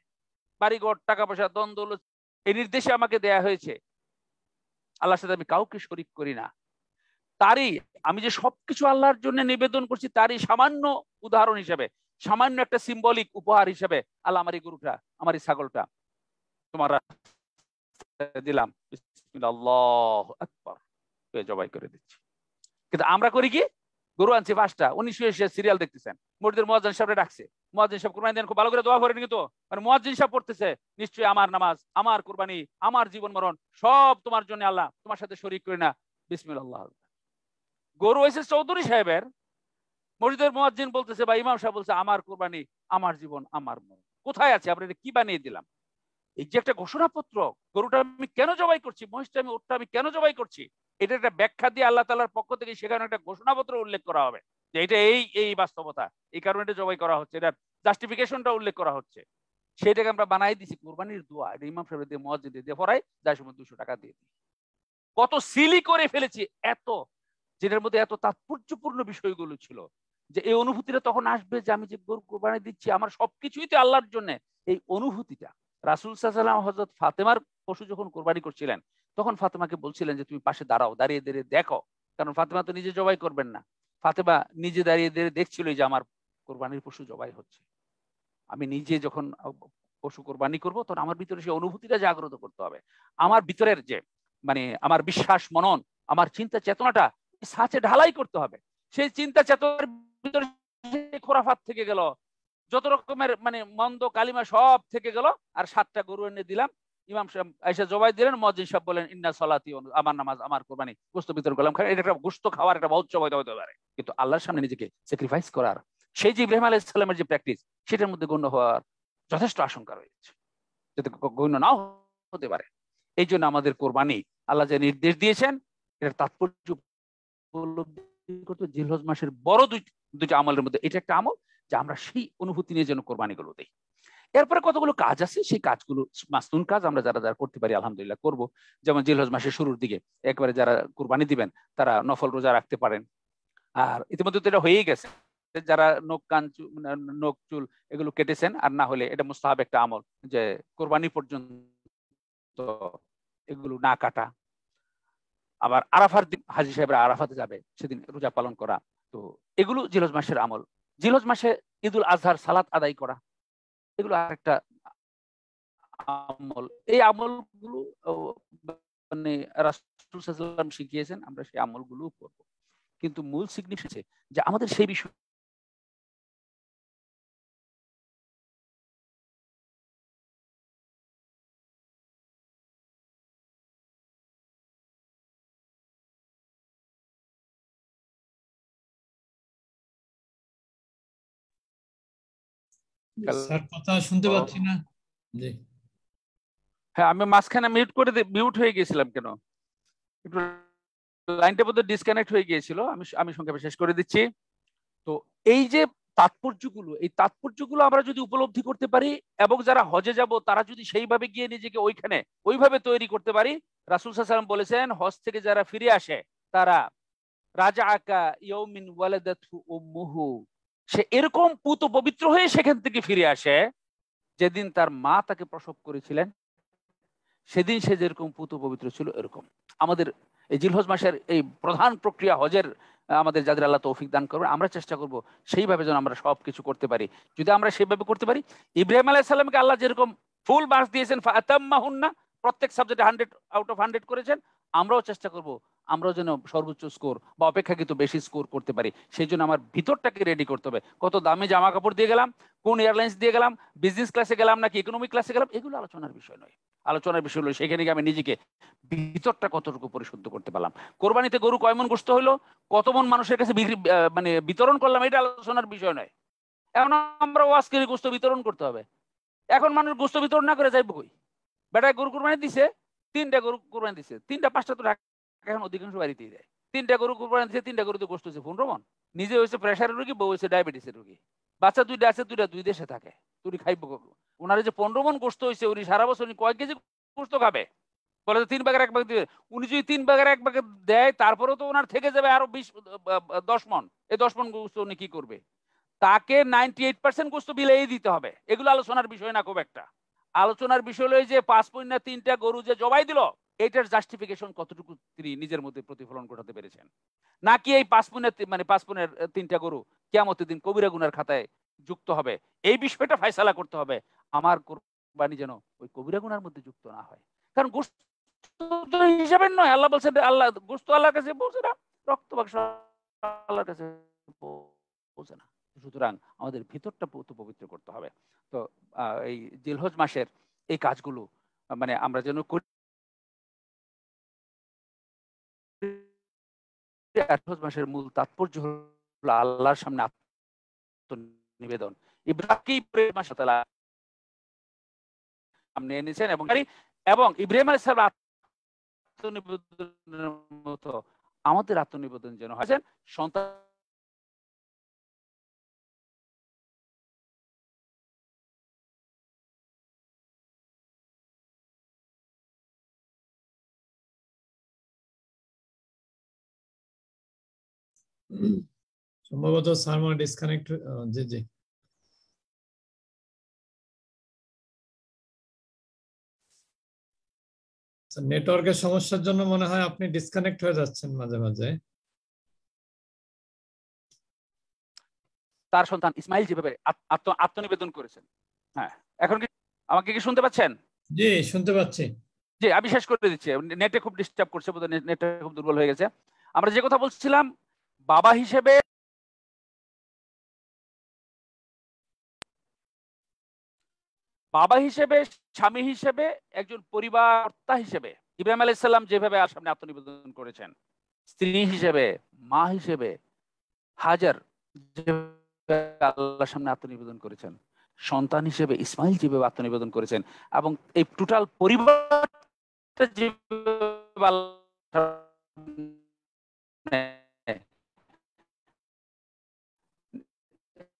বাড়িঘর টাকা পয়সা দ্বন্দ্ব এই নির্দেশে আমাকে দেয়া হয়েছে আল্লাহর সাথে আমি কাউকে শরিক করি না তারই আমি যে সবকিছু আল্লাহর জন্য নিবেদন করছি তারই সামান্য উদাহরণ হিসাবে সামান্য একটা সিম্বলিক উপহার হিসাবে আল্লাহ আমার এই গরুটা আমার এই ছাগলটা তোমার দিলাম আল্লাহ জবাই করে দিচ্ছি কিন্তু আমরা করি কি গরু আনছে পাঁচটা উনি শুয়ে শুয়ে সিরিয়াল দেখতেছেন মসজিদের মহাজন সাহেবরা ডাকছে মহাজিন সাহেব কোরবানি দেন খুব ভালো করে দোয়া করেন কিন্তু মানে মহাজিন সাহেব পড়তেছে নিশ্চয়ই আমার নামাজ আমার কোরবানি আমার জীবন মরণ সব তোমার জন্য আল্লাহ তোমার সাথে শরিক করি না বিসমিল আল্লাহ গরু হয়েছে চৌধুরী সাহেবের মসজিদের মহাজিন বলতেছে বা ইমাম সাহেব বলছে আমার কোরবানি আমার জীবন আমার মরণ কোথায় আছে আমরা এটা কি বানিয়ে দিলাম এই যে একটা ঘোষণাপত্র গরুটা আমি কেন জবাই করছি মহিষটা আমি ওটটা আমি কেন জবাই করছি এটা একটা ব্যাখ্যা দিয়ে আল্লাহ তালার পক্ষ থেকে সেখানে একটা ঘোষণাপত্র উল্লেখ করা হবে যে এটা এই এই বাস্তবতা এই কারণে এটা জবাই করা হচ্ছে এটা জাস্টিফিকেশনটা উল্লেখ করা হচ্ছে সেটাকে আমরা বানাই দিছি কোরবানির দোয়া এটা ইমাম সাহেব দিয়ে মসজিদে দিয়ে পড়াই যার সময় দুশো টাকা দিয়ে দিই কত সিলি করে ফেলেছি এত যেটার মধ্যে এত তাৎপর্যপূর্ণ বিষয়গুলো ছিল যে এই অনুভূতিটা তখন আসবে যে আমি যে গরু কোরবানি দিচ্ছি আমার সবকিছুই তো আল্লাহর জন্য এই অনুভূতিটা রাসুল সাহা হজরত ফাতেমার পশু যখন কোরবানি করছিলেন তখন ফাতেমাকে বলছিলেন যে তুমি পাশে দাঁড়াও দাঁড়িয়ে দাঁড়িয়ে দেখো কারণ ফাতেমা তো নিজে জবাই করবেন না ফাতেমা নিজে দাঁড়িয়ে দাঁড়িয়ে দেখছিল যে আমার কোরবানির পশু জবাই হচ্ছে আমি নিজে যখন পশু কোরবানি করব তখন আমার ভিতরে সেই অনুভূতিটা জাগ্রত করতে হবে আমার ভিতরের যে মানে আমার বিশ্বাস মনন আমার চিন্তা চেতনাটা সাঁচে ঢালাই করতে হবে সেই চিন্তা চেতনার ভিতরে খোরাফাত থেকে গেল যত রকমের মানে মন্দ কালিমা সব থেকে গেল আর সাতটা গরু এনে দিলাম ইমাম সাহেব এসে জবাই দিলেন মজিদ সাহেব বলেন ইন্না সলাতি আমার নামাজ আমার কোরবানি গোস্ত বিতরণ করলাম এটা একটা গোস্ত খাওয়ার একটা বহুত জবাই হতে পারে কিন্তু আল্লাহর সামনে নিজেকে স্যাক্রিফাইস করার সেই যে ইব্রাহিম আলাহ ইসলামের যে প্র্যাকটিস সেটার মধ্যে গণ্য হওয়ার যথেষ্ট আশঙ্কা রয়েছে যাতে গণ্য নাও হতে পারে এই জন্য আমাদের কোরবানি আল্লাহ যে নির্দেশ দিয়েছেন এটার তাৎপর্য করতে জিলহজ মাসের বড় দুই দুইটা আমলের মধ্যে এটা একটা আমল যে আমরা সেই অনুভূতি নিয়ে যেন কোরবানিগুলো দিই এরপরে কতগুলো কাজ আছে সেই কাজগুলো মাসনুন কাজ আমরা যারা যারা করতে পারি আলহামদুলিল্লাহ করব যেমন জিলহজ মাসের শুরুর দিকে একবারে যারা কুরবানি দিবেন তারা নফল রোজা রাখতে পারেন আর ইতিমধ্যে তো এটা হয়েই গেছে যারা নখ কান মানে নখ চুল এগুলো কেটেছেন আর না হলে এটা মুস্তাহাব একটা আমল যে কোরবানি পর্যন্ত এগুলো না কাটা আবার আরাফার দিন হাজি সাহেবরা আরাফাতে যাবে সেদিন রোজা পালন করা তো এগুলো জিলজ মাসের আমল জিলজ মাসে ঈদুল আজহার সালাত আদায় করা এগুলো একটা আমল এই আমলগুলো মানে রাষ্ট্র শিখিয়েছেন আমরা সেই আমলগুলো করব কিন্তু মূল সিগনিফিকেন্স যে আমাদের সেই বিষয়ে হ্যাঁ আমি মাঝখানে মিউট করে মিউট হয়ে গিয়েছিলাম কেন একটু লাইনটা বোধহয় ডিসকানেক্ট হয়ে গিয়েছিল আমি আমি সংক্ষেপে শেষ করে দিচ্ছি তো এই যে তাৎপর্যগুলো এই তাৎপর্যগুলো আমরা যদি উপলব্ধি করতে পারি এবং যারা হজে যাব তারা যদি সেইভাবে গিয়ে নিজেকে ওইখানে ওইভাবে তৈরি করতে পারি রাসুল সাল্লাম বলেছেন হজ থেকে যারা ফিরে আসে তারা রাজা আকা ইয়মিন ওয়ালেদাতু উম্মুহু সে এরকম পুত পবিত্র হয়ে সেখান থেকে ফিরে আসে যেদিন তার মা তাকে প্রসব করেছিলেন সেদিন সে যেরকম পুত পবিত্র ছিল এরকম আমাদের এই জিলহজ মাসের এই প্রধান প্রক্রিয়া হজের আমাদের যাদের আল্লাহ তৌফিক দান করবে আমরা চেষ্টা করব সেইভাবে যেন আমরা সব কিছু করতে পারি যদি আমরা সেইভাবে করতে পারি ইব্রাহিম আলাইসাল্লামকে আল্লাহ যেরকম ফুল বাস দিয়েছেন ফাতাম্মাহুন্না প্রত্যেক সাবজেক্টে হান্ড্রেড আউট অফ হান্ড্রেড করেছেন আমরাও চেষ্টা করব আমরা যেন সর্বোচ্চ স্কোর বা অপেক্ষাকৃত বেশি স্কোর করতে পারি সেই জন্য আমার ভিতরটাকে রেডি করতে হবে কত দামে জামা কাপড় দিয়ে গেলাম কোন এয়ারলাইন্স দিয়ে গেলাম বিজনেস ক্লাসে গেলাম নাকি ইকোনমিক ক্লাসে গেলাম এগুলো আলোচনার বিষয় নয় আলোচনার বিষয় হলো সেখানে গিয়ে আমি নিজেকে ভিতরটা কতটুকু পরিশুদ্ধ করতে পারলাম কোরবানিতে গরু কয় মন গ্রস্ত হলো কত মন মানুষের কাছে মানে বিতরণ করলাম এটা আলোচনার বিষয় নয় এখন আমরা ওয়াজ করে গোস্ত বিতরণ করতে হবে এখন মানুষ গোস্ত বিতরণ না করে যাইব কই বেটায় গরু কোরবানি দিছে তিনটা গরু কোরবানি দিছে তিনটা পাঁচটা তো ঢাকা এখন অধিকাংশ বাড়িতেই দেয় তিনটা গরু কোরবানি দিচ্ছে তিনটা গরুতে কষ্ট হচ্ছে ফোন রোমান নিজে হয়েছে প্রেশারের রুগী বউ হয়েছে ডায়াবেটিসের রুগী বাচ্চা দুইটা আছে দুইটা দুই দেশে থাকে তুই খাইব ওনার যে পনেরো মন কষ্ট হয়েছে উনি সারা বছর উনি কয়েক কেজি কষ্ট খাবে বলে যে তিন বাগের এক ভাগ দিবে উনি যদি তিন বাগের এক ভাগে দেয় তারপরেও তো ওনার থেকে যাবে আরো বিশ দশ মন এই দশ মন কষ্ট উনি কি করবে তাকে নাইনটি এইট পার্সেন্ট কষ্ট বিলেই দিতে হবে এগুলো আলোচনার বিষয় না খুব একটা আলোচনার বিষয় হলো যে পাঁচ পয়েন্ট না তিনটা গরু যে জবাই দিল এটার জাস্টিফিকেশন কতটুকু তিনি নিজের মধ্যে প্রতিফলন ঘটাতে পেরেছেন নাকি এই পাঁচপুনের মানে পাঁচপুনের তিনটা গরু কেমতের দিন কবিরা গুনার খাতায় যুক্ত হবে এই বিষয়টা ফাইসালা করতে হবে আমার কোরবানি যেন ওই কবিরা গুনার মধ্যে যুক্ত না হয় কারণ গোস্ত হিসাবে নয় আল্লাহ বলছেন আল্লাহ গোস্ত আল্লাহর কাছে বলছে না রক্ত বাক্স আল্লাহর কাছে বলছে না সুতরাং আমাদের ভিতরটা পবিত্র করতে হবে তো এই জিলহজ মাসের এই কাজগুলো মানে আমরা যেন করি আঠারো মাসের মূল তাৎপর্য হল আল্লাহর সামনে আত্মনিবেদন ইব্রাহিম সামনে এনেছেন এবং এবং ইব্রাহিম আত্মনিবেদনের মতো আমাদের আত্মনিবেদন যেন হয়েছেন সন্তান সম্ভবত সার্ভার ডিসকানেক্ট জি জি নেটওয়ার্কের সমস্যার জন্য মনে হয় আপনি ডিসকানেক্ট হয়ে যাচ্ছেন মাঝে মাঝে তার সন্তান ইসমাইল যেভাবে আত্মনিবেদন করেছেন হ্যাঁ এখন কি আমাকে কি শুনতে পাচ্ছেন জি শুনতে পাচ্ছি জি আমি শেষ করে দিচ্ছি নেটে খুব ডিস্টার্ব করছে নেটে খুব দুর্বল হয়ে গেছে আমরা যে কথা বলছিলাম বাবা হিসেবে বাবা হিসেবে স্বামী হিসেবে একজন পরিবারতা হিসেবে ইব্রাহিম আলাইসাল্লাম যেভাবে আর সামনে আত্মনিবেদন করেছেন স্ত্রী হিসেবে মা হিসেবে হাজার আল্লাহ সামনে আত্মনিবেদন করেছেন সন্তান হিসেবে ইসমাইল যেভাবে আত্মনিবেদন করেছেন এবং এই টোটাল পরিবার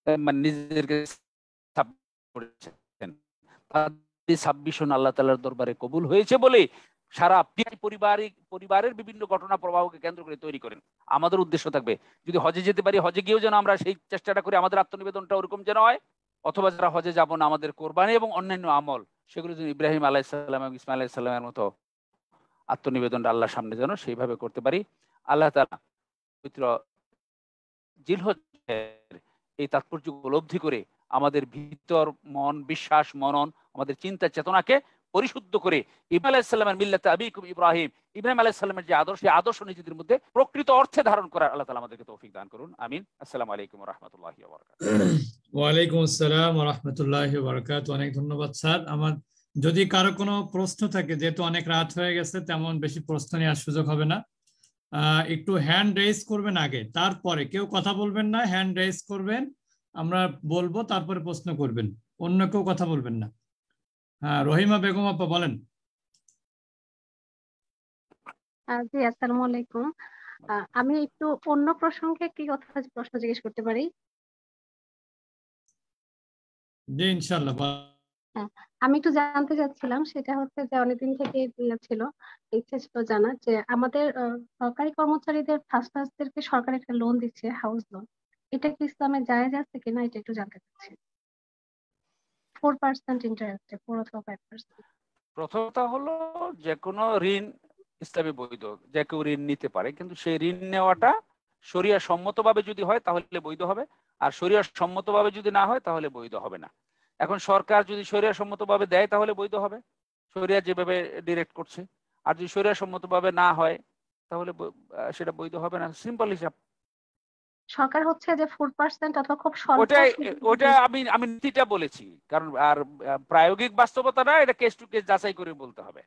আল্লাহ তালার দরবারে কবুল হয়েছে বলে সারা পারিবারিক পরিবারের বিভিন্ন ঘটনা প্রবাহকে কেন্দ্র করে তৈরি করেন আমাদের উদ্দেশ্য থাকবে যদি হজে যেতে পারি হজে গিয়েও যেন আমরা সেই চেষ্টাটা করি আমাদের আত্মনিবেদনটা ওরকম যেন হয় অথবা যারা হজে যাবো না আমাদের কোরবানি এবং অন্যান্য আমল সেগুলো যেন ইব্রাহিম আলাহিসাল্লাম এবং ইসমাইল আলাহিসাল্লামের মতো আত্মনিবেদনটা আল্লাহর সামনে যেন সেইভাবে করতে পারি আল্লাহ তালা পবিত্র জিলহজের এই তাৎপর্য উপলব্ধি করে আমাদের ভিতর মন বিশ্বাস মনন আমাদের চিন্তা চেতনাকে পরিশুদ্ধ করে ইব্রাহিমের মিল্লাতে আবিকুম ইব্রাহিম ইব্রাহিম আলাইসাল্লামের যে আদর্শ আদর্শ নিজেদের মধ্যে প্রকৃত অর্থে ধারণ করার আল্লাহ তালা আমাদেরকে তৌফিক দান করুন আমিন আসসালাম আলাইকুম রহমতুল্লাহ ওয়ালাইকুম আসসালাম রহমতুল্লাহ বরকাত অনেক ধন্যবাদ স্যার আমার যদি কারো কোনো প্রশ্ন থাকে যেহেতু অনেক রাত হয়ে গেছে তেমন বেশি প্রশ্ন নেওয়ার সুযোগ হবে না একটু হ্যান্ড রেজ করবেন আগে তারপরে কেউ কথা বলবেন না হ্যান্ড রেজ করবেন আমরা বলবো তারপরে প্রশ্ন করবেন অন্য কেউ কথা বলবেন না হ্যাঁ রহিমা বেগম আপা বলেন জি আসসালামু আলাইকুম আমি একটু অন্য প্রসঙ্গে কি কথা প্রশ্ন জিজ্ঞেস করতে পারি জি ইনশাআল্লাহ হ্যাঁ আমি একটু জানতে চাচ্ছিলাম সেটা হচ্ছে যে অনেকদিন থেকে ইয়ে ছিল ইচ্ছে ছিল জানা যে আমাদের আহ, সরকারি কর্মচারীদের ফাস্টার্সদেরকে সরকার একটা লোন দিচ্ছে হাউস লোন এটা কি ইসলামে জায়েজ আছে কিনা এটা একটু জানতে চাচ্ছি ফোর পার্সেন্ট ইন্টারেস্টে ফোর অথবা ফাইভ পার্সেন্ট প্রথমটা হলো যে কোনো ঋণ ইসলামে বৈধ যে কেউ ঋণ নিতে পারে কিন্তু সেই ঋণ নেওয়াটা শরিয়া সম্মতভাবে যদি হয় তাহলে বৈধ হবে আর শরিয়া সম্মতভাবে যদি না হয় তাহলে বৈধ হবে না এখন সরকার যদি শরিয়া দেয় তাহলে বৈধ হবে সরিয়া যেভাবে ডিরেক্ট করছে আর যদি শরিয়া না হয় তাহলে সেটা বৈধ হবে না সিম্পল হিসাব সরকার হচ্ছে যে অথবা খুব ওটা ওটা আমি আমি নীতিটা বলেছি কারণ আর প্রায়োগিক বাস্তবতা না এটা কেস টু কেস যাচাই করে বলতে হবে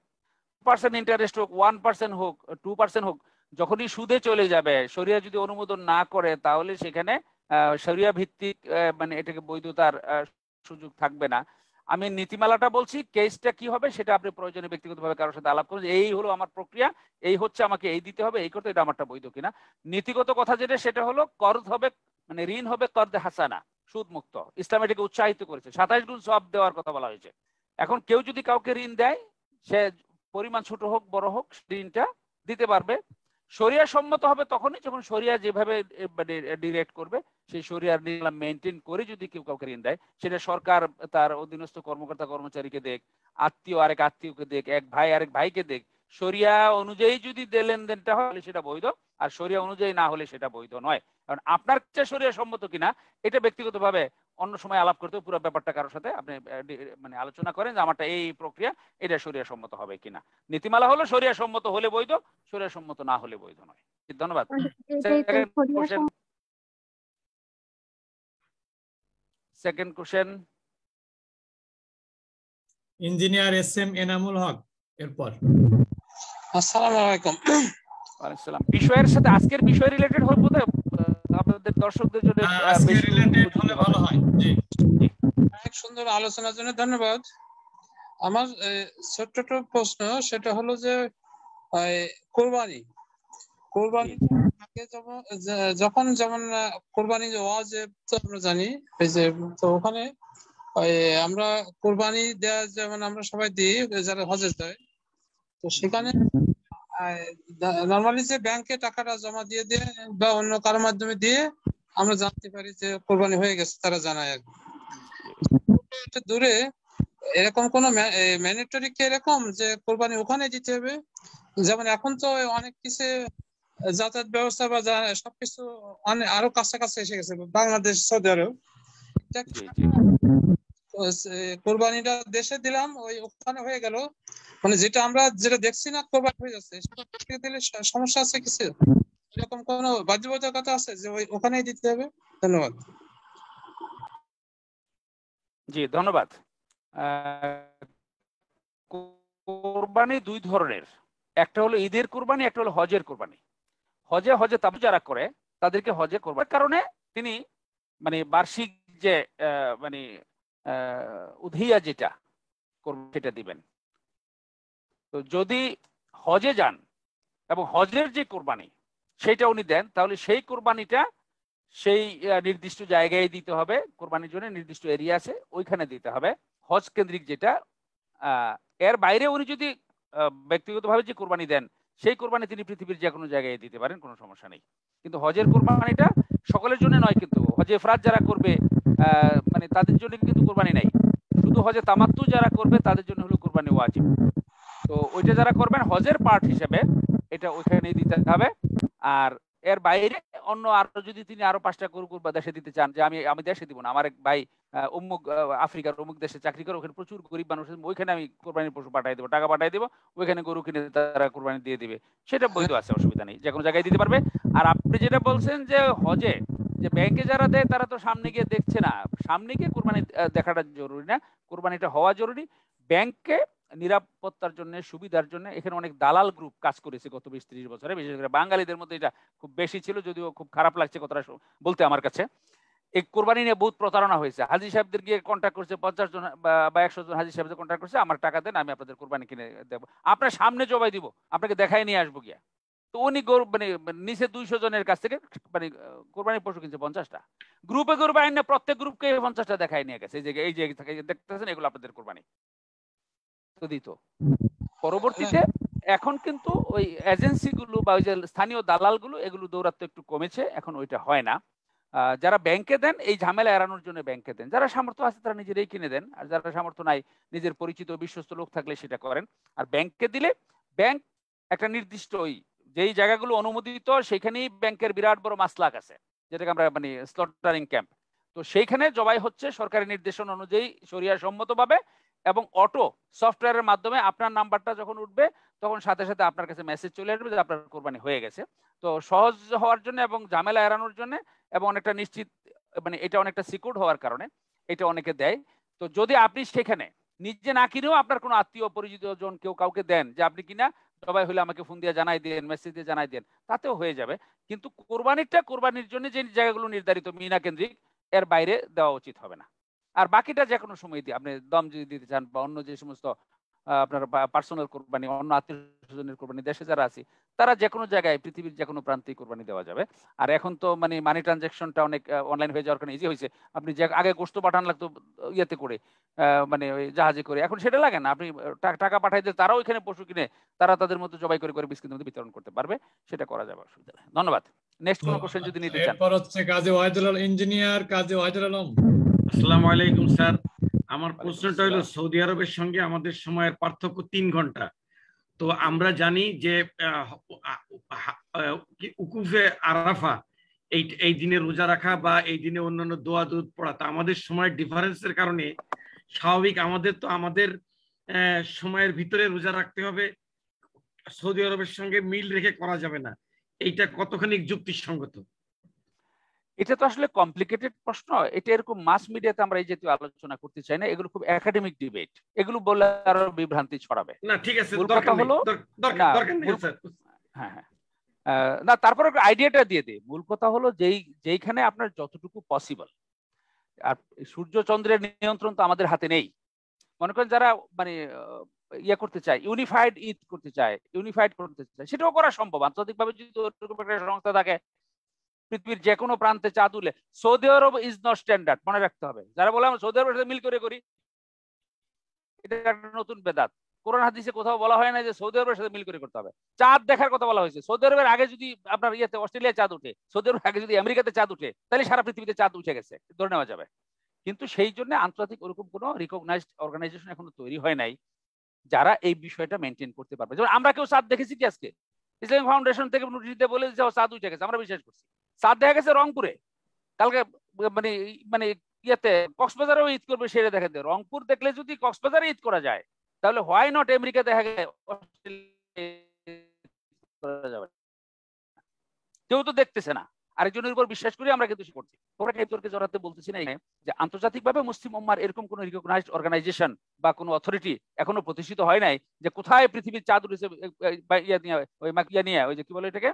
পার্সেন্ট ইন্টারেস্ট হোক ওয়ান পার্সেন্ট হোক টু পার্সেন্ট হোক যখনই সুদে চলে যাবে শরিয়া যদি অনুমোদন না করে তাহলে সেখানে শরিয়া ভিত্তিক মানে এটাকে বৈধতার সুযোগ থাকবে না আমি নীতিমালাটা বলছি কেসটা কি হবে সেটা আপনি প্রয়োজনে ব্যক্তিগতভাবে কারোর সাথে আলাপ করুন এই হলো আমার প্রক্রিয়া এই হচ্ছে আমাকে এই দিতে হবে এই করতে এটা আমারটা বৈধ কিনা নীতিগত কথা যেটা সেটা হলো কর্জ হবে মানে ঋণ হবে কর্দে হাসানা সুদ মুক্ত ইসলাম এটাকে উৎসাহিত করেছে সাতাইশ গুণ সব দেওয়ার কথা বলা হয়েছে এখন কেউ যদি কাউকে ঋণ দেয় সে পরিমাণ ছোট হোক বড় হোক ঋণটা দিতে পারবে শরিয়া সম্মত হবে তখনই যখন শরিয়া যেভাবে মানে ডিরেক্ট করবে সেই শরিয়ার নিলাম মেনটেন করে যদি কেউ কাউকে ঋণ দেয় সেটা সরকার তার অধীনস্থ কর্মকর্তা কর্মচারীকে দেখ আত্মীয় আরেক আত্মীয়কে দেখ এক ভাই আরেক ভাইকে দেখ সরিয়া অনুযায়ী যদি লেনদেনটা হলে সেটা বৈধ আর সরিয়া অনুযায়ী না হলে সেটা বৈধ নয় কারণ আপনার কাছে সরিয়া সম্মত কিনা এটা ব্যক্তিগত ভাবে অন্য সময় আলাপ করতে পুরো ব্যাপারটা কারোর সাথে আপনি মানে আলোচনা করেন যে আমারটা এই প্রক্রিয়া এটা সরিয়া সম্মত হবে কিনা নীতিমালা হলো সরিয়া সম্মত হলে বৈধ সরিয়া সম্মত না হলে বৈধ নয় ধন্যবাদ second question engineer S M Enamul Haque এরপর আসসালামু আলাইকুম বিষয়ের সাথে আজকের বিষয় রিলেটেড হবে বোধহয় আপনাদের দর্শকদের জন্য রিলেটেড হ্যাঁ, হলে ভালো হয় জি সুন্দর আলোচনার জন্য ধন্যবাদ আমার ছোট্ট প্রশ্ন সেটা হলো যে কোরবানি কোরবানি যখন যেমন কোরবানি যে আমরা জানি এই যে তো ওখানে আমরা কোরবানি দেওয়া যেমন আমরা সবাই দিই যারা হজে যায় তো সেখানে নর্মালি যে ব্যাংকে টাকাটা জমা দিয়ে দিয়ে বা অন্য কারোর মাধ্যমে দিয়ে আমরা জানতে পারি যে কোরবানি হয়ে গেছে তারা জানায় আর দূরে এরকম কোন ম্যান্ডেটরি কি এরকম যে কোরবানি ওখানে দিতে হবে যেমন এখন তো অনেক কিছু যাতায়াত ব্যবস্থা বা সবকিছু অনেক আরো কাছাকাছি এসে গেছে বাংলাদেশ সৌদি আরব কোরবানিটা দেশে দিলাম ওই ওখানে হয়ে গেল মানে যেটা আমরা যেটা দেখছি না প্রভাব হয়ে যাচ্ছে সেটা দিলে সমস্যা আছে কিছু এরকম কোন কোনো কথা আছে যে ওই ওখানেই দিতে হবে ধন্যবাদ জি ধন্যবাদ কোরবানি দুই ধরনের একটা হলো ঈদের কোরবানি একটা হলো হজের কোরবানি হজে হজে তাবু যারা করে তাদেরকে হজে করবার কারণে তিনি মানে বার্ষিক যে মানে উধিয়া যেটা করবেন সেটা দিবেন তো যদি হজে যান এবং হজের যে কোরবানি সেটা উনি দেন তাহলে সেই কোরবানিটা সেই নির্দিষ্ট জায়গায় দিতে হবে কোরবানির জন্য নির্দিষ্ট এরিয়া আছে ওইখানে দিতে হবে হজ কেন্দ্রিক যেটা এর বাইরে উনি যদি ব্যক্তিগতভাবে যে কোরবানি দেন সেই কোরবানি তিনি পৃথিবীর যে কোনো জায়গায় দিতে পারেন কোনো সমস্যা নেই কিন্তু হজের কোরবানিটা সকলের জন্য নয় কিন্তু হজে ফ্রাজ যারা করবে মানে তাদের জন্য কিন্তু কোরবানি নাই শুধু হজে তামাত্তু যারা করবে তাদের জন্য হলো কোরবানি ওয়াজিব তো ওইটা যারা করবেন হজের পার্ট হিসেবে এটা ওইখানেই দিতে হবে আর এর বাইরে অন্য আরো যদি তিনি আরো পাঁচটা গরু বা দেশে দিতে চান যে আমি আমি দেশে দিব না আমার এক ভাই অমুক আফ্রিকার অমুক দেশে চাকরি করে ওখানে প্রচুর গরিব মানুষ ওইখানে আমি কোরবানির পশু পাঠাই দেবো টাকা পাঠাই দেবো ওইখানে গরু কিনে তারা কোরবানি দিয়ে দিবে সেটা বৈধ আছে অসুবিধা নেই যে কোনো জায়গায় দিতে পারবে আর আপনি যেটা বলছেন যে হজে যে ব্যাংকে যারা দেয় তারা তো সামনে গিয়ে দেখছে না সামনে গিয়ে কোরবানি দেখাটা জরুরি না কোরবানিটা হওয়া জরুরি ব্যাংকে নিরাপত্তার জন্য সুবিধার জন্য এখানে অনেক দালাল গ্রুপ কাজ করেছে গত বিশ ত্রিশ বছরে বিশেষ করে বাঙালিদের মধ্যে এটা খুব বেশি ছিল যদিও খুব খারাপ লাগছে কথাটা বলতে আমার কাছে এই কোরবানি নিয়ে বহুত প্রতারণা হয়েছে হাজি সাহেবদের গিয়ে কন্ট্যাক্ট করছে পঞ্চাশ জন বা একশো জন হাজি সাহেবদের কন্ট্যাক্ট করছে আমার টাকা দেন আমি আপনাদের কোরবানি কিনে দেবো আপনার সামনে জবাই দিব আপনাকে দেখাই নিয়ে আসবো গিয়া তো উনি মানে, মানে নিচে দুইশো জনের কাছ থেকে মানে কোরবানি পশু কিনছে পঞ্চাশটা গ্রুপে গ্রুপে আইনে প্রত্যেক গ্রুপকে পঞ্চাশটা দেখাই নিয়ে গেছে এই যে এই যে দেখতেছেন এগুলো আপনাদের কোরবানি দিত পরবর্তীতে এখন কিন্তু ওই এজেন্সিগুলো বা ওই যে স্থানীয় দালালগুলো এগুলো দৌরাত্ম একটু কমেছে এখন ওইটা হয় না যারা ব্যাংকে দেন এই ঝামেলা এড়ানোর জন্য ব্যাংকে দেন যারা সামর্থ্য আছে তারা নিজেরাই কিনে দেন আর যারা সামর্থ্য নাই নিজের পরিচিত বিশ্বস্ত লোক থাকলে সেটা করেন আর ব্যাংকে দিলে ব্যাংক একটা নির্দিষ্ট ওই যেই জায়গাগুলো অনুমোদিত সেখানেই ব্যাংকের বিরাট বড় মাসলাক আছে যেটাকে আমরা মানে স্লটারিং ক্যাম্প তো সেইখানে জবাই হচ্ছে সরকারি নির্দেশন অনুযায়ী সরিয়া সম্মতভাবে এবং অটো সফটওয়্যারের মাধ্যমে আপনার নাম্বারটা যখন উঠবে তখন সাথে সাথে আপনার কাছে মেসেজ চলে আসবে যে আপনার কোরবানি হয়ে গেছে তো সহজ হওয়ার জন্য এবং ঝামেলা এড়ানোর জন্য এবং অনেকটা নিশ্চিত মানে এটা অনেকটা সিকিউর হওয়ার কারণে এটা অনেকে দেয় তো যদি আপনি সেখানে নিজে না কিনেও আপনার কোনো আত্মীয় পরিচিত জন কেউ কাউকে দেন যে আপনি কিনা সবাই হলে আমাকে ফোন দিয়ে জানাই দেন মেসেজ দিয়ে জানাই দেন তাতেও হয়ে যাবে কিন্তু কোরবানিটা কোরবানির জন্য যে জায়গাগুলো নির্ধারিত মিনা কেন্দ্রিক এর বাইরে দেওয়া উচিত হবে না আর বাকিটা যে কোনো সময় দিয়ে আপনি দম যদি দিতে চান বা অন্য যে সমস্ত আপনার পার্সোনাল কোরবানি অন্য আত্মীয় স্বজনের কোরবানি দেশে যারা আছে তারা যে কোনো জায়গায় পৃথিবীর যে কোনো প্রান্তে কোরবানি দেওয়া যাবে আর এখন তো মানে মানি ট্রানজাকশনটা অনেক অনলাইন হয়ে যাওয়ার কারণে ইজি হয়েছে আপনি যে আগে গোস্ত পাঠান লাগতো ইয়েতে করে মানে ওই জাহাজে করে এখন সেটা লাগে না আপনি টাকা পাঠাই দিলে তারাও ওইখানে পশু কিনে তারা তাদের মতো জবাই করে করে বিস্কিট মধ্যে বিতরণ করতে পারবে সেটা করা যাবে অসুবিধা ধন্যবাদ নেক্সট কোনো কোশ্চেন যদি নিতে চান এরপর হচ্ছে কাজী ওয়াহিদুল ইঞ্জিনিয়ার কাজী ওয়াহিদুল আলম আসসালামু আলাইকুম স্যার আমার প্রশ্নটা হলো সৌদি আরবের সঙ্গে আমাদের সময়ের পার্থক্য তিন ঘন্টা তো আমরা জানি যে উকুফে আরাফা এই এই দিনে রোজা রাখা বা এই দিনে অন্যান্য দোয়া দুধ পড়া তা আমাদের সময়ের ডিফারেন্সের কারণে স্বাভাবিক আমাদের তো আমাদের সময়ের ভিতরে রোজা রাখতে হবে সৌদি আরবের সঙ্গে মিল রেখে করা যাবে না এইটা কতখানি যুক্তিসঙ্গত এটা তো আসলে কমপ্লিকেটেড প্রশ্ন এটা এরকম মাস মিডিয়াতে আমরা এই জাতীয় আলোচনা করতে চাই না এগুলো খুব একাডেমিক ডিবেট এগুলো বলে আরো বিভ্রান্তি ছড়াবে না ঠিক আছে দরকার হলো হ্যাঁ হ্যাঁ না তারপরে আইডিয়াটা দিয়ে দিই মূল কথা হলো যেই যেইখানে আপনার যতটুকু পসিবল আর সূর্য চন্দ্রের নিয়ন্ত্রণ তো আমাদের হাতে নেই মনে করেন যারা মানে ইয়ে করতে চায় ইউনিফাইড ঈদ করতে চায় ইউনিফাইড করতে চায় সেটাও করা সম্ভব আন্তর্জাতিকভাবে যদি সংস্থা থাকে পৃথিবীর যে কোনো প্রান্তে চা তুলে সৌদি আরব ইজ নট স্ট্যান্ডার্ড মনে রাখতে হবে যারা বলে আমরা সৌদি আরবের সাথে মিল করে করি এটা নতুন বেদাত কোরআন হাদিসে কোথাও বলা হয় না যে সৌদি আরবের সাথে মিল করে করতে হবে চাঁদ দেখার কথা বলা হয়েছে সৌদি আরবের আগে যদি আপনার ইয়েতে অস্ট্রেলিয়া চাঁদ উঠে সৌদি আরবের আগে যদি আমেরিকাতে চাঁদ উঠে তাহলে সারা পৃথিবীতে চাঁদ উঠে গেছে ধরে নেওয়া যাবে কিন্তু সেই জন্য আন্তর্জাতিক ওরকম কোনো রিকগনাইজড অর্গানাইজেশন এখনো তৈরি হয় নাই যারা এই বিষয়টা মেনটেন করতে পারবে যেমন আমরা কেউ চাঁদ দেখেছি কি আজকে ইসলামিক ফাউন্ডেশন থেকে নোটিশ দিতে বলে যে চাঁদ উঠে গেছে আমরা বিশ্বাস করছি চাঁদ দেখা গেছে রংপুরে কালকে মানে মানে ইয়েতে কক্সবাজারেও ঈদ করবে সেটা দেখা যায় রংপুর দেখলে যদি কক্সবাজারে ঈদ করা যায় তাহলে হোয়াই নট আমেরিকা দেখা গেছে কেউ তো দেখতেছে না আরেকজনের উপর বিশ্বাস করি আমরা কিন্তু করছি তোমরা পরে বিতর্কে জড়াতে বলতেছি না যে আন্তর্জাতিক ভাবে মুসলিম উম্মার এরকম কোন রিকগনাইজড অর্গানাইজেশন বা কোনো অথরিটি এখনো প্রতিষ্ঠিত হয় নাই যে কোথায় পৃথিবীর চাঁদ উঠেছে ইয়া নিয়ে ওই মাকিয়া নিয়ে ওই যে কি বলে এটাকে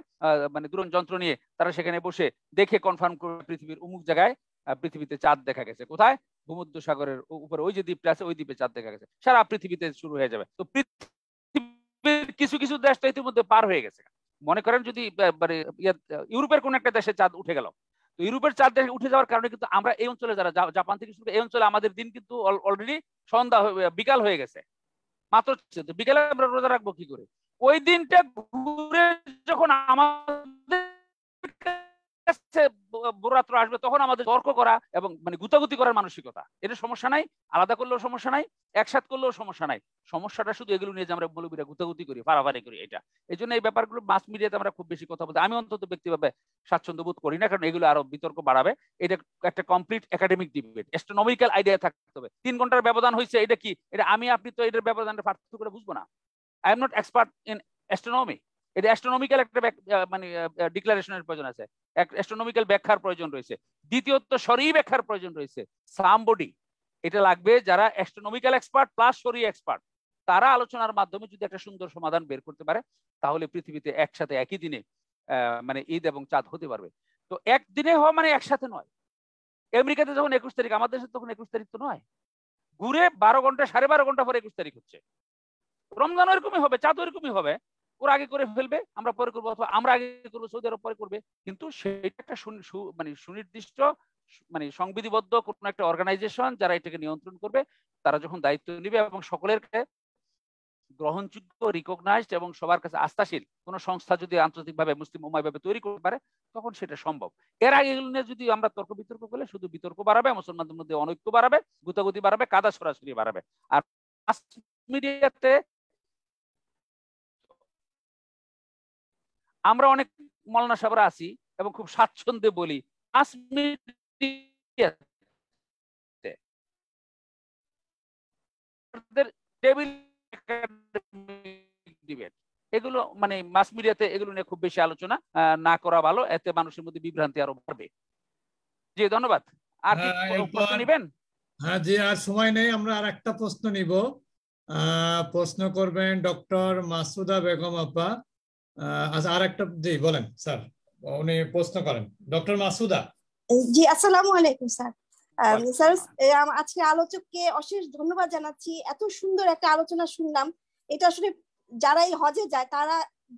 মানে দূরণ যন্ত্র নিয়ে তারা সেখানে বসে দেখে কনফার্ম করে পৃথিবীর অমুক জায়গায় পৃথিবীতে চাঁদ দেখা গেছে কোথায় ভূমধ্য সাগরের উপরে ওই যে দ্বীপটা আছে ওই দ্বীপে চাঁদ দেখা গেছে সারা পৃথিবীতে শুরু হয়ে যাবে তো পৃথিবীর কিছু কিছু দেশ তো ইতিমধ্যে পার হয়ে গেছে মনে করেন যদি মানে ইয়ে, ইউরোপের কোন একটা দেশে চাঁদ উঠে গেল তো ইউরোপের চাঁদ দেশে উঠে যাওয়ার কারণে কিন্তু আমরা এই অঞ্চলে যারা জাপান থেকে শুরু এই অঞ্চলে আমাদের দিন কিন্তু অলরেডি সন্ধ্যা বিকাল হয়ে গেছে মাত্র বিকালে আমরা রোজা রাখবো কি করে ওই দিনটা ঘুরে যখন আমাদের কাছে বোরাত্র আসবে তখন আমাদের তর্ক করা এবং মানে গুতাগুতি করার মানসিকতা এটা সমস্যা নাই আলাদা করলেও সমস্যা নাই একসাথ করলেও সমস্যা নাই সমস্যাটা শুধু এগুলো নিয়ে যে আমরা মৌলবীরা গুতাগুতি করি পারাপারি করি এটা এই জন্য এই ব্যাপারগুলো মাস মিডিয়াতে আমরা খুব বেশি কথা বলতে আমি অন্তত ব্যক্তিভাবে স্বাচ্ছন্দ্য বোধ করি না কারণ এগুলো আরো বিতর্ক বাড়াবে এটা একটা complete academic debate astronomical idea থাকতে হবে তিন ঘন্টার ব্যবধান হয়েছে এটা কি এটা আমি আপনি তো এটার ব্যবধানটা পার্থক্য করে বুঝবো না I am not expert in astronomy এটা অ্যাস্ট্রোনমিক্যাল একটা মানে ডিক্লারেশনের প্রয়োজন আছে এক অ্যাস্ট্রোনমিক্যাল ব্যাখ্যার প্রয়োজন রয়েছে দ্বিতীয়ত সরি ব্যাখ্যার প্রয়োজন রয়েছে সামবডি এটা লাগবে যারা astronomical expert plus sorry expert তারা আলোচনার মাধ্যমে যদি একটা সুন্দর সমাধান বের করতে পারে তাহলে পৃথিবীতে একসাথে একই দিনে মানে ঈদ এবং চাঁদ হতে পারবে তো একদিনে হওয়া মানে একসাথে নয় আমেরিকাতে যখন একুশ তারিখ আমাদের সাথে তখন একুশ তারিখ তো নয় ঘুরে বারো ঘন্টা সাড়ে বারো ঘন্টা পরে একুশ তারিখ হচ্ছে রমজান ওইরকমই হবে চাঁদ ওইরকমই হবে ওরা আগে করে ফেলবে আমরা পরে করবো অথবা আমরা আগে করবো সৌদি আরব পরে করবে কিন্তু সেটা একটা মানে সুনির্দিষ্ট মানে সংবিধিবদ্ধ কোন একটা অর্গানাইজেশন যারা এটাকে নিয়ন্ত্রণ করবে তারা যখন দায়িত্ব নিবে এবং সকলের গ্রহণযোগ্য রিকগনাইজড এবং সবার কাছে আস্থাশীল কোনো সংস্থা যদি আন্তর্জাতিকভাবে মুসলিম উমাইভাবে তৈরি করতে পারে তখন সেটা সম্ভব এর আগে এগুলো নিয়ে যদি আমরা তর্ক বিতর্ক করলে শুধু বিতর্ক বাড়াবে মুসলমানদের মধ্যে অনৈক্য বাড়াবে গুতাগুতি বাড়াবে কাদা সরাসরি বাড়াবে আর মিডিয়াতে আমরা অনেক মলনা সাহেবরা আছি এবং খুব স্বাচ্ছন্দ্যে বলি এগুলো মানে মাস মিডিয়াতে এগুলো নিয়ে খুব বেশি আলোচনা না করা ভালো এতে মানুষের মধ্যে বিভ্রান্তি আরো বাড়বে জি ধন্যবাদ আর হ্যাঁ, প্রশ্ন নিবেন হ্যাঁ জি আর সময় নেই আমরা আর একটা প্রশ্ন নিব প্রশ্ন করবেন ডক্টর মাসুদা বেগম আপা আচ্ছা আর একটা জি বলেন স্যার উনি প্রশ্ন করেন ডক্টর মাসুদা জি আসসালামু আলাইকুম স্যার স্যার আজকে আলোচককে অশেষ ধন্যবাদ জানাচ্ছি এত সুন্দর একটা আলোচনা শুনলাম এটা আসলে যারা এই হজে যায় তারা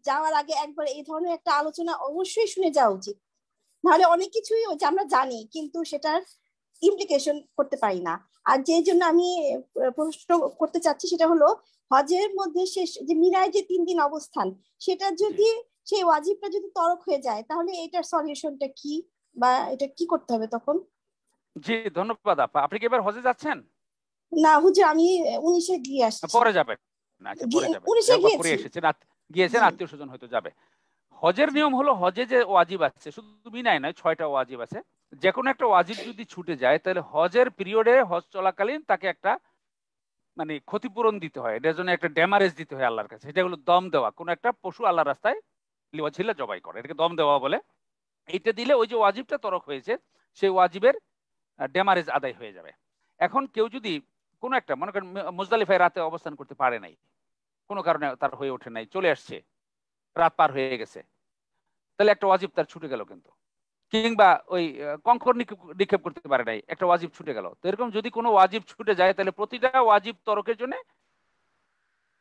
যাওয়ার আগে একবার এই ধরনের একটা আলোচনা অবশ্যই শুনে যাওয়া উচিত নাহলে অনেক কিছুই আমরা জানি কিন্তু সেটার ইমপ্লিকেশন করতে পারি না আর যে জন্য আমি প্রশ্ন করতে চাচ্ছি সেটা হলো হজের মধ্যে শেষ যে মিরায় যে তিন দিন অবস্থান সেটা যদি সেই ওয়াজিবটা যদি তরক হয়ে যায় তাহলে এটার সলিউশনটা কি বা এটা কি করতে হবে তখন জি ধন্যবাদ আপা আপনি কি এবার হজে যাচ্ছেন না হুজুর আমি উনিশে গিয়ে আসছি পরে যাবেন আচ্ছা পরে যাবেন উনিশে গিয়ে এসেছেন গিয়েছেন আত্মীয় স্বজন হয়তো যাবে হজের নিয়ম হলো হজে যে ওয়াজিব আছে শুধু মিনায় নয় ছয়টা ওয়াজিব আছে যে কোনো একটা ওয়াজিব যদি ছুটে যায় তাহলে হজের পিরিয়ডে হজ চলাকালীন তাকে একটা মানে ক্ষতিপূরণ দিতে হয় এটার জন্য একটা ড্যামারেজ দিতে হয় আল্লাহর কাছে সেটা হলো দম দেওয়া কোনো একটা পশু আল্লাহর রাস্তায় লিওয়াছিলা জবাই করে এটাকে দম দেওয়া বলে এটা দিলে ওই যে ওয়াজিবটা তরক হয়েছে সেই ওয়াজিবের ড্যামারেজ আদায় হয়ে যাবে এখন কেউ যদি কোনো একটা মনে করেন মুজদালিফায় রাতে অবস্থান করতে পারে নাই কোনো কারণে তার হয়ে ওঠে নাই চলে আসছে রাত পার হয়ে গেছে তাহলে একটা ওয়াজিব তার ছুটে গেল কিন্তু কিংবা ওই কঙ্কর নিক্ষেপ করতে পারে নাই একটা ওয়াজিব ছুটে গেল তো এরকম যদি কোনো ওয়াজিব ছুটে যায় তাহলে প্রতিটা ওয়াজিব তরকের জন্য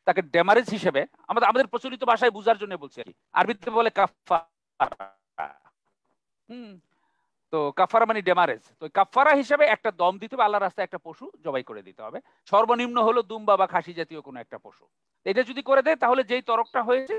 তাকে ড্যামারেজ হিসেবে আমাদের আমাদের প্রচলিত ভাষায় বুঝার জন্য বলছি আর কি আরবিতে বলে কাফারা হুম তো কাফারা মানে ড্যামারেজ তো কাফারা হিসেবে একটা দম দিতে হবে আল্লাহ রাস্তায় একটা পশু জবাই করে দিতে হবে সর্বনিম্ন হলো দুম্বা বা খাসি জাতীয় কোনো একটা পশু এটা যদি করে দেয় তাহলে যেই তরকটা হয়েছে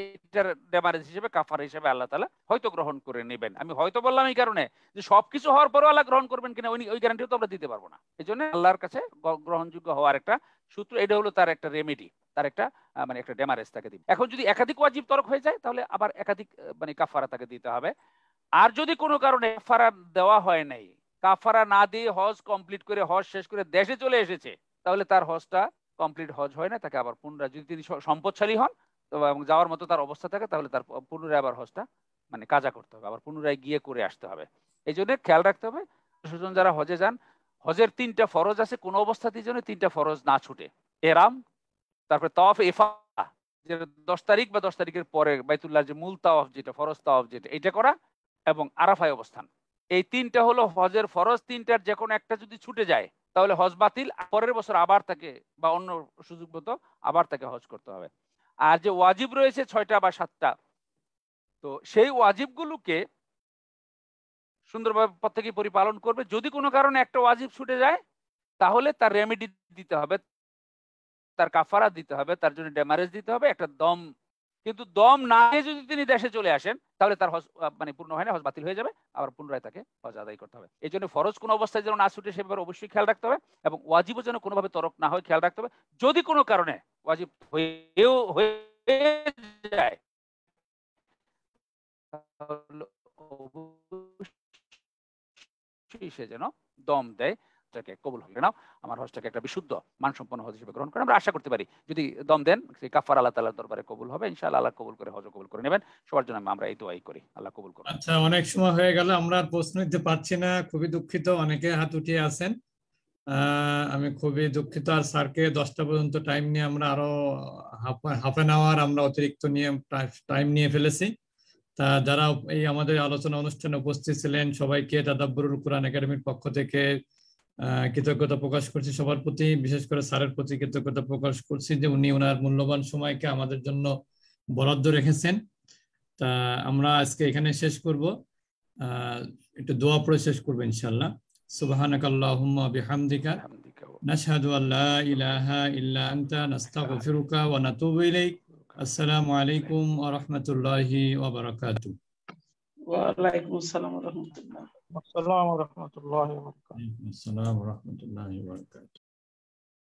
এটার ডেমারেজ হিসেবে কাফার হিসেবে আল্লাহ তালা হয়তো গ্রহণ করে নেবেন আমি হয়তো বললাম এই কারণে যে সবকিছু হওয়ার পরেও আল্লাহ গ্রহণ করবেন কিনা ওই ওই গ্যারান্টিও তো আমরা দিতে পারবো না এই জন্য আল্লাহর কাছে গ্রহণযোগ্য হওয়ার একটা সূত্র এটা হলো তার একটা রেমেডি তার একটা মানে একটা ডেমারেজ তাকে দিবে এখন যদি একাধিক ওয়াজিব তরক হয়ে যায় তাহলে আবার একাধিক মানে কাফারা তাকে দিতে হবে আর যদি কোনো কারণে কাফারা দেওয়া হয় নাই কাফারা না দিয়ে হজ কমপ্লিট করে হজ শেষ করে দেশে চলে এসেছে তাহলে তার হজটা কমপ্লিট হজ হয় না তাকে আবার পুনরায় যদি তিনি সম্পদশালী হন এবং যাওয়ার মতো তার অবস্থা থাকে তাহলে তার পুনরায় আবার হজটা মানে কাজা করতে হবে আবার পুনরায় গিয়ে করে আসতে হবে এই জন্য খেয়াল রাখতে হবে সুজন যারা হজে যান হজের তিনটা ফরজ আছে কোনো অবস্থাতেই যেন তিনটা ফরজ না ছুটে এরাম তারপরে তফ এফা যে দশ তারিখ বা দশ তারিখের পরে বাইতুল্লাহ যে মূল তাওয়াফ যেটা ফরজ তাওয়াফ যেটা এটা করা এবং আরাফায় অবস্থান এই তিনটা হলো হজের ফরজ তিনটার যে কোনো একটা যদি ছুটে যায় তাহলে হজ বাতিল পরের বছর আবার তাকে বা অন্য সুযোগ মতো আবার তাকে হজ করতে হবে আর যে ওয়াজিব রয়েছে ছয়টা বা সাতটা তো সেই ওয়াজিবগুলোকে সুন্দরভাবে প্রত্যেকেই পরিপালন করবে যদি কোনো কারণে একটা ওয়াজিব ছুটে যায় তাহলে তার রেমেডি দিতে হবে তার কাফারা দিতে হবে তার জন্য ড্যামারেজ দিতে হবে একটা দম কিন্তু দম না যদি তিনি দেশে চলে আসেন তাহলে তার হজ মানে পূর্ণ হয় না হজ বাতিল হয়ে যাবে আবার পুনরায় তাকে হজ আদায় করতে হবে এই জন্য ফরজ কোনো অবস্থায় যেন না ছুটে সেভাবে অবশ্যই খেয়াল রাখতে হবে এবং ওয়াজিবও যেন কোনোভাবে তরক না হয় খেয়াল রাখতে হবে যদি কোনো কারণে ওয়াজিব হয়েও হয়ে যায় সে যেন দম দেয় হজটাকে কবুল হয়ে নাও আমার হজটাকে একটা বিশুদ্ধ মানসম্পন্ন হজ হিসেবে গ্রহণ করে আমরা আশা করতে পারি যদি দম দেন সেই কাফার আল্লাহ তালার দরবারে কবুল হবে ইনশাআল্লাহ আল্লাহ কবুল করে হজ কবুল করে নেবেন সবার জন্য আমরা এই দোয়াই করি আল্লাহ কবুল করুন আচ্ছা অনেক সময় হয়ে গেল আমরা আর প্রশ্ন নিতে পারছি না খুবই দুঃখিত অনেকে হাত উঠিয়ে আছেন আমি খুবই দুঃখিত আর স্যারকে দশটা পর্যন্ত টাইম নিয়ে আমরা আরো হাফ এন আওয়ার আমরা অতিরিক্ত নিয়ে টাইম নিয়ে ফেলেছি তা যারা এই আমাদের আলোচনা অনুষ্ঠানে উপস্থিত ছিলেন সবাইকে দাদাবরুল কোরআন একাডেমির পক্ষ থেকে কৃতজ্ঞতা প্রকাশ করছি সবার প্রতি বিশেষ করে স্যারের প্রতি কৃতজ্ঞতা প্রকাশ করছি যে উনি ওনার মূল্যবান সময়কে আমাদের জন্য বরাদ্দ রেখেছেন তা আমরা আজকে এখানে শেষ করব একটু দোয়া পড়ে শেষ করবো ইনশাল্লাহ سبحانك اللهم بحمدك نشهد أن لا إله إلا أنت نستغفرك ونتوب إليك السلام عليكم ورحمة الله وبركاته وعليكم السلام ورحمة الله السلام ورحمة الله وبركاته السلام ورحمة الله وبركاته